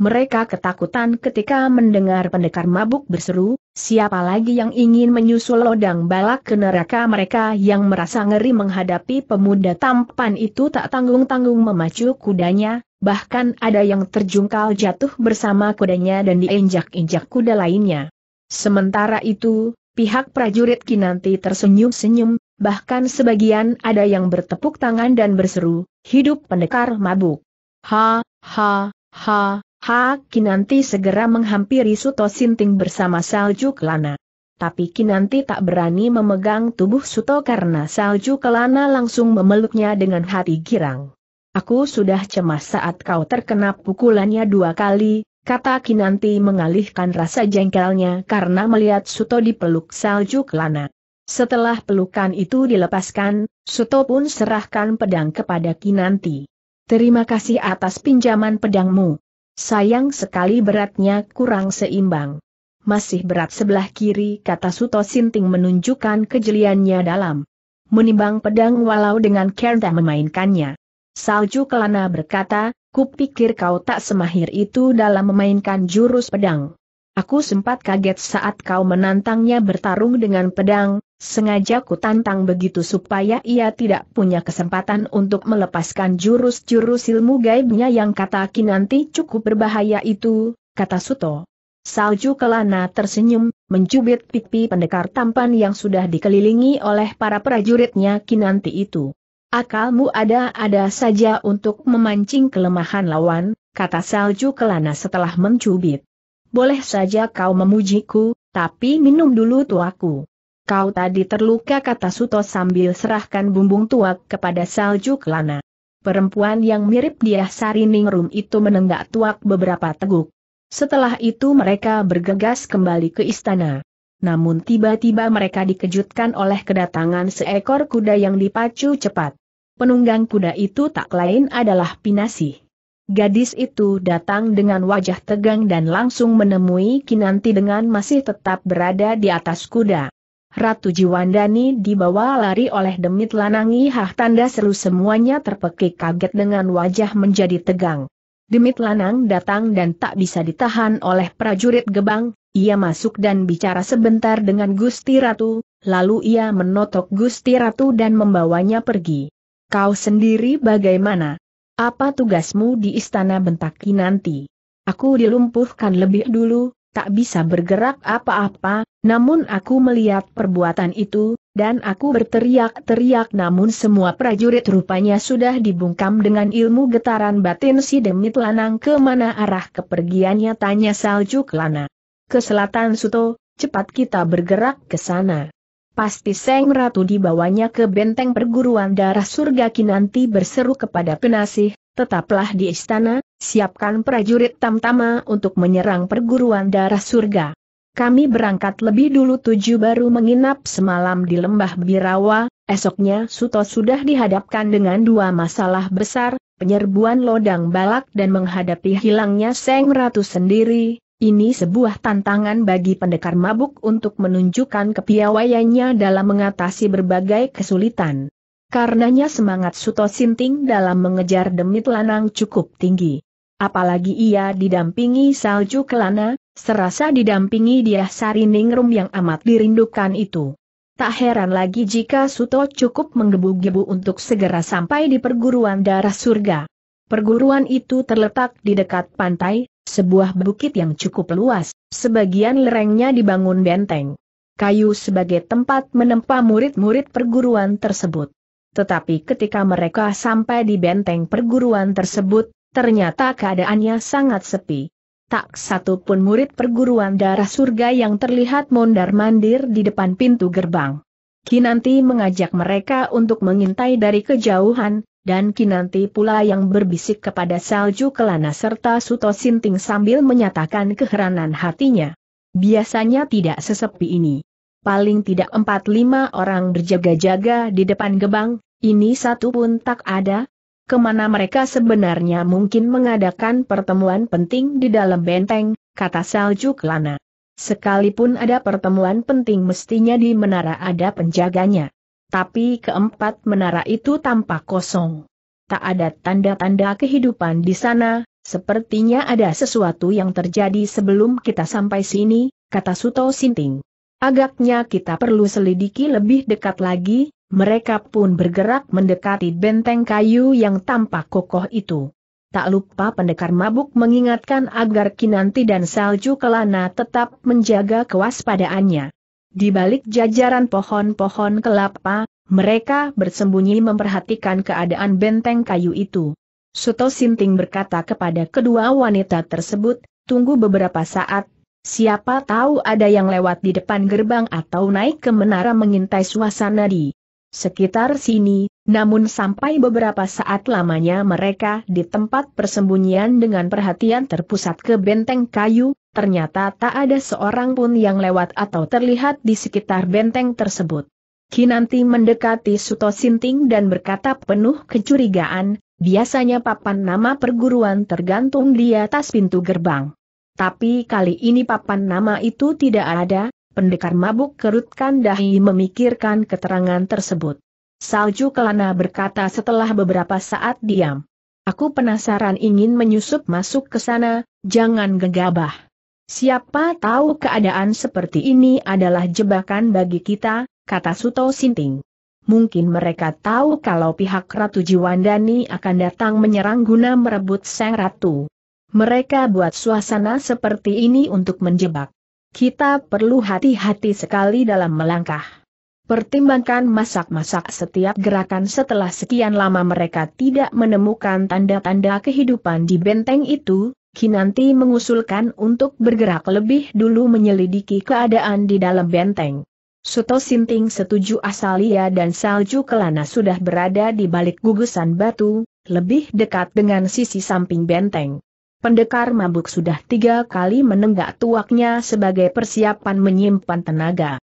Mereka ketakutan ketika mendengar pendekar mabuk berseru, siapa lagi yang ingin menyusul lodang balak ke neraka mereka yang merasa ngeri menghadapi pemuda tampan itu tak tanggung-tanggung memacu kudanya, bahkan ada yang terjungkal jatuh bersama kudanya dan diinjak-injak kuda lainnya. Sementara itu, pihak prajurit Kinanti tersenyum-senyum, bahkan sebagian ada yang bertepuk tangan dan berseru, hidup pendekar mabuk. Ha, ha, ha, Ha Kinanti segera menghampiri Suto Sinting bersama Salju Kelana. Tapi Kinanti tak berani memegang tubuh Suto karena Salju Kelana langsung memeluknya dengan hati girang. Aku sudah cemas saat kau terkena pukulannya dua kali, kata Kinanti mengalihkan rasa jengkelnya karena melihat Suto dipeluk Salju Kelana. Setelah pelukan itu dilepaskan, Suto pun serahkan pedang kepada Kinanti. Terima kasih atas pinjaman pedangmu. Sayang sekali beratnya kurang seimbang. Masih berat sebelah kiri kata Suto Sinting menunjukkan kejeliannya dalam. Menimbang pedang walau dengan care memainkannya. Salju Kelana berkata, kupikir kau tak semahir itu dalam memainkan jurus pedang. Aku sempat kaget saat kau menantangnya bertarung dengan pedang, sengaja ku tantang begitu supaya ia tidak punya kesempatan untuk melepaskan jurus-jurus ilmu gaibnya yang kata kinanti cukup berbahaya itu, kata Suto. Salju Kelana tersenyum, mencubit pipi pendekar tampan yang sudah dikelilingi oleh para prajuritnya kinanti itu. Akalmu ada-ada saja untuk memancing kelemahan lawan, kata Salju Kelana setelah mencubit boleh saja kau memujiku, tapi minum dulu tuaku. Kau tadi terluka kata Suto sambil serahkan bumbung tuak kepada salju kelana. Perempuan yang mirip dia Sari itu menenggak tuak beberapa teguk. Setelah itu mereka bergegas kembali ke istana. Namun tiba-tiba mereka dikejutkan oleh kedatangan seekor kuda yang dipacu cepat. Penunggang kuda itu tak lain adalah Pinasih. Gadis itu datang dengan wajah tegang dan langsung menemui Kinanti dengan masih tetap berada di atas kuda. Ratu Jiwandani dibawa lari oleh demit lanangi hah tanda seru semuanya terpekik kaget dengan wajah menjadi tegang. Demit lanang datang dan tak bisa ditahan oleh prajurit gebang, ia masuk dan bicara sebentar dengan Gusti Ratu, lalu ia menotok Gusti Ratu dan membawanya pergi. Kau sendiri bagaimana? Apa tugasmu di istana bentak nanti? Aku dilumpuhkan lebih dulu, tak bisa bergerak apa-apa, namun aku melihat perbuatan itu, dan aku berteriak-teriak namun semua prajurit rupanya sudah dibungkam dengan ilmu getaran batin si demit lanang ke mana arah kepergiannya tanya salju kelana. Ke selatan Suto, cepat kita bergerak ke sana. Pasti Seng Ratu dibawanya ke benteng perguruan darah surga Kinanti berseru kepada penasih, tetaplah di istana, siapkan prajurit tamtama untuk menyerang perguruan darah surga. Kami berangkat lebih dulu tujuh baru menginap semalam di lembah Birawa, esoknya Suto sudah dihadapkan dengan dua masalah besar, penyerbuan lodang balak dan menghadapi hilangnya Seng Ratu sendiri, ini sebuah tantangan bagi pendekar mabuk untuk menunjukkan kepiawaiannya dalam mengatasi berbagai kesulitan. Karenanya semangat Suto Sinting dalam mengejar demit lanang cukup tinggi. Apalagi ia didampingi salju kelana, serasa didampingi dia sari ningrum yang amat dirindukan itu. Tak heran lagi jika Suto cukup menggebu-gebu untuk segera sampai di perguruan darah surga. Perguruan itu terletak di dekat pantai, sebuah bukit yang cukup luas, sebagian lerengnya dibangun benteng. Kayu sebagai tempat menempa murid-murid perguruan tersebut. Tetapi ketika mereka sampai di benteng perguruan tersebut, ternyata keadaannya sangat sepi. Tak satu pun murid perguruan darah surga yang terlihat mondar-mandir di depan pintu gerbang. Kinanti mengajak mereka untuk mengintai dari kejauhan, dan Kinanti pula yang berbisik kepada Salju Kelana serta Suto Sinting sambil menyatakan keheranan hatinya. Biasanya tidak sesepi ini. Paling tidak empat lima orang berjaga-jaga di depan gebang, ini satu pun tak ada. Kemana mereka sebenarnya mungkin mengadakan pertemuan penting di dalam benteng, kata Salju Kelana. Sekalipun ada pertemuan penting mestinya di menara ada penjaganya. Tapi keempat menara itu tampak kosong. Tak ada tanda-tanda kehidupan di sana, sepertinya ada sesuatu yang terjadi sebelum kita sampai sini, kata Suto Sinting. Agaknya kita perlu selidiki lebih dekat lagi, mereka pun bergerak mendekati benteng kayu yang tampak kokoh itu. Tak lupa pendekar mabuk mengingatkan agar Kinanti dan Salju Kelana tetap menjaga kewaspadaannya. Di balik jajaran pohon-pohon kelapa, mereka bersembunyi memperhatikan keadaan benteng kayu itu. Suto Sinting berkata kepada kedua wanita tersebut, tunggu beberapa saat, siapa tahu ada yang lewat di depan gerbang atau naik ke menara mengintai suasana di sekitar sini, namun sampai beberapa saat lamanya mereka di tempat persembunyian dengan perhatian terpusat ke benteng kayu, ternyata tak ada seorang pun yang lewat atau terlihat di sekitar benteng tersebut. Kinanti mendekati Suto Sinting dan berkata penuh kecurigaan, biasanya papan nama perguruan tergantung di atas pintu gerbang. Tapi kali ini papan nama itu tidak ada, pendekar mabuk kerutkan dahi memikirkan keterangan tersebut. Salju Kelana berkata setelah beberapa saat diam. Aku penasaran ingin menyusup masuk ke sana, jangan gegabah. Siapa tahu keadaan seperti ini adalah jebakan bagi kita, kata Suto Sinting. Mungkin mereka tahu kalau pihak Ratu Jiwandani akan datang menyerang guna merebut Sang Ratu. Mereka buat suasana seperti ini untuk menjebak. Kita perlu hati-hati sekali dalam melangkah. Pertimbangkan masak-masak setiap gerakan setelah sekian lama mereka tidak menemukan tanda-tanda kehidupan di benteng itu, Kinanti mengusulkan untuk bergerak lebih dulu menyelidiki keadaan di dalam benteng. Suto Sinting setuju asal ia dan salju kelana sudah berada di balik gugusan batu, lebih dekat dengan sisi samping benteng. Pendekar mabuk sudah tiga kali menenggak tuaknya sebagai persiapan menyimpan tenaga.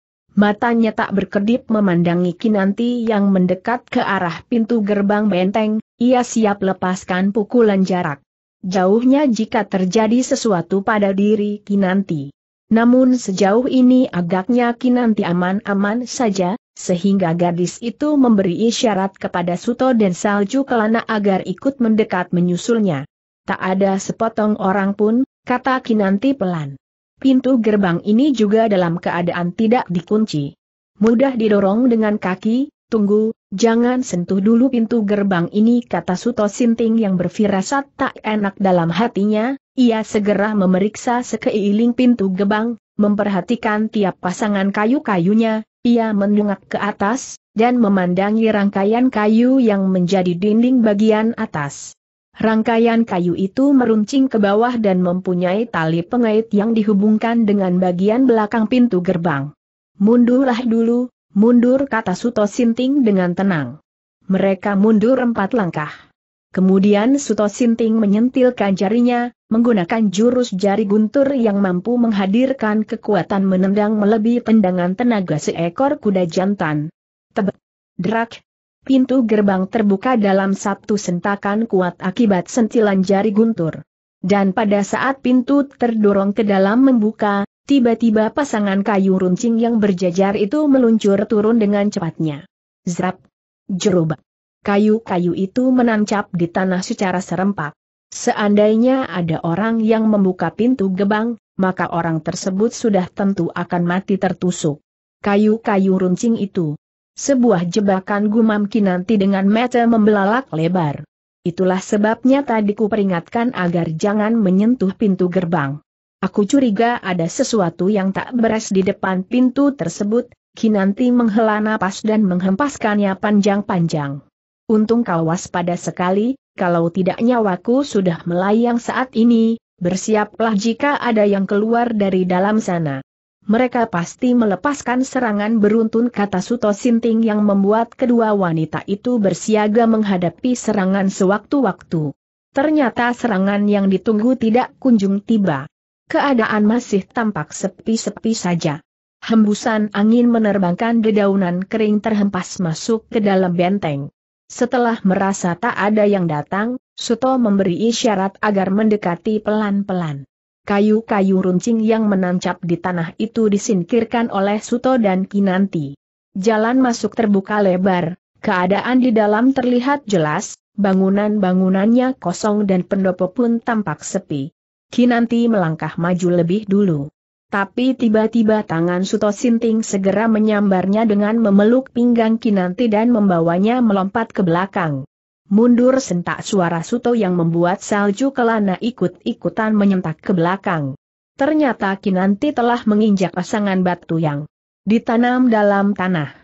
Matanya tak berkedip memandangi Kinanti yang mendekat ke arah pintu gerbang benteng, ia siap lepaskan pukulan jarak jauhnya jika terjadi sesuatu pada diri Kinanti. Namun sejauh ini agaknya Kinanti aman-aman saja, sehingga gadis itu memberi isyarat kepada Suto dan Salju Kelana agar ikut mendekat menyusulnya. Tak ada sepotong orang pun, kata Kinanti pelan. Pintu gerbang ini juga dalam keadaan tidak dikunci. Mudah didorong dengan kaki, Tunggu, jangan sentuh dulu pintu gerbang ini kata Suto Sinting yang berfirasat tak enak dalam hatinya, ia segera memeriksa sekeiling pintu gerbang, memperhatikan tiap pasangan kayu-kayunya, ia menungak ke atas, dan memandangi rangkaian kayu yang menjadi dinding bagian atas. Rangkaian kayu itu meruncing ke bawah dan mempunyai tali pengait yang dihubungkan dengan bagian belakang pintu gerbang. Mundurlah dulu, Mundur kata Suto Sinting dengan tenang. Mereka mundur empat langkah. Kemudian Suto Sinting menyentilkan jarinya, menggunakan jurus jari guntur yang mampu menghadirkan kekuatan menendang melebihi tendangan tenaga seekor kuda jantan. Tebak. Drak. Pintu gerbang terbuka dalam satu sentakan kuat akibat sentilan jari guntur. Dan pada saat pintu terdorong ke dalam membuka, Tiba-tiba pasangan kayu runcing yang berjajar itu meluncur turun dengan cepatnya. Zrap! Jerobak! Kayu-kayu itu menancap di tanah secara serempak. Seandainya ada orang yang membuka pintu gebang, maka orang tersebut sudah tentu akan mati tertusuk. Kayu-kayu runcing itu. Sebuah jebakan gumam kinanti dengan mata membelalak lebar. Itulah sebabnya tadi ku peringatkan agar jangan menyentuh pintu gerbang. Aku curiga ada sesuatu yang tak beres di depan pintu tersebut, Kinanti menghela napas dan menghempaskannya panjang-panjang. Untung kau waspada sekali, kalau tidak nyawaku sudah melayang saat ini, bersiaplah jika ada yang keluar dari dalam sana. Mereka pasti melepaskan serangan beruntun kata Suto Sinting yang membuat kedua wanita itu bersiaga menghadapi serangan sewaktu-waktu. Ternyata serangan yang ditunggu tidak kunjung tiba keadaan masih tampak sepi-sepi saja. Hembusan angin menerbangkan dedaunan kering terhempas masuk ke dalam benteng. Setelah merasa tak ada yang datang, Suto memberi isyarat agar mendekati pelan-pelan. Kayu-kayu runcing yang menancap di tanah itu disingkirkan oleh Suto dan Kinanti. Jalan masuk terbuka lebar, keadaan di dalam terlihat jelas, bangunan-bangunannya kosong dan pendopo pun tampak sepi. Kinanti melangkah maju lebih dulu. Tapi tiba-tiba tangan Suto Sinting segera menyambarnya dengan memeluk pinggang Kinanti dan membawanya melompat ke belakang. Mundur sentak suara Suto yang membuat salju kelana ikut-ikutan menyentak ke belakang. Ternyata Kinanti telah menginjak pasangan batu yang ditanam dalam tanah.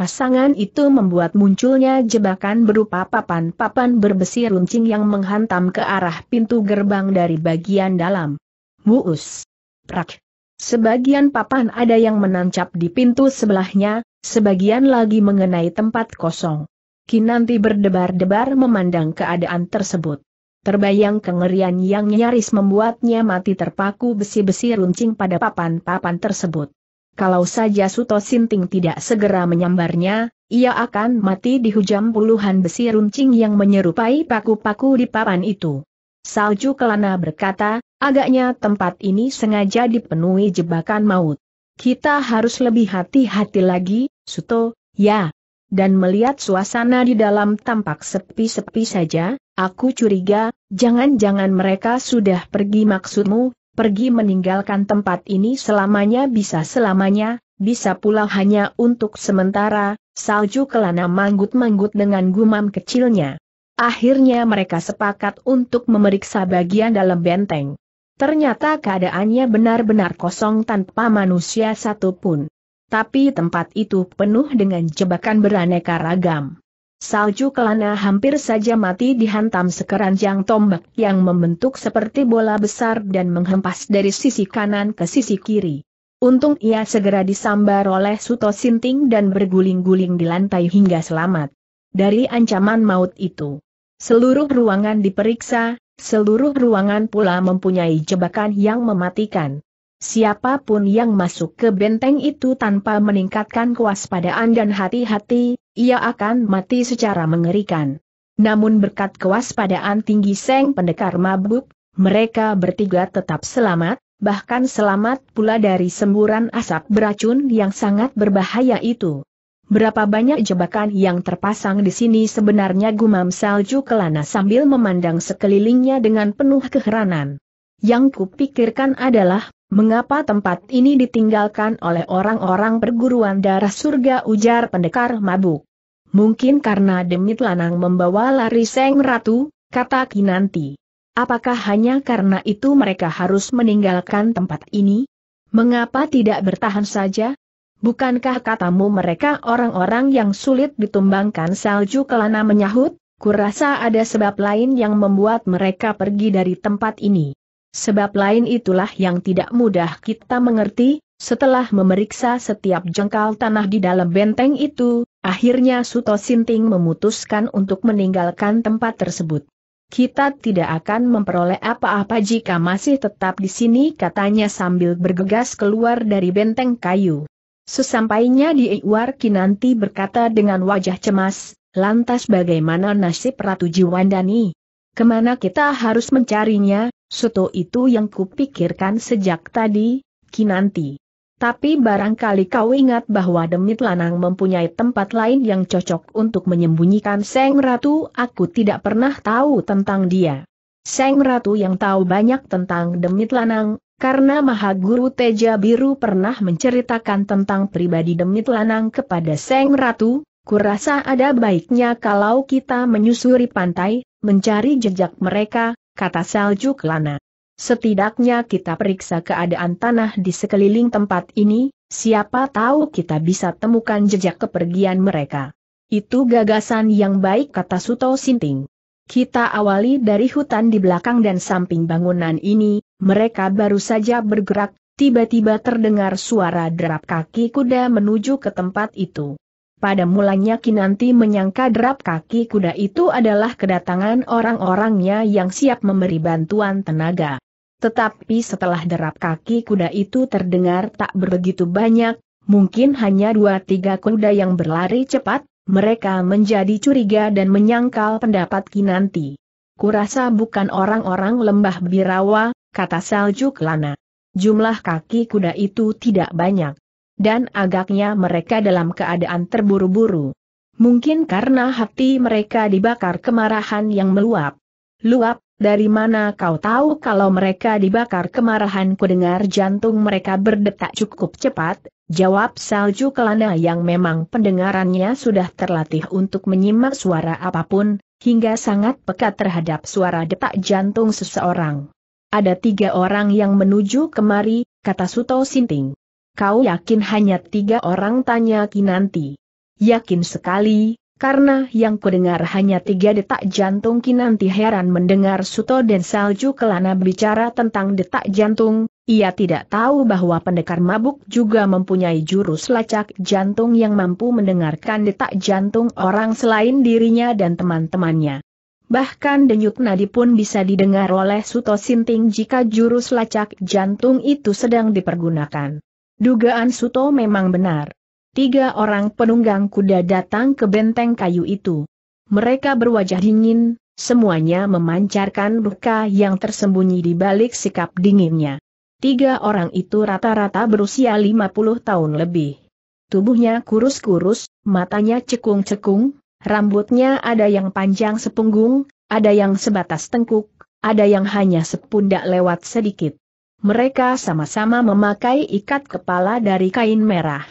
Pasangan itu membuat munculnya jebakan berupa papan-papan berbesi runcing yang menghantam ke arah pintu gerbang dari bagian dalam. Muus. Prak. Sebagian papan ada yang menancap di pintu sebelahnya, sebagian lagi mengenai tempat kosong. Kinanti berdebar-debar memandang keadaan tersebut. Terbayang kengerian yang nyaris membuatnya mati terpaku besi-besi runcing pada papan-papan tersebut kalau saja Suto Sinting tidak segera menyambarnya, ia akan mati dihujam puluhan besi runcing yang menyerupai paku-paku di papan itu. Salju Kelana berkata, agaknya tempat ini sengaja dipenuhi jebakan maut. Kita harus lebih hati-hati lagi, Suto, ya. Dan melihat suasana di dalam tampak sepi-sepi saja, aku curiga, jangan-jangan mereka sudah pergi maksudmu, pergi meninggalkan tempat ini selamanya bisa selamanya, bisa pula hanya untuk sementara, salju kelana manggut-manggut dengan gumam kecilnya. Akhirnya mereka sepakat untuk memeriksa bagian dalam benteng. Ternyata keadaannya benar-benar kosong tanpa manusia satupun. Tapi tempat itu penuh dengan jebakan beraneka ragam. Salju kelana hampir saja mati dihantam sekeranjang tombak yang membentuk seperti bola besar dan menghempas dari sisi kanan ke sisi kiri. Untung ia segera disambar oleh Suto Sinting dan berguling-guling di lantai hingga selamat. Dari ancaman maut itu, seluruh ruangan diperiksa, seluruh ruangan pula mempunyai jebakan yang mematikan. Siapapun yang masuk ke benteng itu tanpa meningkatkan kewaspadaan dan hati-hati, ia akan mati secara mengerikan. Namun berkat kewaspadaan tinggi Seng Pendekar Mabuk, mereka bertiga tetap selamat, bahkan selamat pula dari semburan asap beracun yang sangat berbahaya itu. Berapa banyak jebakan yang terpasang di sini sebenarnya gumam salju kelana sambil memandang sekelilingnya dengan penuh keheranan. Yang kupikirkan adalah, Mengapa tempat ini ditinggalkan oleh orang-orang perguruan darah surga ujar pendekar mabuk? Mungkin karena demit lanang membawa lari Seng Ratu, kata Kinanti. Apakah hanya karena itu mereka harus meninggalkan tempat ini? Mengapa tidak bertahan saja? Bukankah katamu mereka orang-orang yang sulit ditumbangkan salju kelana menyahut? Kurasa ada sebab lain yang membuat mereka pergi dari tempat ini. Sebab lain itulah yang tidak mudah kita mengerti, setelah memeriksa setiap jengkal tanah di dalam benteng itu, akhirnya Suto Sinting memutuskan untuk meninggalkan tempat tersebut. Kita tidak akan memperoleh apa-apa jika masih tetap di sini katanya sambil bergegas keluar dari benteng kayu. Sesampainya di Iwar Kinanti berkata dengan wajah cemas, lantas bagaimana nasib Ratu Jiwandani? Kemana kita harus mencarinya, Soto itu yang kupikirkan sejak tadi, Kinanti. Tapi barangkali kau ingat bahwa Demit Lanang mempunyai tempat lain yang cocok untuk menyembunyikan Seng Ratu, aku tidak pernah tahu tentang dia. Seng Ratu yang tahu banyak tentang Demit Lanang, karena Maha Guru Teja Biru pernah menceritakan tentang pribadi Demit Lanang kepada Seng Ratu, kurasa ada baiknya kalau kita menyusuri pantai, mencari jejak mereka, kata salju Lana. Setidaknya kita periksa keadaan tanah di sekeliling tempat ini, siapa tahu kita bisa temukan jejak kepergian mereka. Itu gagasan yang baik kata Suto Sinting. Kita awali dari hutan di belakang dan samping bangunan ini, mereka baru saja bergerak, tiba-tiba terdengar suara derap kaki kuda menuju ke tempat itu. Pada mulanya Kinanti menyangka derap kaki kuda itu adalah kedatangan orang-orangnya yang siap memberi bantuan tenaga. Tetapi setelah derap kaki kuda itu terdengar tak begitu banyak, mungkin hanya dua tiga kuda yang berlari cepat, mereka menjadi curiga dan menyangkal pendapat Kinanti. Kurasa bukan orang-orang lembah Birawa, kata Salju Kelana. Jumlah kaki kuda itu tidak banyak dan agaknya mereka dalam keadaan terburu-buru. Mungkin karena hati mereka dibakar kemarahan yang meluap. Luap, dari mana kau tahu kalau mereka dibakar kemarahan Kudengar jantung mereka berdetak cukup cepat, jawab salju kelana yang memang pendengarannya sudah terlatih untuk menyimak suara apapun, hingga sangat pekat terhadap suara detak jantung seseorang. Ada tiga orang yang menuju kemari, kata Suto Sinting. Kau yakin hanya tiga orang tanya Kinanti? Yakin sekali, karena yang kudengar hanya tiga detak jantung Kinanti heran mendengar Suto dan Salju Kelana bicara tentang detak jantung, ia tidak tahu bahwa pendekar mabuk juga mempunyai jurus lacak jantung yang mampu mendengarkan detak jantung orang selain dirinya dan teman-temannya. Bahkan denyut nadi pun bisa didengar oleh Suto Sinting jika jurus lacak jantung itu sedang dipergunakan. Dugaan Suto memang benar. Tiga orang penunggang kuda datang ke benteng kayu itu. Mereka berwajah dingin, semuanya memancarkan luka yang tersembunyi di balik sikap dinginnya. Tiga orang itu rata-rata berusia 50 tahun lebih. Tubuhnya kurus-kurus, matanya cekung-cekung, rambutnya ada yang panjang sepunggung, ada yang sebatas tengkuk, ada yang hanya sepundak lewat sedikit. Mereka sama-sama memakai ikat kepala dari kain merah.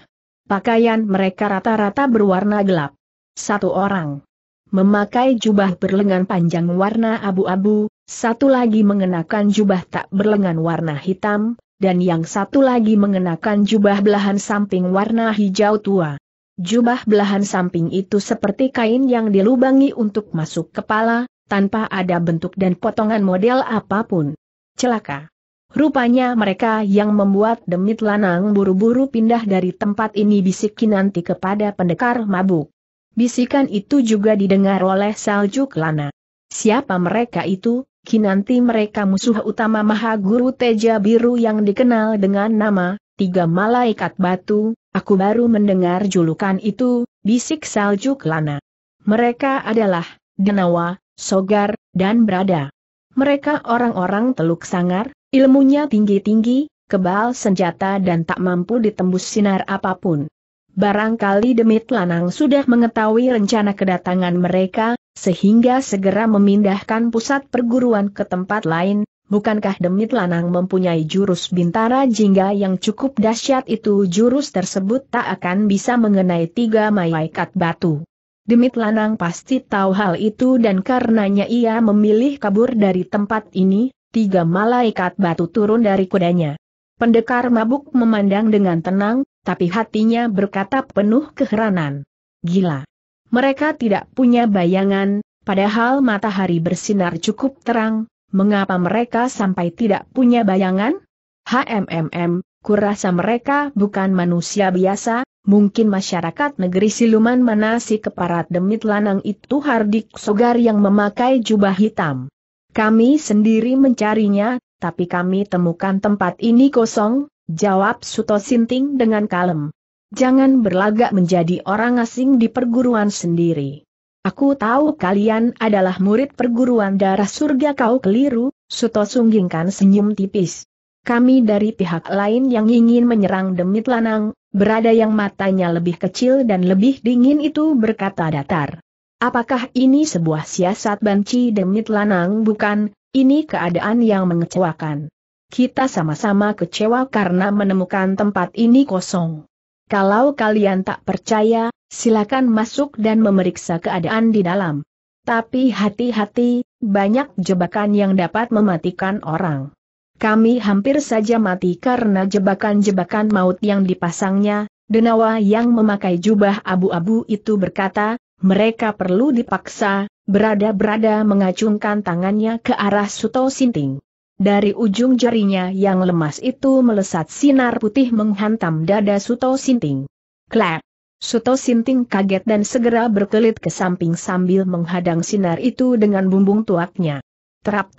Pakaian mereka rata-rata berwarna gelap. Satu orang memakai jubah berlengan panjang warna abu-abu, satu lagi mengenakan jubah tak berlengan warna hitam, dan yang satu lagi mengenakan jubah belahan samping warna hijau tua. Jubah belahan samping itu seperti kain yang dilubangi untuk masuk kepala, tanpa ada bentuk dan potongan model apapun. Celaka. Rupanya mereka yang membuat demit lanang buru-buru pindah dari tempat ini bisik kinanti kepada pendekar mabuk. Bisikan itu juga didengar oleh salju kelana. Siapa mereka itu? Kinanti mereka musuh utama Maha Guru Teja Biru yang dikenal dengan nama Tiga Malaikat Batu, aku baru mendengar julukan itu, bisik salju kelana. Mereka adalah Denawa, Sogar, dan Brada. Mereka orang-orang Teluk Sangar, Ilmunya tinggi-tinggi, kebal senjata dan tak mampu ditembus sinar apapun. Barangkali Demit Lanang sudah mengetahui rencana kedatangan mereka, sehingga segera memindahkan pusat perguruan ke tempat lain, bukankah Demit Lanang mempunyai jurus bintara jingga yang cukup dahsyat itu jurus tersebut tak akan bisa mengenai tiga malaikat batu. Demit Lanang pasti tahu hal itu dan karenanya ia memilih kabur dari tempat ini, tiga malaikat batu turun dari kudanya. Pendekar mabuk memandang dengan tenang, tapi hatinya berkata penuh keheranan. Gila. Mereka tidak punya bayangan, padahal matahari bersinar cukup terang, mengapa mereka sampai tidak punya bayangan? HMMM, kurasa mereka bukan manusia biasa, mungkin masyarakat negeri siluman mana si keparat demit lanang itu Hardik Sogar yang memakai jubah hitam. Kami sendiri mencarinya, tapi kami temukan tempat ini kosong, jawab Suto Sinting dengan kalem. Jangan berlagak menjadi orang asing di perguruan sendiri. Aku tahu kalian adalah murid perguruan darah surga kau keliru, Suto sunggingkan senyum tipis. Kami dari pihak lain yang ingin menyerang demit lanang, berada yang matanya lebih kecil dan lebih dingin itu berkata datar. Apakah ini sebuah siasat banci demit lanang bukan? Ini keadaan yang mengecewakan. Kita sama-sama kecewa karena menemukan tempat ini kosong. Kalau kalian tak percaya, silakan masuk dan memeriksa keadaan di dalam. Tapi hati-hati, banyak jebakan yang dapat mematikan orang. Kami hampir saja mati karena jebakan-jebakan maut yang dipasangnya, Denawa yang memakai jubah abu-abu itu berkata, mereka perlu dipaksa, berada-berada mengacungkan tangannya ke arah Suto Sinting. Dari ujung jarinya yang lemas itu melesat sinar putih menghantam dada Suto Sinting. Klap! Suto Sinting kaget dan segera berkelit ke samping sambil menghadang sinar itu dengan bumbung tuaknya. Terap!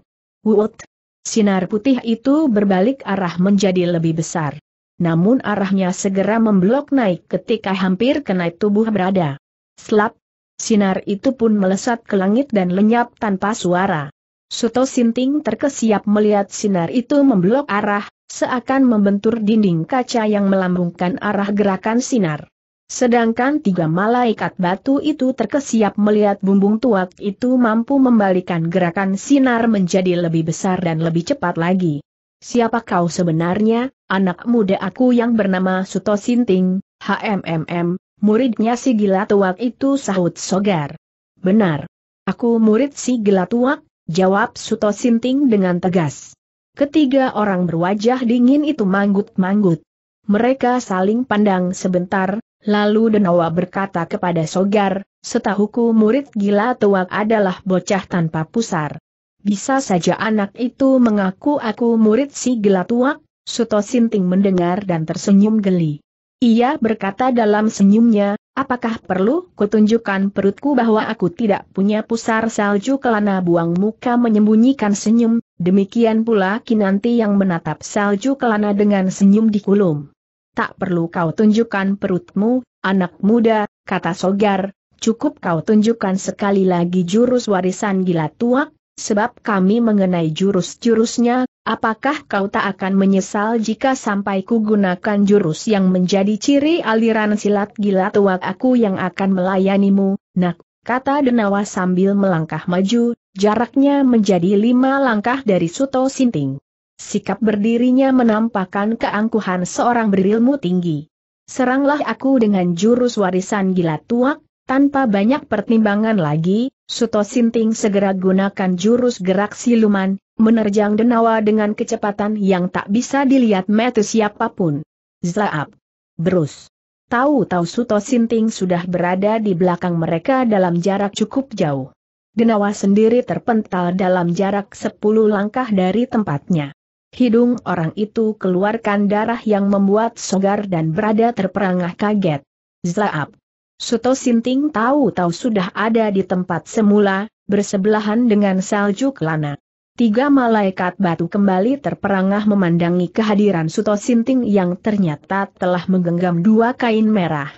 Wut! Sinar putih itu berbalik arah menjadi lebih besar. Namun arahnya segera memblok naik ketika hampir kena tubuh berada. Slap, Sinar itu pun melesat ke langit dan lenyap tanpa suara. Suto Sinting terkesiap melihat sinar itu memblok arah, seakan membentur dinding kaca yang melambungkan arah gerakan sinar. Sedangkan tiga malaikat batu itu terkesiap melihat bumbung tuak itu mampu membalikan gerakan sinar menjadi lebih besar dan lebih cepat lagi. Siapa kau sebenarnya, anak muda aku yang bernama Suto Sinting, HMMM, Muridnya si gila tuak itu sahut Sogar. Benar. Aku murid si gila tuak, jawab Suto Sinting dengan tegas. Ketiga orang berwajah dingin itu manggut-manggut. Mereka saling pandang sebentar, lalu Denawa berkata kepada Sogar, setahuku murid gila tuak adalah bocah tanpa pusar. Bisa saja anak itu mengaku aku murid si gila tuak, Suto Sinting mendengar dan tersenyum geli. Ia berkata dalam senyumnya, apakah perlu kutunjukkan perutku bahwa aku tidak punya pusar salju kelana buang muka menyembunyikan senyum, demikian pula Kinanti yang menatap salju kelana dengan senyum di kulum. Tak perlu kau tunjukkan perutmu, anak muda, kata Sogar, cukup kau tunjukkan sekali lagi jurus warisan gila tua, sebab kami mengenai jurus-jurusnya, Apakah kau tak akan menyesal jika sampai ku gunakan jurus yang menjadi ciri aliran silat gila tua aku yang akan melayanimu, nak, kata Denawa sambil melangkah maju, jaraknya menjadi lima langkah dari Suto Sinting. Sikap berdirinya menampakkan keangkuhan seorang berilmu tinggi. Seranglah aku dengan jurus warisan gila tuak, tanpa banyak pertimbangan lagi, Suto Sinting segera gunakan jurus gerak siluman, menerjang Denawa dengan kecepatan yang tak bisa dilihat mata siapapun. Zaap! Berus! Tahu-tahu Suto Sinting sudah berada di belakang mereka dalam jarak cukup jauh. Denawa sendiri terpental dalam jarak 10 langkah dari tempatnya. Hidung orang itu keluarkan darah yang membuat sogar dan berada terperangah kaget. Zaap! Suto Sinting tahu-tahu sudah ada di tempat semula, bersebelahan dengan salju kelana. Tiga malaikat batu kembali terperangah memandangi kehadiran Suto Sinting yang ternyata telah menggenggam dua kain merah.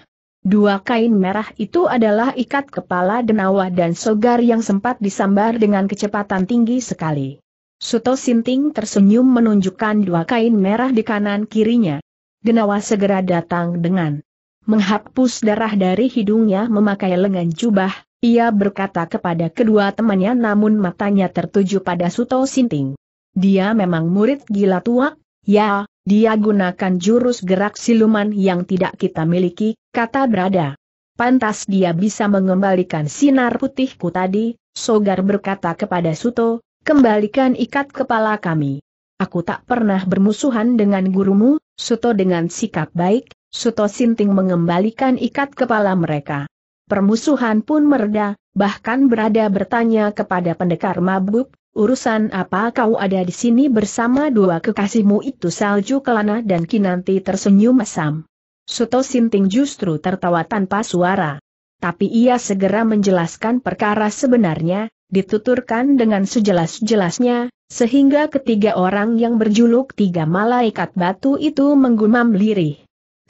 Dua kain merah itu adalah ikat kepala Denawa dan Sogar yang sempat disambar dengan kecepatan tinggi sekali. Suto Sinting tersenyum menunjukkan dua kain merah di kanan kirinya. Denawa segera datang dengan menghapus darah dari hidungnya memakai lengan jubah, ia berkata kepada kedua temannya namun matanya tertuju pada Suto Sinting. Dia memang murid gila tua. ya, dia gunakan jurus gerak siluman yang tidak kita miliki, kata berada. Pantas dia bisa mengembalikan sinar putihku tadi, Sogar berkata kepada Suto, kembalikan ikat kepala kami. Aku tak pernah bermusuhan dengan gurumu, Suto dengan sikap baik, Suto Sinting mengembalikan ikat kepala mereka. Permusuhan pun mereda, bahkan berada bertanya kepada pendekar mabuk, urusan apa kau ada di sini bersama dua kekasihmu itu Salju Kelana dan Kinanti tersenyum masam. Suto Sinting justru tertawa tanpa suara. Tapi ia segera menjelaskan perkara sebenarnya, dituturkan dengan sejelas-jelasnya, sehingga ketiga orang yang berjuluk tiga malaikat batu itu menggumam lirih.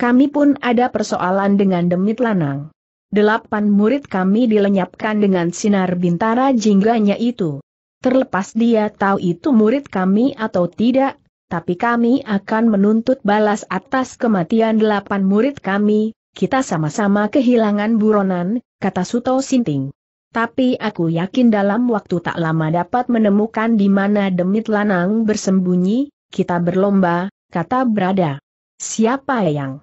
Kami pun ada persoalan dengan demit lanang. Delapan murid kami dilenyapkan dengan sinar bintara jingganya itu. Terlepas dia tahu itu murid kami atau tidak, tapi kami akan menuntut balas atas kematian delapan murid kami, kita sama-sama kehilangan buronan, kata Suto Sinting. Tapi aku yakin dalam waktu tak lama dapat menemukan di mana demit lanang bersembunyi, kita berlomba, kata Brada. Siapa yang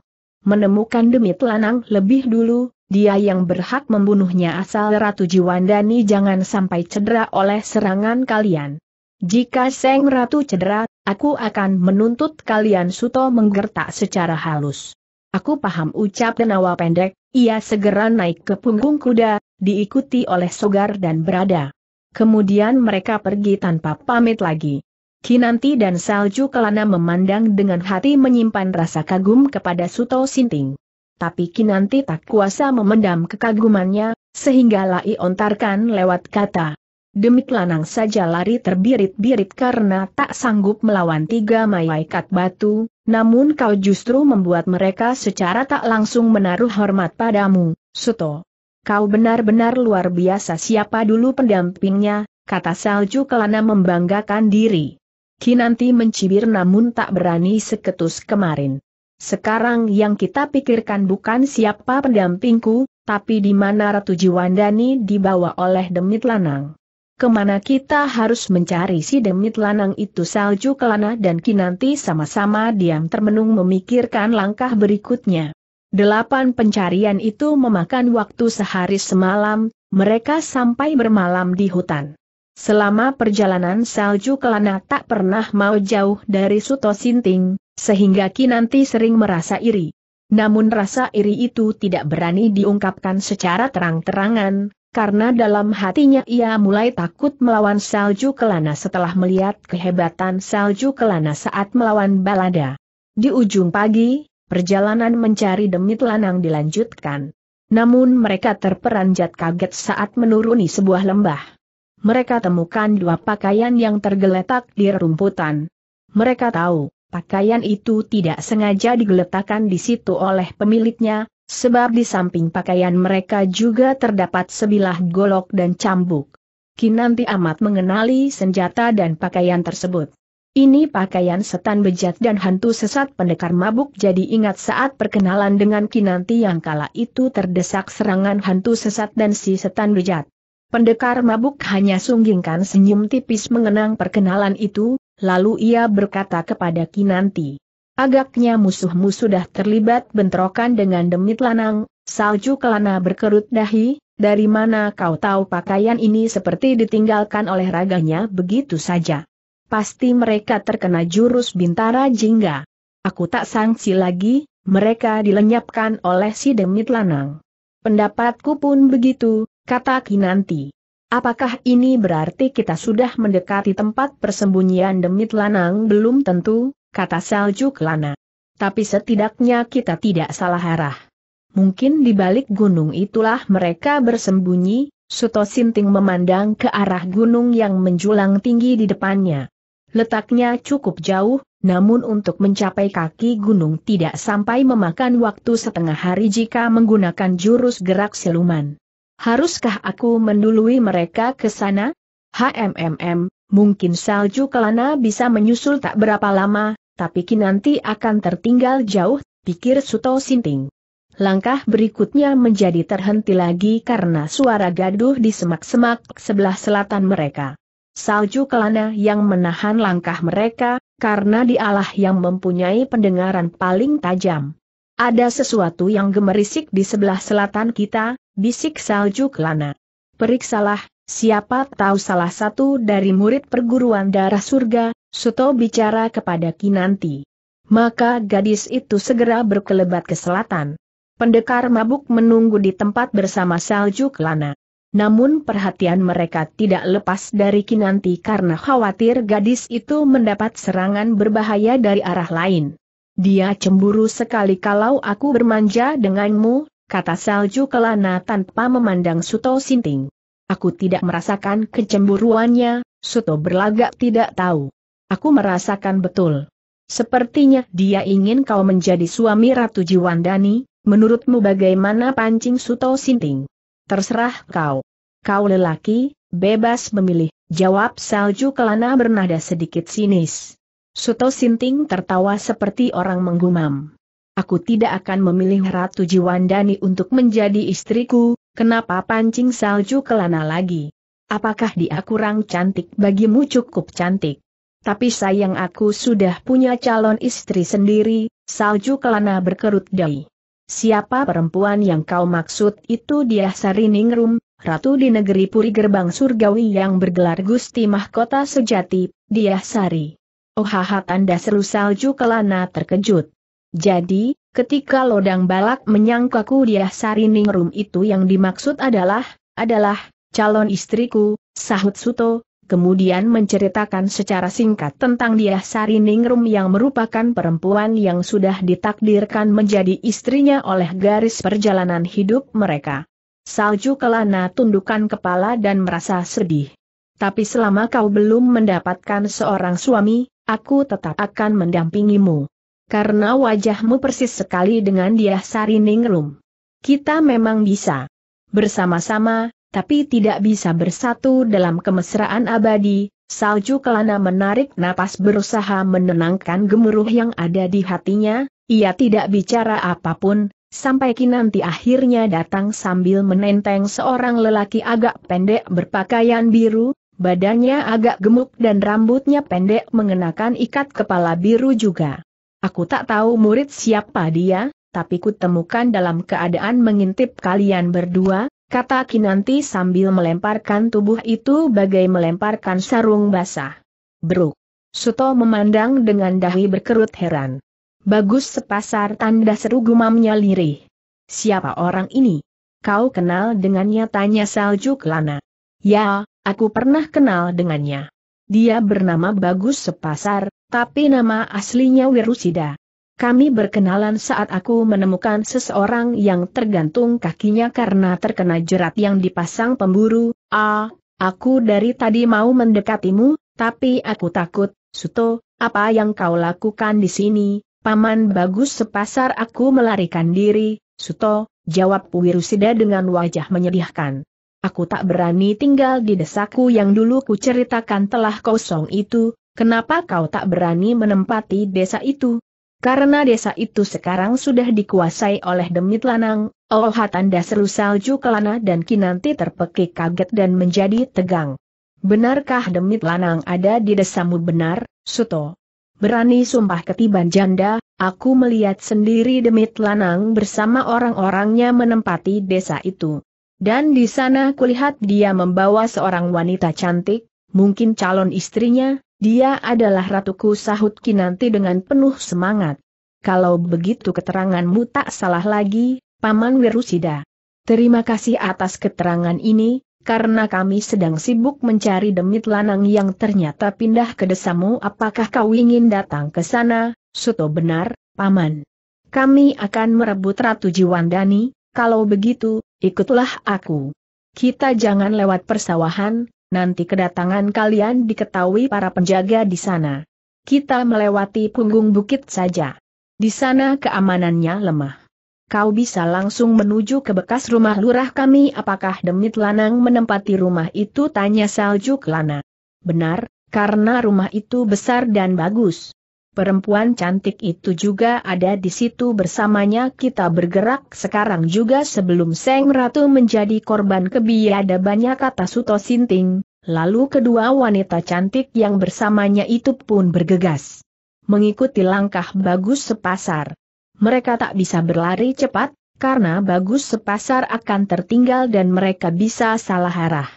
menemukan Demit Lanang lebih dulu, dia yang berhak membunuhnya asal Ratu Jiwandani jangan sampai cedera oleh serangan kalian. Jika Seng Ratu cedera, aku akan menuntut kalian Suto menggertak secara halus. Aku paham ucap Denawa pendek, ia segera naik ke punggung kuda, diikuti oleh Sogar dan Berada. Kemudian mereka pergi tanpa pamit lagi. Kinanti dan Salju Kelana memandang dengan hati menyimpan rasa kagum kepada Suto Sinting. Tapi Kinanti tak kuasa memendam kekagumannya, sehingga Lai ontarkan lewat kata. Demikian lanang saja lari terbirit-birit karena tak sanggup melawan tiga malaikat batu, namun kau justru membuat mereka secara tak langsung menaruh hormat padamu, Suto. Kau benar-benar luar biasa siapa dulu pendampingnya, kata Salju Kelana membanggakan diri. Kinanti mencibir namun tak berani seketus kemarin. Sekarang yang kita pikirkan bukan siapa pendampingku, tapi di mana Ratu Jiwandani dibawa oleh Demit Lanang. Kemana kita harus mencari si Demit Lanang itu Salju Kelana dan Kinanti sama-sama diam termenung memikirkan langkah berikutnya. Delapan pencarian itu memakan waktu sehari semalam, mereka sampai bermalam di hutan. Selama perjalanan salju Kelana tak pernah mau jauh dari Suto Sinting, sehingga Nanti sering merasa iri. Namun rasa iri itu tidak berani diungkapkan secara terang-terangan, karena dalam hatinya ia mulai takut melawan salju Kelana setelah melihat kehebatan salju Kelana saat melawan Balada. Di ujung pagi, perjalanan mencari demit lanang dilanjutkan. Namun mereka terperanjat kaget saat menuruni sebuah lembah mereka temukan dua pakaian yang tergeletak di rumputan. Mereka tahu, pakaian itu tidak sengaja digeletakkan di situ oleh pemiliknya, sebab di samping pakaian mereka juga terdapat sebilah golok dan cambuk. Kinanti amat mengenali senjata dan pakaian tersebut. Ini pakaian setan bejat dan hantu sesat pendekar mabuk jadi ingat saat perkenalan dengan Kinanti yang kala itu terdesak serangan hantu sesat dan si setan bejat. Pendekar mabuk hanya sunggingkan senyum tipis mengenang perkenalan itu, lalu ia berkata kepada Kinanti. Agaknya musuhmu sudah terlibat bentrokan dengan demit lanang, salju kelana berkerut dahi, dari mana kau tahu pakaian ini seperti ditinggalkan oleh raganya begitu saja. Pasti mereka terkena jurus bintara jingga. Aku tak sangsi lagi, mereka dilenyapkan oleh si demit lanang. Pendapatku pun begitu, kata Kinanti. Apakah ini berarti kita sudah mendekati tempat persembunyian demit lanang belum tentu, kata Salju Kelana. Tapi setidaknya kita tidak salah arah. Mungkin di balik gunung itulah mereka bersembunyi, Suto Sinting memandang ke arah gunung yang menjulang tinggi di depannya. Letaknya cukup jauh, namun untuk mencapai kaki gunung tidak sampai memakan waktu setengah hari jika menggunakan jurus gerak siluman. Haruskah aku mendului mereka ke sana? HMMM, mungkin salju kelana bisa menyusul tak berapa lama, tapi kini nanti akan tertinggal jauh, pikir Suto Sinting. Langkah berikutnya menjadi terhenti lagi karena suara gaduh di semak-semak sebelah selatan mereka. Salju kelana yang menahan langkah mereka, karena dialah yang mempunyai pendengaran paling tajam. Ada sesuatu yang gemerisik di sebelah selatan kita, bisik salju kelana. Periksalah, siapa tahu salah satu dari murid perguruan darah surga, Suto bicara kepada Kinanti. Maka gadis itu segera berkelebat ke selatan. Pendekar mabuk menunggu di tempat bersama salju kelana. Namun perhatian mereka tidak lepas dari Kinanti karena khawatir gadis itu mendapat serangan berbahaya dari arah lain. Dia cemburu sekali kalau aku bermanja denganmu, kata Salju Kelana tanpa memandang Suto Sinting. Aku tidak merasakan kecemburuannya, Suto berlagak tidak tahu. Aku merasakan betul. Sepertinya dia ingin kau menjadi suami Ratu Jiwandani, menurutmu bagaimana pancing Suto Sinting? Terserah kau. Kau lelaki, bebas memilih, jawab Salju Kelana bernada sedikit sinis. Suto Sinting tertawa seperti orang menggumam aku tidak akan memilih Ratu Jiwandani untuk menjadi istriku, kenapa pancing salju kelana lagi? Apakah dia kurang cantik bagimu cukup cantik? Tapi sayang aku sudah punya calon istri sendiri, salju kelana berkerut Dai. Siapa perempuan yang kau maksud itu dia Sariningrum, ratu di negeri Puri Gerbang Surgawi yang bergelar Gusti Mahkota Sejati, dia Sari. Oh haha tanda seru salju kelana terkejut. Jadi, ketika Lodang Balak menyangkaku dia Sariningrum itu yang dimaksud adalah, adalah, calon istriku, sahut Suto, kemudian menceritakan secara singkat tentang dia Sariningrum yang merupakan perempuan yang sudah ditakdirkan menjadi istrinya oleh garis perjalanan hidup mereka. Salju Kelana tundukkan kepala dan merasa sedih. Tapi selama kau belum mendapatkan seorang suami, aku tetap akan mendampingimu karena wajahmu persis sekali dengan dia Sari Ningrum. Kita memang bisa bersama-sama, tapi tidak bisa bersatu dalam kemesraan abadi, salju kelana menarik napas berusaha menenangkan gemuruh yang ada di hatinya, ia tidak bicara apapun, sampai kinanti akhirnya datang sambil menenteng seorang lelaki agak pendek berpakaian biru, badannya agak gemuk dan rambutnya pendek mengenakan ikat kepala biru juga. Aku tak tahu murid siapa dia, tapi kutemukan dalam keadaan mengintip kalian berdua, kata Kinanti sambil melemparkan tubuh itu bagai melemparkan sarung basah. Bruk. Suto memandang dengan dahi berkerut heran. Bagus sepasar tanda seru gumamnya lirih. Siapa orang ini? Kau kenal dengannya tanya Salju Kelana. Ya, aku pernah kenal dengannya. Dia bernama Bagus Sepasar, tapi nama aslinya Wirusida. Kami berkenalan saat aku menemukan seseorang yang tergantung kakinya karena terkena jerat yang dipasang pemburu. Ah, aku dari tadi mau mendekatimu, tapi aku takut, Suto, apa yang kau lakukan di sini? Paman bagus sepasar aku melarikan diri, Suto, jawab Wirusida dengan wajah menyedihkan. Aku tak berani tinggal di desaku yang dulu kuceritakan ceritakan telah kosong itu, Kenapa kau tak berani menempati desa itu? Karena desa itu sekarang sudah dikuasai oleh Demit Lanang, Oh tanda seru salju kelana dan kinanti terpekik kaget dan menjadi tegang. Benarkah Demit Lanang ada di desamu benar, Suto? Berani sumpah ketiban janda, aku melihat sendiri Demit Lanang bersama orang-orangnya menempati desa itu. Dan di sana kulihat dia membawa seorang wanita cantik, mungkin calon istrinya, dia adalah ratuku sahut Kinanti dengan penuh semangat. Kalau begitu keteranganmu tak salah lagi, Paman Wirusida. Terima kasih atas keterangan ini, karena kami sedang sibuk mencari demit lanang yang ternyata pindah ke desamu apakah kau ingin datang ke sana, Suto benar, Paman. Kami akan merebut Ratu Jiwandani, kalau begitu, ikutlah aku. Kita jangan lewat persawahan, nanti kedatangan kalian diketahui para penjaga di sana. Kita melewati punggung bukit saja. Di sana keamanannya lemah. Kau bisa langsung menuju ke bekas rumah lurah kami apakah demit lanang menempati rumah itu tanya salju Lana. Benar, karena rumah itu besar dan bagus. Perempuan cantik itu juga ada di situ bersamanya kita bergerak sekarang juga sebelum Seng Ratu menjadi korban kebiadabannya kata Suto Sinting, lalu kedua wanita cantik yang bersamanya itu pun bergegas. Mengikuti langkah bagus sepasar. Mereka tak bisa berlari cepat, karena bagus sepasar akan tertinggal dan mereka bisa salah arah.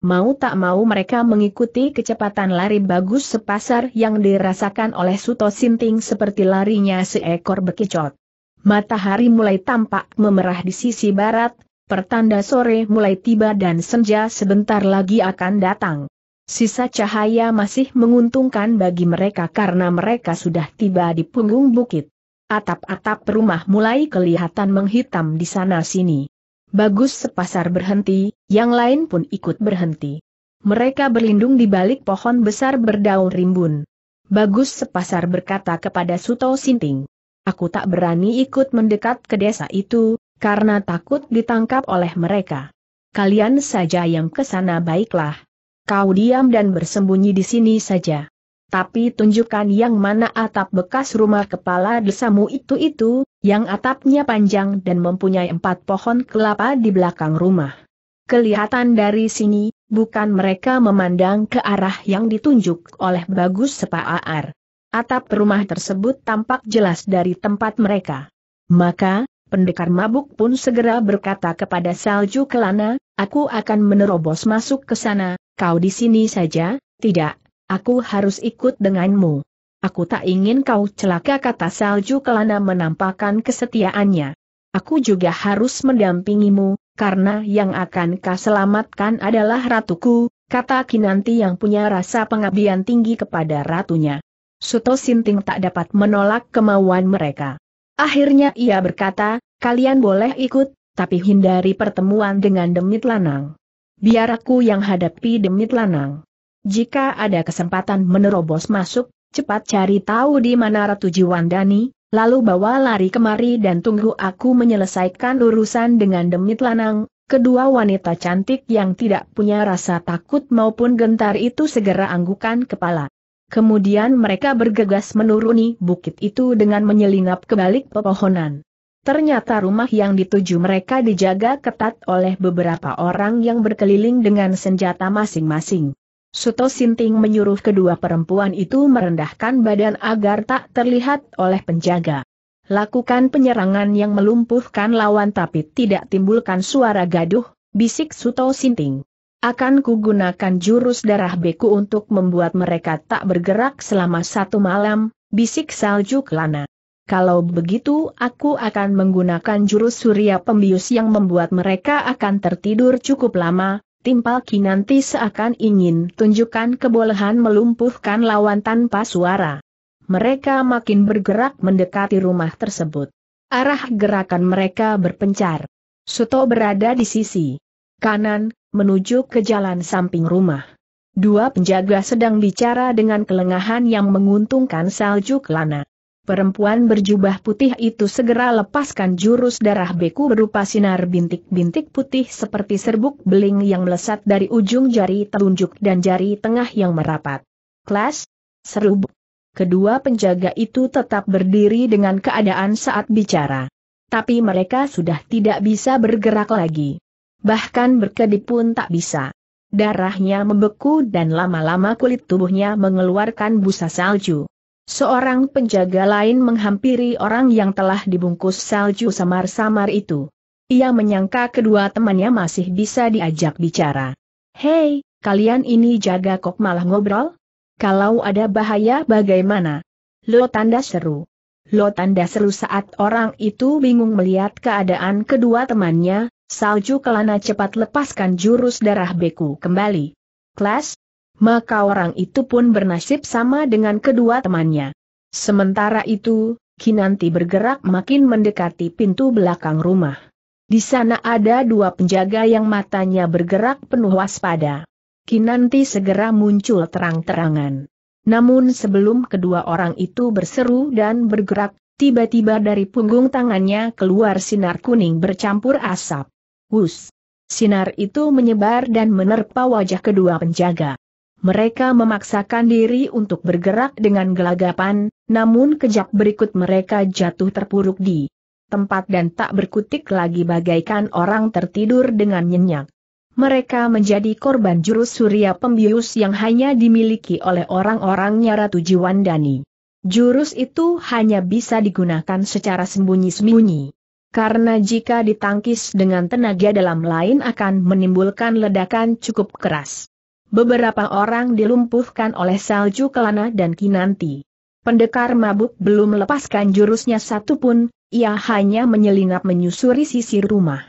Mau tak mau mereka mengikuti kecepatan lari bagus sepasar yang dirasakan oleh Suto Sinting seperti larinya seekor bekicot. Matahari mulai tampak memerah di sisi barat, pertanda sore mulai tiba dan senja sebentar lagi akan datang. Sisa cahaya masih menguntungkan bagi mereka karena mereka sudah tiba di punggung bukit. Atap-atap rumah mulai kelihatan menghitam di sana-sini. Bagus sepasar berhenti, yang lain pun ikut berhenti. Mereka berlindung di balik pohon besar berdaun rimbun. Bagus sepasar berkata kepada Suto Sinting. Aku tak berani ikut mendekat ke desa itu, karena takut ditangkap oleh mereka. Kalian saja yang ke sana baiklah. Kau diam dan bersembunyi di sini saja. Tapi tunjukkan yang mana atap bekas rumah kepala desamu itu-itu, yang atapnya panjang dan mempunyai empat pohon kelapa di belakang rumah. Kelihatan dari sini, bukan mereka memandang ke arah yang ditunjuk oleh Bagus Sepaar. Atap rumah tersebut tampak jelas dari tempat mereka. Maka, pendekar mabuk pun segera berkata kepada Salju Kelana, aku akan menerobos masuk ke sana, kau di sini saja, tidak, aku harus ikut denganmu. Aku tak ingin kau celaka kata Salju Kelana menampakkan kesetiaannya. Aku juga harus mendampingimu, karena yang akan kau selamatkan adalah ratuku, kata Kinanti yang punya rasa pengabdian tinggi kepada ratunya. Suto Sinting tak dapat menolak kemauan mereka. Akhirnya ia berkata, kalian boleh ikut, tapi hindari pertemuan dengan Demit Lanang. Biar aku yang hadapi Demit Lanang. Jika ada kesempatan menerobos masuk, Cepat cari tahu di mana Ratu Jiwandani, lalu bawa lari kemari dan tunggu aku menyelesaikan urusan dengan demit lanang, kedua wanita cantik yang tidak punya rasa takut maupun gentar itu segera anggukan kepala. Kemudian mereka bergegas menuruni bukit itu dengan menyelinap ke balik pepohonan. Ternyata rumah yang dituju mereka dijaga ketat oleh beberapa orang yang berkeliling dengan senjata masing-masing. Suto Sinting menyuruh kedua perempuan itu merendahkan badan agar tak terlihat oleh penjaga. Lakukan penyerangan yang melumpuhkan lawan tapi tidak timbulkan suara gaduh, bisik Suto Sinting. Akan kugunakan jurus darah beku untuk membuat mereka tak bergerak selama satu malam, bisik salju kelana. Kalau begitu aku akan menggunakan jurus surya pembius yang membuat mereka akan tertidur cukup lama, Timpal Kinanti seakan ingin tunjukkan kebolehan melumpuhkan lawan tanpa suara. Mereka makin bergerak mendekati rumah tersebut. Arah gerakan mereka berpencar. Suto berada di sisi kanan, menuju ke jalan samping rumah. Dua penjaga sedang bicara dengan kelengahan yang menguntungkan salju kelana. Perempuan berjubah putih itu segera lepaskan jurus darah beku berupa sinar bintik-bintik putih seperti serbuk beling yang melesat dari ujung jari telunjuk dan jari tengah yang merapat. Kelas? Serubuk. Kedua penjaga itu tetap berdiri dengan keadaan saat bicara. Tapi mereka sudah tidak bisa bergerak lagi. Bahkan berkedip pun tak bisa. Darahnya membeku dan lama-lama kulit tubuhnya mengeluarkan busa salju. Seorang penjaga lain menghampiri orang yang telah dibungkus salju samar-samar itu. Ia menyangka kedua temannya masih bisa diajak bicara. Hei, kalian ini jaga kok malah ngobrol? Kalau ada bahaya bagaimana? Lo tanda seru. Lo tanda seru saat orang itu bingung melihat keadaan kedua temannya, salju kelana cepat lepaskan jurus darah beku kembali. Kelas, maka orang itu pun bernasib sama dengan kedua temannya. Sementara itu, Kinanti bergerak makin mendekati pintu belakang rumah. Di sana ada dua penjaga yang matanya bergerak penuh waspada. Kinanti segera muncul terang-terangan. Namun sebelum kedua orang itu berseru dan bergerak, tiba-tiba dari punggung tangannya keluar sinar kuning bercampur asap. Wus! Sinar itu menyebar dan menerpa wajah kedua penjaga. Mereka memaksakan diri untuk bergerak dengan gelagapan, namun kejap berikut mereka jatuh terpuruk di tempat dan tak berkutik lagi bagaikan orang tertidur dengan nyenyak. Mereka menjadi korban jurus surya pembius yang hanya dimiliki oleh orang-orangnya Ratu Jiwandani. Jurus itu hanya bisa digunakan secara sembunyi-sembunyi. Karena jika ditangkis dengan tenaga dalam lain akan menimbulkan ledakan cukup keras. Beberapa orang dilumpuhkan oleh salju kelana dan kinanti. Pendekar mabuk belum melepaskan jurusnya satu pun, ia hanya menyelinap menyusuri sisi rumah.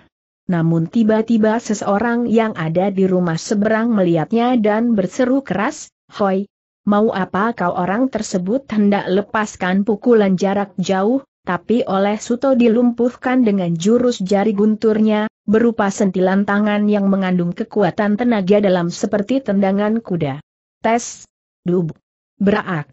Namun tiba-tiba seseorang yang ada di rumah seberang melihatnya dan berseru keras, Hoi, mau apa kau orang tersebut hendak lepaskan pukulan jarak jauh, tapi oleh Suto dilumpuhkan dengan jurus jari gunturnya, berupa sentilan tangan yang mengandung kekuatan tenaga dalam seperti tendangan kuda. Tes, dub, berak.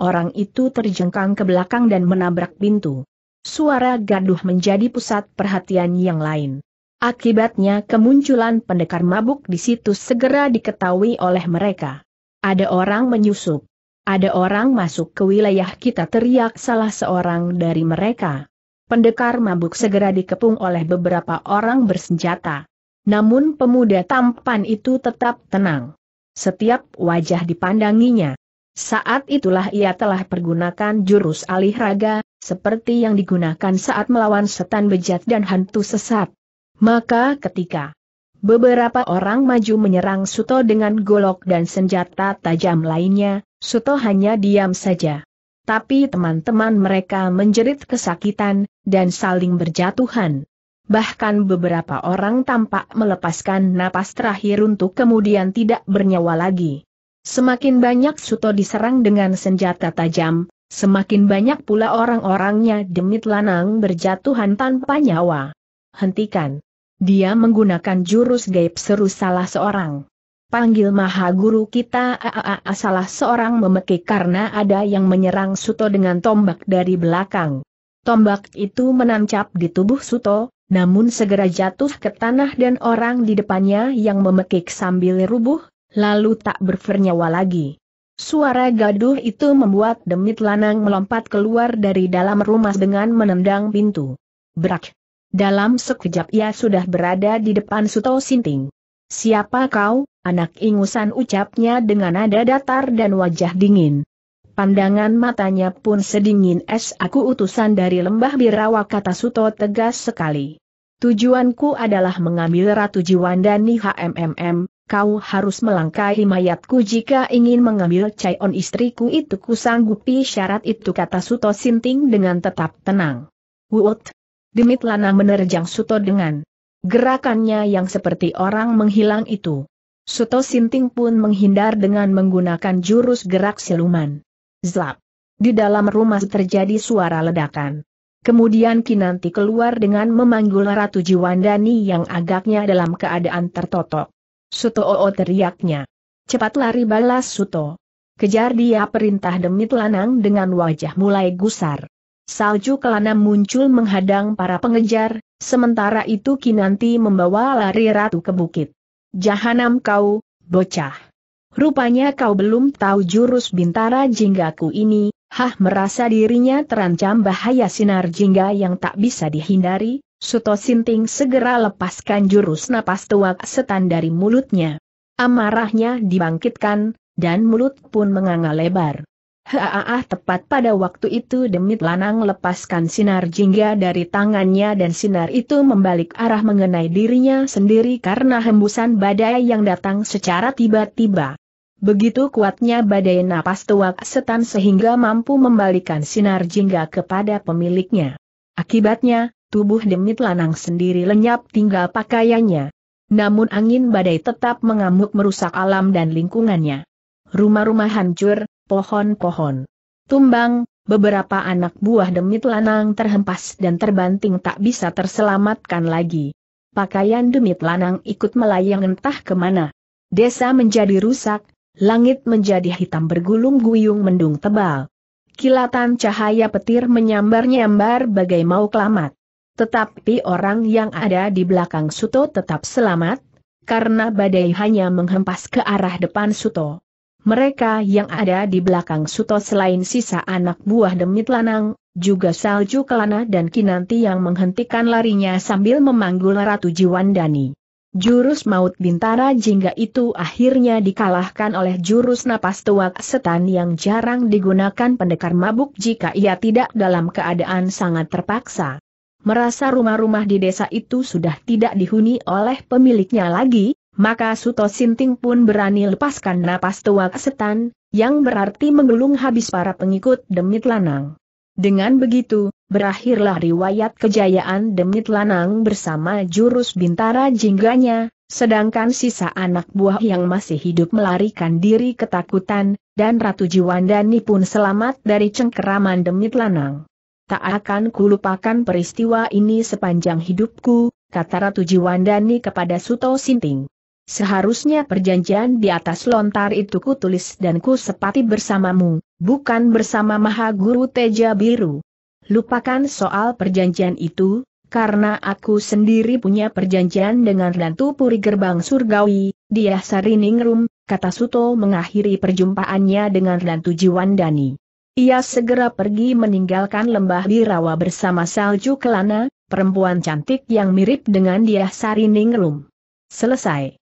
Orang itu terjengkang ke belakang dan menabrak pintu. Suara gaduh menjadi pusat perhatian yang lain. Akibatnya kemunculan pendekar mabuk di situ segera diketahui oleh mereka. Ada orang menyusup. Ada orang masuk ke wilayah kita teriak salah seorang dari mereka pendekar mabuk segera dikepung oleh beberapa orang bersenjata. Namun pemuda tampan itu tetap tenang. Setiap wajah dipandanginya. Saat itulah ia telah pergunakan jurus alih raga, seperti yang digunakan saat melawan setan bejat dan hantu sesat. Maka ketika beberapa orang maju menyerang Suto dengan golok dan senjata tajam lainnya, Suto hanya diam saja tapi teman-teman mereka menjerit kesakitan, dan saling berjatuhan. Bahkan beberapa orang tampak melepaskan napas terakhir untuk kemudian tidak bernyawa lagi. Semakin banyak Suto diserang dengan senjata tajam, semakin banyak pula orang-orangnya demit lanang berjatuhan tanpa nyawa. Hentikan. Dia menggunakan jurus gaib seru salah seorang. Panggil maha guru kita a salah seorang memekik karena ada yang menyerang Suto dengan tombak dari belakang. Tombak itu menancap di tubuh Suto, namun segera jatuh ke tanah dan orang di depannya yang memekik sambil rubuh, lalu tak bernyawa lagi. Suara gaduh itu membuat demit lanang melompat keluar dari dalam rumah dengan menendang pintu. Berak! Dalam sekejap ia sudah berada di depan Suto Sinting. Siapa kau, anak ingusan ucapnya dengan nada datar dan wajah dingin. Pandangan matanya pun sedingin es aku utusan dari lembah birawa kata Suto tegas sekali. Tujuanku adalah mengambil Ratu Jiwandani HMMM, kau harus melangkahi mayatku jika ingin mengambil on istriku itu kusanggupi syarat itu kata Suto Sinting dengan tetap tenang. Wut! Demit Lana menerjang Suto dengan Gerakannya yang seperti orang menghilang itu. Suto Sinting pun menghindar dengan menggunakan jurus gerak siluman. Zlap. Di dalam rumah terjadi suara ledakan. Kemudian Kinanti keluar dengan memanggul Ratu Jiwandani yang agaknya dalam keadaan tertotok. Suto Oo teriaknya. Cepat lari balas Suto. Kejar dia perintah Demit Lanang dengan wajah mulai gusar. Salju kelana muncul menghadang para pengejar, Sementara itu Kinanti membawa lari ratu ke bukit. Jahanam kau, bocah. Rupanya kau belum tahu jurus bintara jinggaku ini, hah merasa dirinya terancam bahaya sinar jingga yang tak bisa dihindari, Suto Sinting segera lepaskan jurus napas tuak setan dari mulutnya. Amarahnya dibangkitkan, dan mulut pun menganga lebar. Haaah tepat pada waktu itu demit lanang lepaskan sinar jingga dari tangannya dan sinar itu membalik arah mengenai dirinya sendiri karena hembusan badai yang datang secara tiba-tiba. Begitu kuatnya badai napas tuak setan sehingga mampu membalikan sinar jingga kepada pemiliknya. Akibatnya, tubuh demit lanang sendiri lenyap tinggal pakaiannya. Namun angin badai tetap mengamuk merusak alam dan lingkungannya. Rumah-rumah hancur, pohon-pohon tumbang, beberapa anak buah demit lanang terhempas dan terbanting tak bisa terselamatkan lagi. Pakaian demit lanang ikut melayang entah kemana. Desa menjadi rusak, langit menjadi hitam bergulung guyung mendung tebal. Kilatan cahaya petir menyambar-nyambar bagai mau kelamat. Tetapi orang yang ada di belakang Suto tetap selamat, karena badai hanya menghempas ke arah depan Suto. Mereka yang ada di belakang Suto selain sisa anak buah Demit Lanang, juga Salju Kelana dan Kinanti yang menghentikan larinya sambil memanggul Ratu Jiwandani. Jurus maut bintara jingga itu akhirnya dikalahkan oleh jurus napas tuak setan yang jarang digunakan pendekar mabuk jika ia tidak dalam keadaan sangat terpaksa merasa rumah-rumah di desa itu sudah tidak dihuni oleh pemiliknya lagi, maka Suto Sinting pun berani lepaskan napas tua setan, yang berarti menggelung habis para pengikut Demit Lanang. Dengan begitu, berakhirlah riwayat kejayaan Demit Lanang bersama jurus bintara jingganya, sedangkan sisa anak buah yang masih hidup melarikan diri ketakutan, dan Ratu Jiwandani pun selamat dari cengkeraman Demit Lanang. Tak akan kulupakan peristiwa ini sepanjang hidupku, kata Ratu Jiwandani kepada Suto Sinting. Seharusnya perjanjian di atas lontar itu kutulis dan ku sepati bersamamu, bukan bersama Maha Guru Teja Biru. Lupakan soal perjanjian itu, karena aku sendiri punya perjanjian dengan Rantu Puri Gerbang Surgawi, dia Ningrum. kata Suto mengakhiri perjumpaannya dengan Rantu Jiwandani. Ia segera pergi meninggalkan lembah Birawa bersama Salju Kelana, perempuan cantik yang mirip dengan dia Ningrum. Selesai.